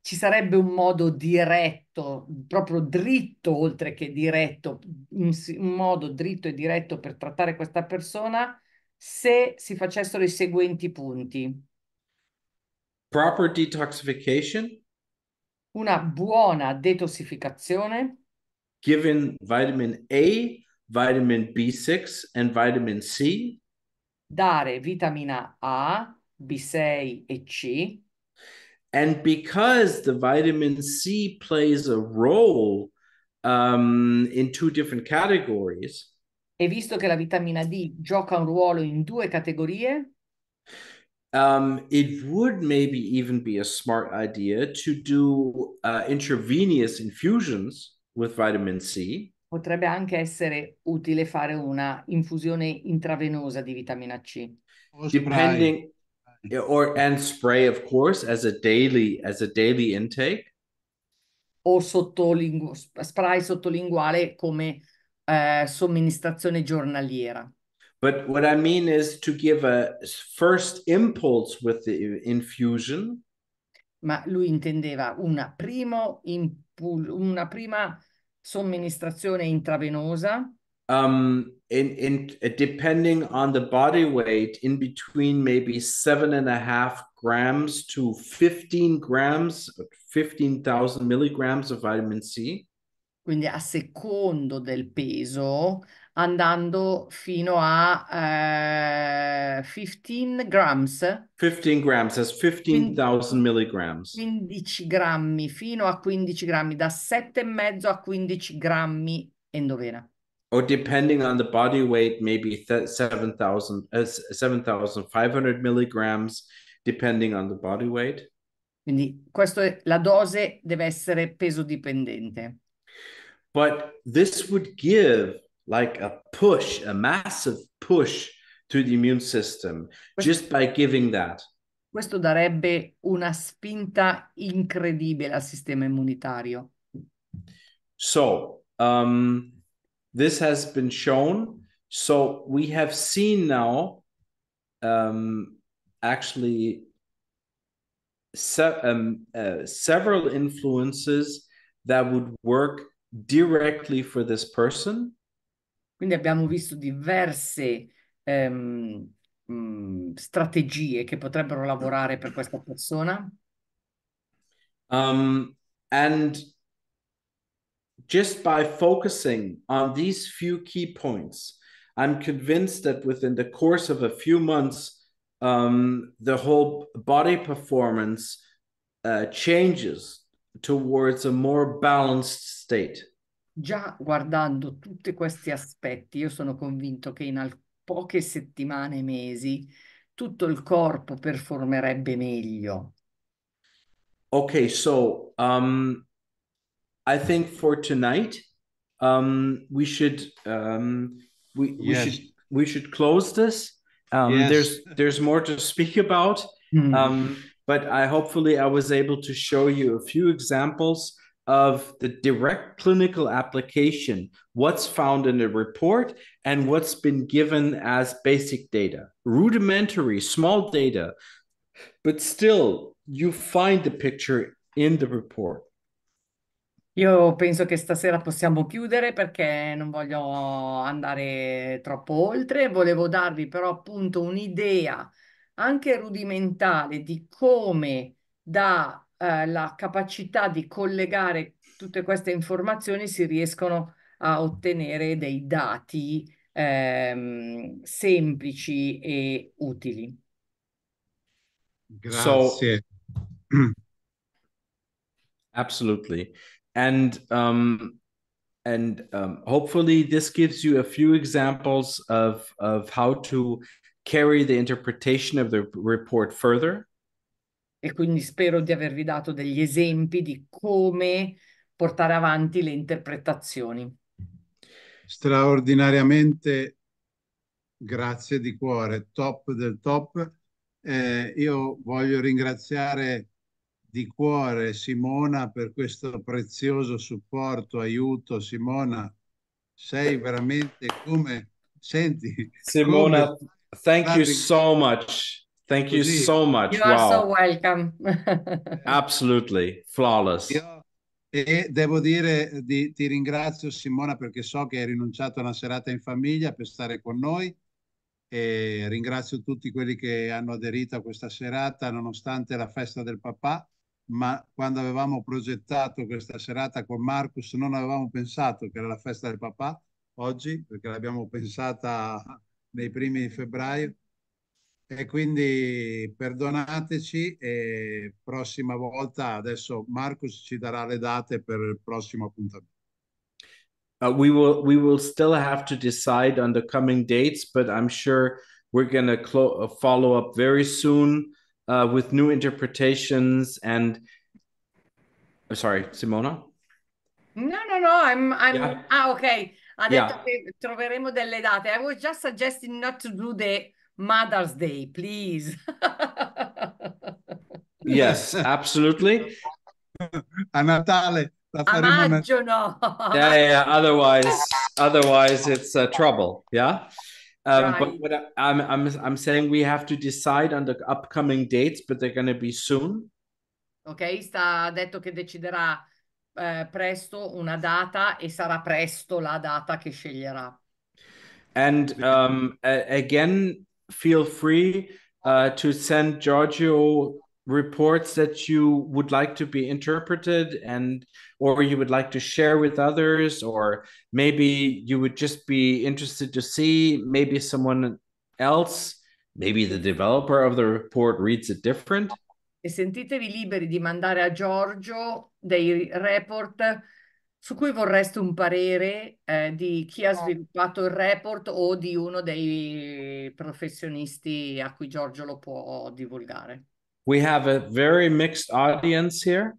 Ci sarebbe un modo diretto, proprio dritto oltre che diretto, un, un modo dritto e diretto per trattare questa persona se si facessero i seguenti punti. Proper detoxification. Una buona detossificazione. Given vitamin A, vitamin B6 and vitamin C. dare vitamina A, B6 e C. And because the vitamin C plays a role um, in two different categories. E visto che la vitamina D gioca un ruolo in due categorie. Um, it would maybe even be a smart idea to do uh, intravenous infusions with vitamin C. potrebbe anche essere utile fare una infusione intravenosa di vitamina C. Depending or and spray of course as a daily as a daily intake o sottolingu- spray sottolinguale come eh, somministrazione giornaliera. But what I mean is to give a first impulse with the infusion. Ma lui intendeva una, primo impul- una prima somministrazione intravenosa? Um, in, in, depending on the body weight, in between maybe seven and a half grams to 15 grams, 15,000 milligrams of vitamin C. Quindi a secondo del peso andando fino a eh, 15 grams. 15 grams, 15.000 milligrams. 15 grammi, fino a 15 grammi, da 7,5 a 15 grammi endovena. Or depending on the body weight, maybe 7,500 uh, 7, milligrams, depending on the body weight. Quindi questa è, la dose deve essere peso dipendente. But this would give like a push, a massive push to the immune system just by giving that. Questo darebbe una spinta incredibile al sistema immunitario. So, um, this has been shown. So, we have seen now um, actually se um, uh, several influences that would work directly for this person. Quindi abbiamo visto diverse ehm, mh, strategie che potrebbero lavorare per questa persona. Um, and just by focusing on these few key points, I'm convinced that within the course of a few months, um, the whole body performance uh, changes towards a more balanced state già guardando tutti questi aspetti, io sono convinto che in al- poche settimane, e mesi, tutto il corpo performerebbe meglio. Ok, so um, I think for tonight um, we should um, we, we yes. should we should close this. Um, yes. There's there's more to speak about, mm. um, but I hopefully I was able to show you a few examples of the direct clinical application, what's found in the report and what's been given as basic data, rudimentary, small data, but still you find the picture in the report. Io penso che stasera possiamo chiudere perché non voglio andare troppo oltre. Volevo darvi però appunto un'idea anche rudimentale di come da eh, la capacità di collegare tutte queste informazioni si riescono a ottenere dei dati ehm, semplici e utili. Grazie. So, (clears throat) absolutely. And um, and um, hopefully this gives you a few examples of of how to carry the interpretation of the report further e quindi spero di avervi dato degli esempi di come portare avanti le interpretazioni. Straordinariamente grazie di cuore, top del top. Eh, io voglio ringraziare di cuore Simona per questo prezioso supporto, aiuto. Simona, sei veramente come... Senti... Simona, come... thank you so much. Thank you so much. You wow. are so welcome. (laughs) Absolutely flawless. Io, e devo dire, di, ti ringrazio Simona perché so che hai rinunciato a una serata in famiglia per stare con noi e ringrazio tutti quelli che hanno aderito a questa serata nonostante la festa del papà, ma quando avevamo progettato questa serata con Marcus non avevamo pensato che era la festa del papà oggi perché l'abbiamo pensata nei primi di febbraio e quindi perdonateci e prossima volta adesso Marcus ci darà le date per il prossimo appuntamento. Uh, we will we will still have to decide on the coming dates, but I'm sure we're going to uh, follow up very soon uh, with new interpretations and oh, sorry, Simona? No, no, no, I'm I'm yeah. ah okay. Ha detto yeah. che troveremo delle date. I was just suggesting not to do the Mother's Day, please. (laughs) yes, absolutely. (laughs) A Natale. A maggio, no. yeah, yeah, Otherwise, otherwise it's uh, trouble. Yeah. Um, right. But what I, am I'm, I'm, I'm saying we have to decide on the upcoming dates, but they're going to be soon. Ok, sta detto che deciderà eh, presto una data e sarà presto la data che sceglierà. And um, again, feel free uh, to send Giorgio reports that you would like to be interpreted and or you would like to share with others or maybe you would just be interested to see maybe someone else maybe the developer of the report reads it different e sentitevi liberi di mandare a Giorgio dei report su cui vorreste un parere eh, di chi ha sviluppato il report o di uno dei professionisti a cui Giorgio lo può divulgare. We have a very mixed audience here.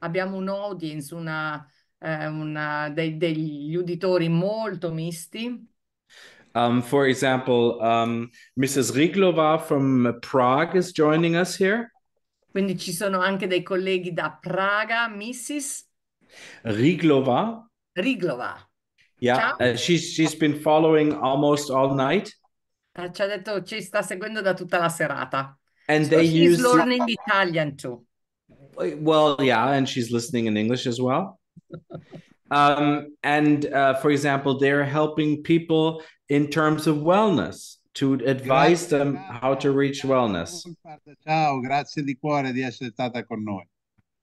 Abbiamo un'audience, una, eh, una dei, degli uditori molto misti. Um, for example, um, Mrs. Riglova from Prague is joining us here. Quindi ci sono anche dei colleghi da Praga, Mrs. Riglova. Riglova. Yeah, uh, she's, she's been following almost all night. Uh, ci ha detto ci sta seguendo da tutta la serata. And so they she's use... learning Italian too. Well, yeah, and she's listening in English as well. (laughs) um, and uh, for example, they're helping people in terms of wellness to advise grazie, them how to reach wellness. Ciao, grazie di cuore di essere stata con noi.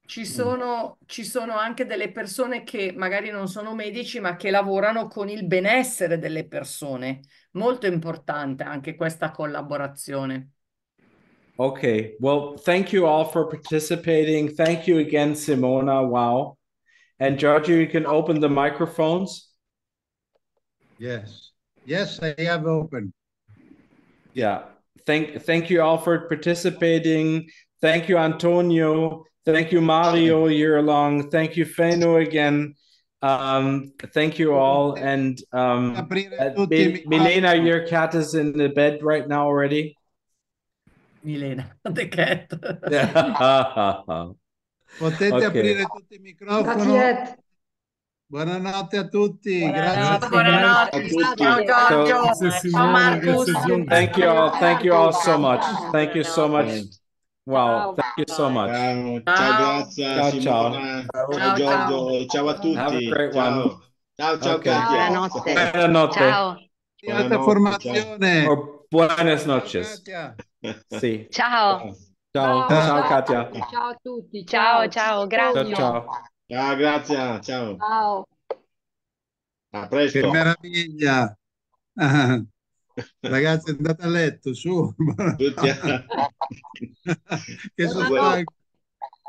Ci mm. sono, ci sono, anche delle persone che magari non sono medici, ma che lavorano con il benessere delle persone. Molto importante anche questa collaborazione. Ok, well, thank you all for participating. Thank you again, Simona. Wow. And Giorgio, you can open the microphones. Yes. Yes, I have open. Yeah. Thank thank you all for participating. Thank you, Antonio. Thank you, Mario. year long. Thank you, Fenu, again. Um, thank you all. And um, uh, Milena, your cat is in the bed right now already. Milena, (laughs) the cat. (laughs) Potete okay. aprire tutti i microfoni. Buonanotte a tutti. Buonanotte. Buonanotte. Buonanotte. Ciao Giorgio. So, Ciao Marcus. Thank you all. Thank you all so much. Thank you so much. Wow, ciao, thank you so much. Ciao, ciao, ciao, Simona, ciao. ciao, Giorgio, ciao a tutti. Ciao, ciao, ciao, okay. Buonanotte. Buonanotte. Ciao. Buonanotte. formazione. Oh, buenas noches. Sì. Ciao. Ciao, ciao, ciao Katia. Ciao a tutti. Ciao, ciao, grazie. Ciao, ciao. grazie, ciao. Ciao. A presto. Che meraviglia. (laughs) Ragazzi, andate a letto, su. che sono stanco.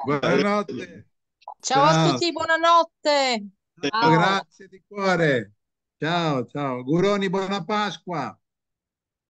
Buonanotte. Ciao, ciao, a tutti, buonanotte. Ciao. Grazie di cuore. Ciao, ciao. Guroni, buona Pasqua.